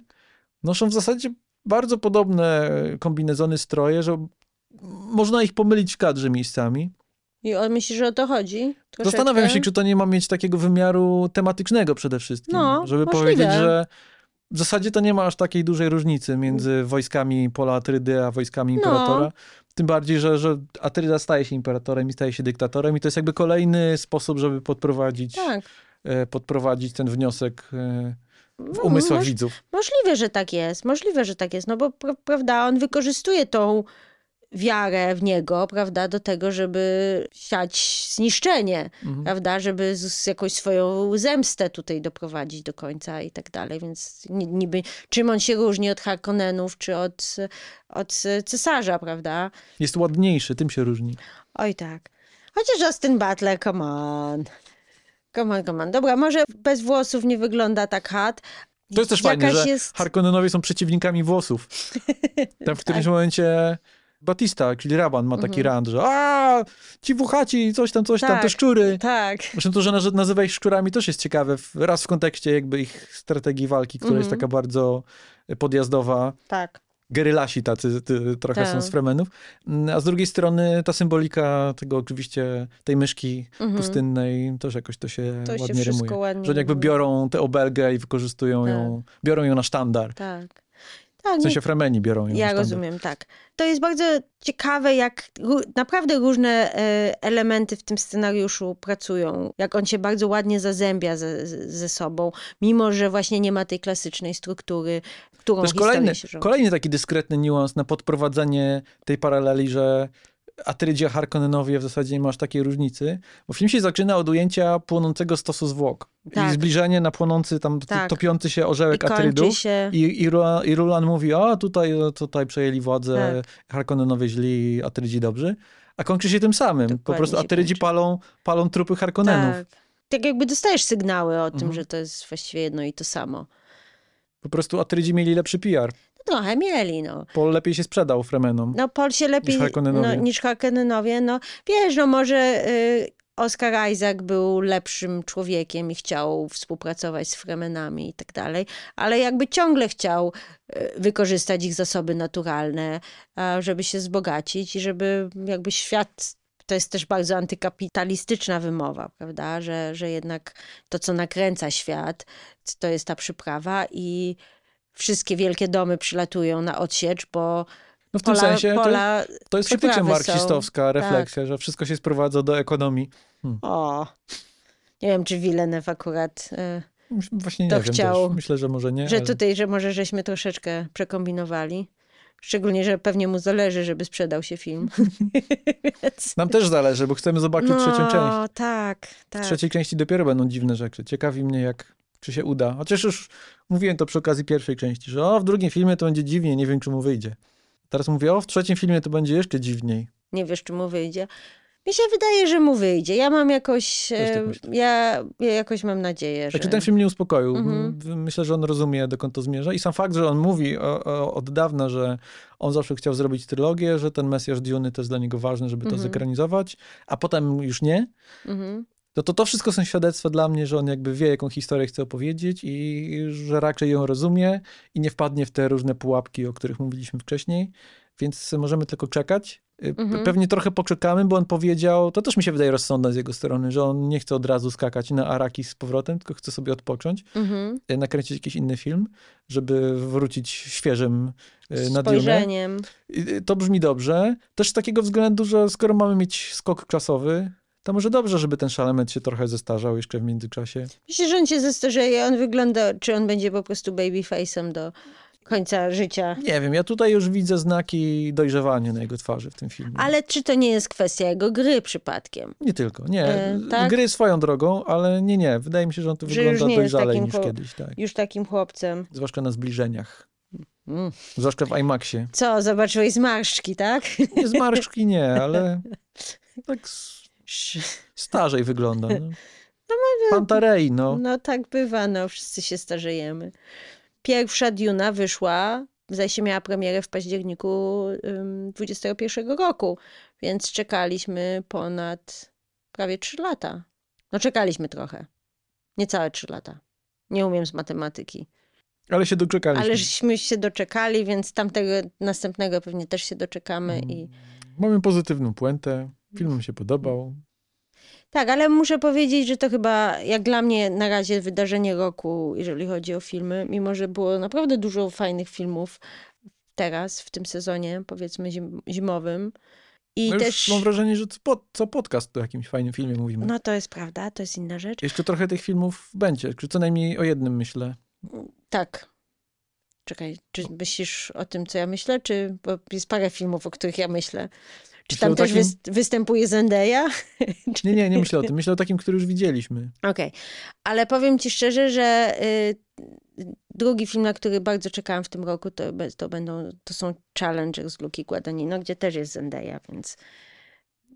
noszą w zasadzie bardzo podobne kombinezony, stroje, że można ich pomylić w kadrze miejscami. I on myśli, że o to chodzi? Troszeczkę. Zastanawiam się, czy to nie ma mieć takiego wymiaru tematycznego przede wszystkim. No, żeby możliwe. powiedzieć, że w zasadzie to nie ma aż takiej dużej różnicy między wojskami Pola Atrydy a wojskami no. Imperatora. No. Tym bardziej, że, że Atryda staje się imperatorem i staje się dyktatorem i to jest jakby kolejny sposób, żeby podprowadzić, tak. E, podprowadzić ten wniosek e, w no, umysłach no, widzów. Możliwe, że tak jest. Możliwe, że tak jest. No bo prawda, on wykorzystuje tą wiarę w niego, prawda, do tego, żeby siać zniszczenie, mhm. prawda, żeby z jakąś swoją zemstę tutaj doprowadzić do końca i tak dalej. Więc niby czym on się różni od Harkonnenów czy od, od cesarza, prawda? Jest ładniejszy, tym się różni. Oj tak. Chociaż Austin Butler, come on. Come on, come on. Dobra, może bez włosów nie wygląda tak hot. to jest też Jakaś fajne, że jest... Harkonnenowie są przeciwnikami włosów. *laughs* Tam w którymś tak. momencie Batista, czyli Raban ma taki mhm. rant, że a ci wuchaci, coś tam, coś tak, tam, te tak, szczury. Tak. Zresztą to, że nazywa ich szczurami też jest ciekawe, raz w kontekście jakby ich strategii walki, która jest mhm. taka bardzo podjazdowa. Tak. Gerylasi tacy ty, trochę tak. są z Fremenów. Mm, a z drugiej strony ta symbolika tego oczywiście, tej myszki mhm. pustynnej, też jakoś to się to ładnie się rymuje. Ładnie że jakby biorą tę obelgę i wykorzystują tak. ją, biorą ją na sztandar. Tak. Tak, w sensie fremeni biorą ją. Ja rozumiem, tak. To jest bardzo ciekawe, jak naprawdę różne e, elementy w tym scenariuszu pracują, jak on się bardzo ładnie zazębia ze, ze sobą, mimo że właśnie nie ma tej klasycznej struktury, którą jest kolejny, kolejny taki dyskretny niuans na podprowadzenie tej paraleli, że Atrydzie Harkonnenowie w zasadzie nie masz takiej różnicy, bo film się zaczyna od ujęcia płonącego stosu zwłok tak. i zbliżenie na płonący, tam tak. topiący się orzełek I Atrydów. Się... I, i, Rulan, I Rulan mówi, o tutaj, tutaj przejęli władzę, tak. Harkonnenowie źli, Atrydzi dobrzy. A kończy się tym samym. Dokładnie po prostu Atrydzi palą, palą trupy Harkonnenów. Tak. tak jakby dostajesz sygnały o tym, mhm. że to jest właściwie jedno i to samo. Po prostu Atrydzi mieli lepszy PR trochę mieli, no. Pol lepiej się sprzedał Fremenom. No Pol się lepiej niż Harkonnenowie. No, niż Harkonnenowie. No wiesz, no może y, Oscar Isaac był lepszym człowiekiem i chciał współpracować z Fremenami i tak dalej, ale jakby ciągle chciał y, wykorzystać ich zasoby naturalne, żeby się zbogacić i żeby jakby świat to jest też bardzo antykapitalistyczna wymowa, prawda? Że, że jednak to, co nakręca świat, to jest ta przyprawa i wszystkie wielkie domy przylatują na odsiecz, bo no w pola, tym sensie to, to jest faktycznie marksistowska są. Tak. refleksja, tak. że wszystko się sprowadza do ekonomii. Hmm. O, nie wiem, czy Wilenew akurat y, Właśnie to nie to chciał. Też. Myślę, że może nie. Że ale... tutaj, że może żeśmy troszeczkę przekombinowali. Szczególnie, że pewnie mu zależy, żeby sprzedał się film. *laughs* Nam też zależy, bo chcemy zobaczyć no, trzecią część. No, tak, tak. W trzeciej części dopiero będą dziwne rzeczy. Ciekawi mnie, jak czy się uda. Chociaż już mówiłem to przy okazji pierwszej części, że o, w drugim filmie to będzie dziwnie, nie wiem, czy mu wyjdzie. Teraz mówię, o, w trzecim filmie to będzie jeszcze dziwniej. Nie wiesz, czy mu wyjdzie. Mi się wydaje, że mu wyjdzie. Ja mam jakoś. Tak ja, ja, jakoś mam nadzieję, że. Czy ten film mnie uspokoił. Mhm. Myślę, że on rozumie, dokąd to zmierza. I sam fakt, że on mówi o, o, od dawna, że on zawsze chciał zrobić trylogię, że ten Mesjasz Duny to jest dla niego ważne, żeby to mhm. zekranizować, a potem już nie. Mhm to, to to wszystko są świadectwa dla mnie, że on jakby wie, jaką historię chce opowiedzieć i że raczej ją rozumie i nie wpadnie w te różne pułapki, o których mówiliśmy wcześniej, więc możemy tylko czekać. Y, mhm. Pewnie trochę poczekamy, bo on powiedział, to też mi się wydaje rozsądne z jego strony, że on nie chce od razu skakać na Araki z powrotem, tylko chce sobie odpocząć, mhm. Y, nakręcić jakiś inny film, żeby wrócić świeżym y, na Spojrzeniem. To brzmi dobrze. Też z takiego względu, że skoro mamy mieć skok czasowy, to może dobrze, żeby ten szalemet się trochę zestarzał jeszcze w międzyczasie. Myślę, że on się zestarzeje, on wygląda, czy on będzie po prostu babyface'em do końca życia. Nie wiem, ja tutaj już widzę znaki dojrzewania na jego twarzy w tym filmie. Ale czy to nie jest kwestia jego gry przypadkiem? Nie tylko, nie. E, tak? Gry swoją drogą, ale nie, nie. Wydaje mi się, że on tu że wygląda dojrzalej niż kiedyś. Tak. Już takim chłopcem. Zwłaszcza na zbliżeniach. Mm. Zwłaszcza w IMAXie. Co, zobaczyłeś zmarszczki, tak? Nie, zmarszczki nie, ale *laughs* tak Starzej wygląda. No. *laughs* No, no, Pantarei, no. No tak bywa, no wszyscy się starzejemy. Pierwsza Duna wyszła, zajście się miała premierę w październiku 2021 roku, więc czekaliśmy ponad prawie 3 lata. No czekaliśmy trochę. Niecałe 3 lata. Nie umiem z matematyki. Ale się doczekaliśmy. Aleśmy się doczekali, więc tamtego następnego pewnie też się doczekamy. Mm. I... Mamy pozytywną puentę. Film mi się podobał. Tak, ale muszę powiedzieć, że to chyba jak dla mnie na razie wydarzenie roku, jeżeli chodzi o filmy, mimo że było naprawdę dużo fajnych filmów teraz, w tym sezonie, powiedzmy zim zimowym. I no też... Mam wrażenie, że co, co podcast o jakimś fajnym filmie mówimy. No to jest prawda, to jest inna rzecz. Jeszcze trochę tych filmów będzie, co najmniej o jednym myślę. Tak. Czekaj, czy myślisz o tym, co ja myślę, czy bo jest parę filmów, o których ja myślę. Czy tam też takim... występuje Zendaya? *laughs* Nie, nie, nie myślę o tym. Myślę o takim, który już widzieliśmy. Okej. Okay. Ale powiem ci szczerze, że y, drugi film, na który bardzo czekałam w tym roku, to, to będą, to są Challengers z Luki Guadagnino, gdzie też jest Zendaya, więc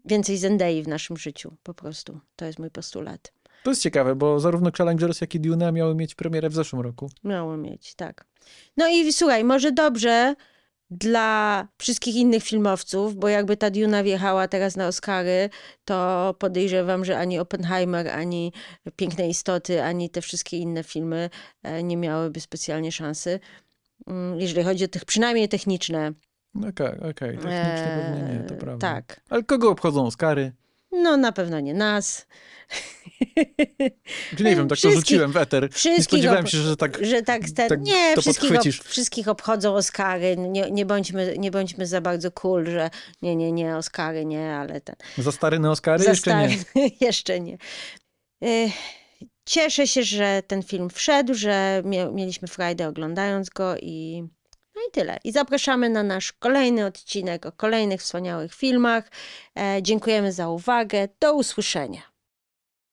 więcej Zendei w naszym życiu po prostu. To jest mój postulat. To jest ciekawe, bo zarówno Challengers, jak i Duna miały mieć premierę w zeszłym roku. Miały mieć, tak. No i słuchaj, może dobrze dla wszystkich innych filmowców, bo jakby ta Duna wjechała teraz na Oscary, to podejrzewam, że ani Oppenheimer, ani Piękne Istoty, ani te wszystkie inne filmy e, nie miałyby specjalnie szansy. Mm, jeżeli chodzi o tych przynajmniej techniczne. Okej, okay, okej, okay. technicznie eee, pewnie nie, to prawda. Tak. Ale kogo obchodzą Oscary? No na pewno nie nas. nie wiem, tak to rzuciłem w eter. Nie spodziewałem się, że tak, że tak, tak nie, to wszystkich, podchwycisz. Ob, wszystkich obchodzą Oscary. No, nie, nie, bądźmy, nie bądźmy za bardzo cool, że nie, nie, nie, Oscary nie, ale ten... Za stary na Oscary? Za jeszcze stary, nie. *laughs* jeszcze nie. Y, cieszę się, że ten film wszedł, że mieliśmy frajdę oglądając go i i tyle. I zapraszamy na nasz kolejny odcinek o kolejnych wspaniałych filmach. E, dziękujemy za uwagę. Do usłyszenia.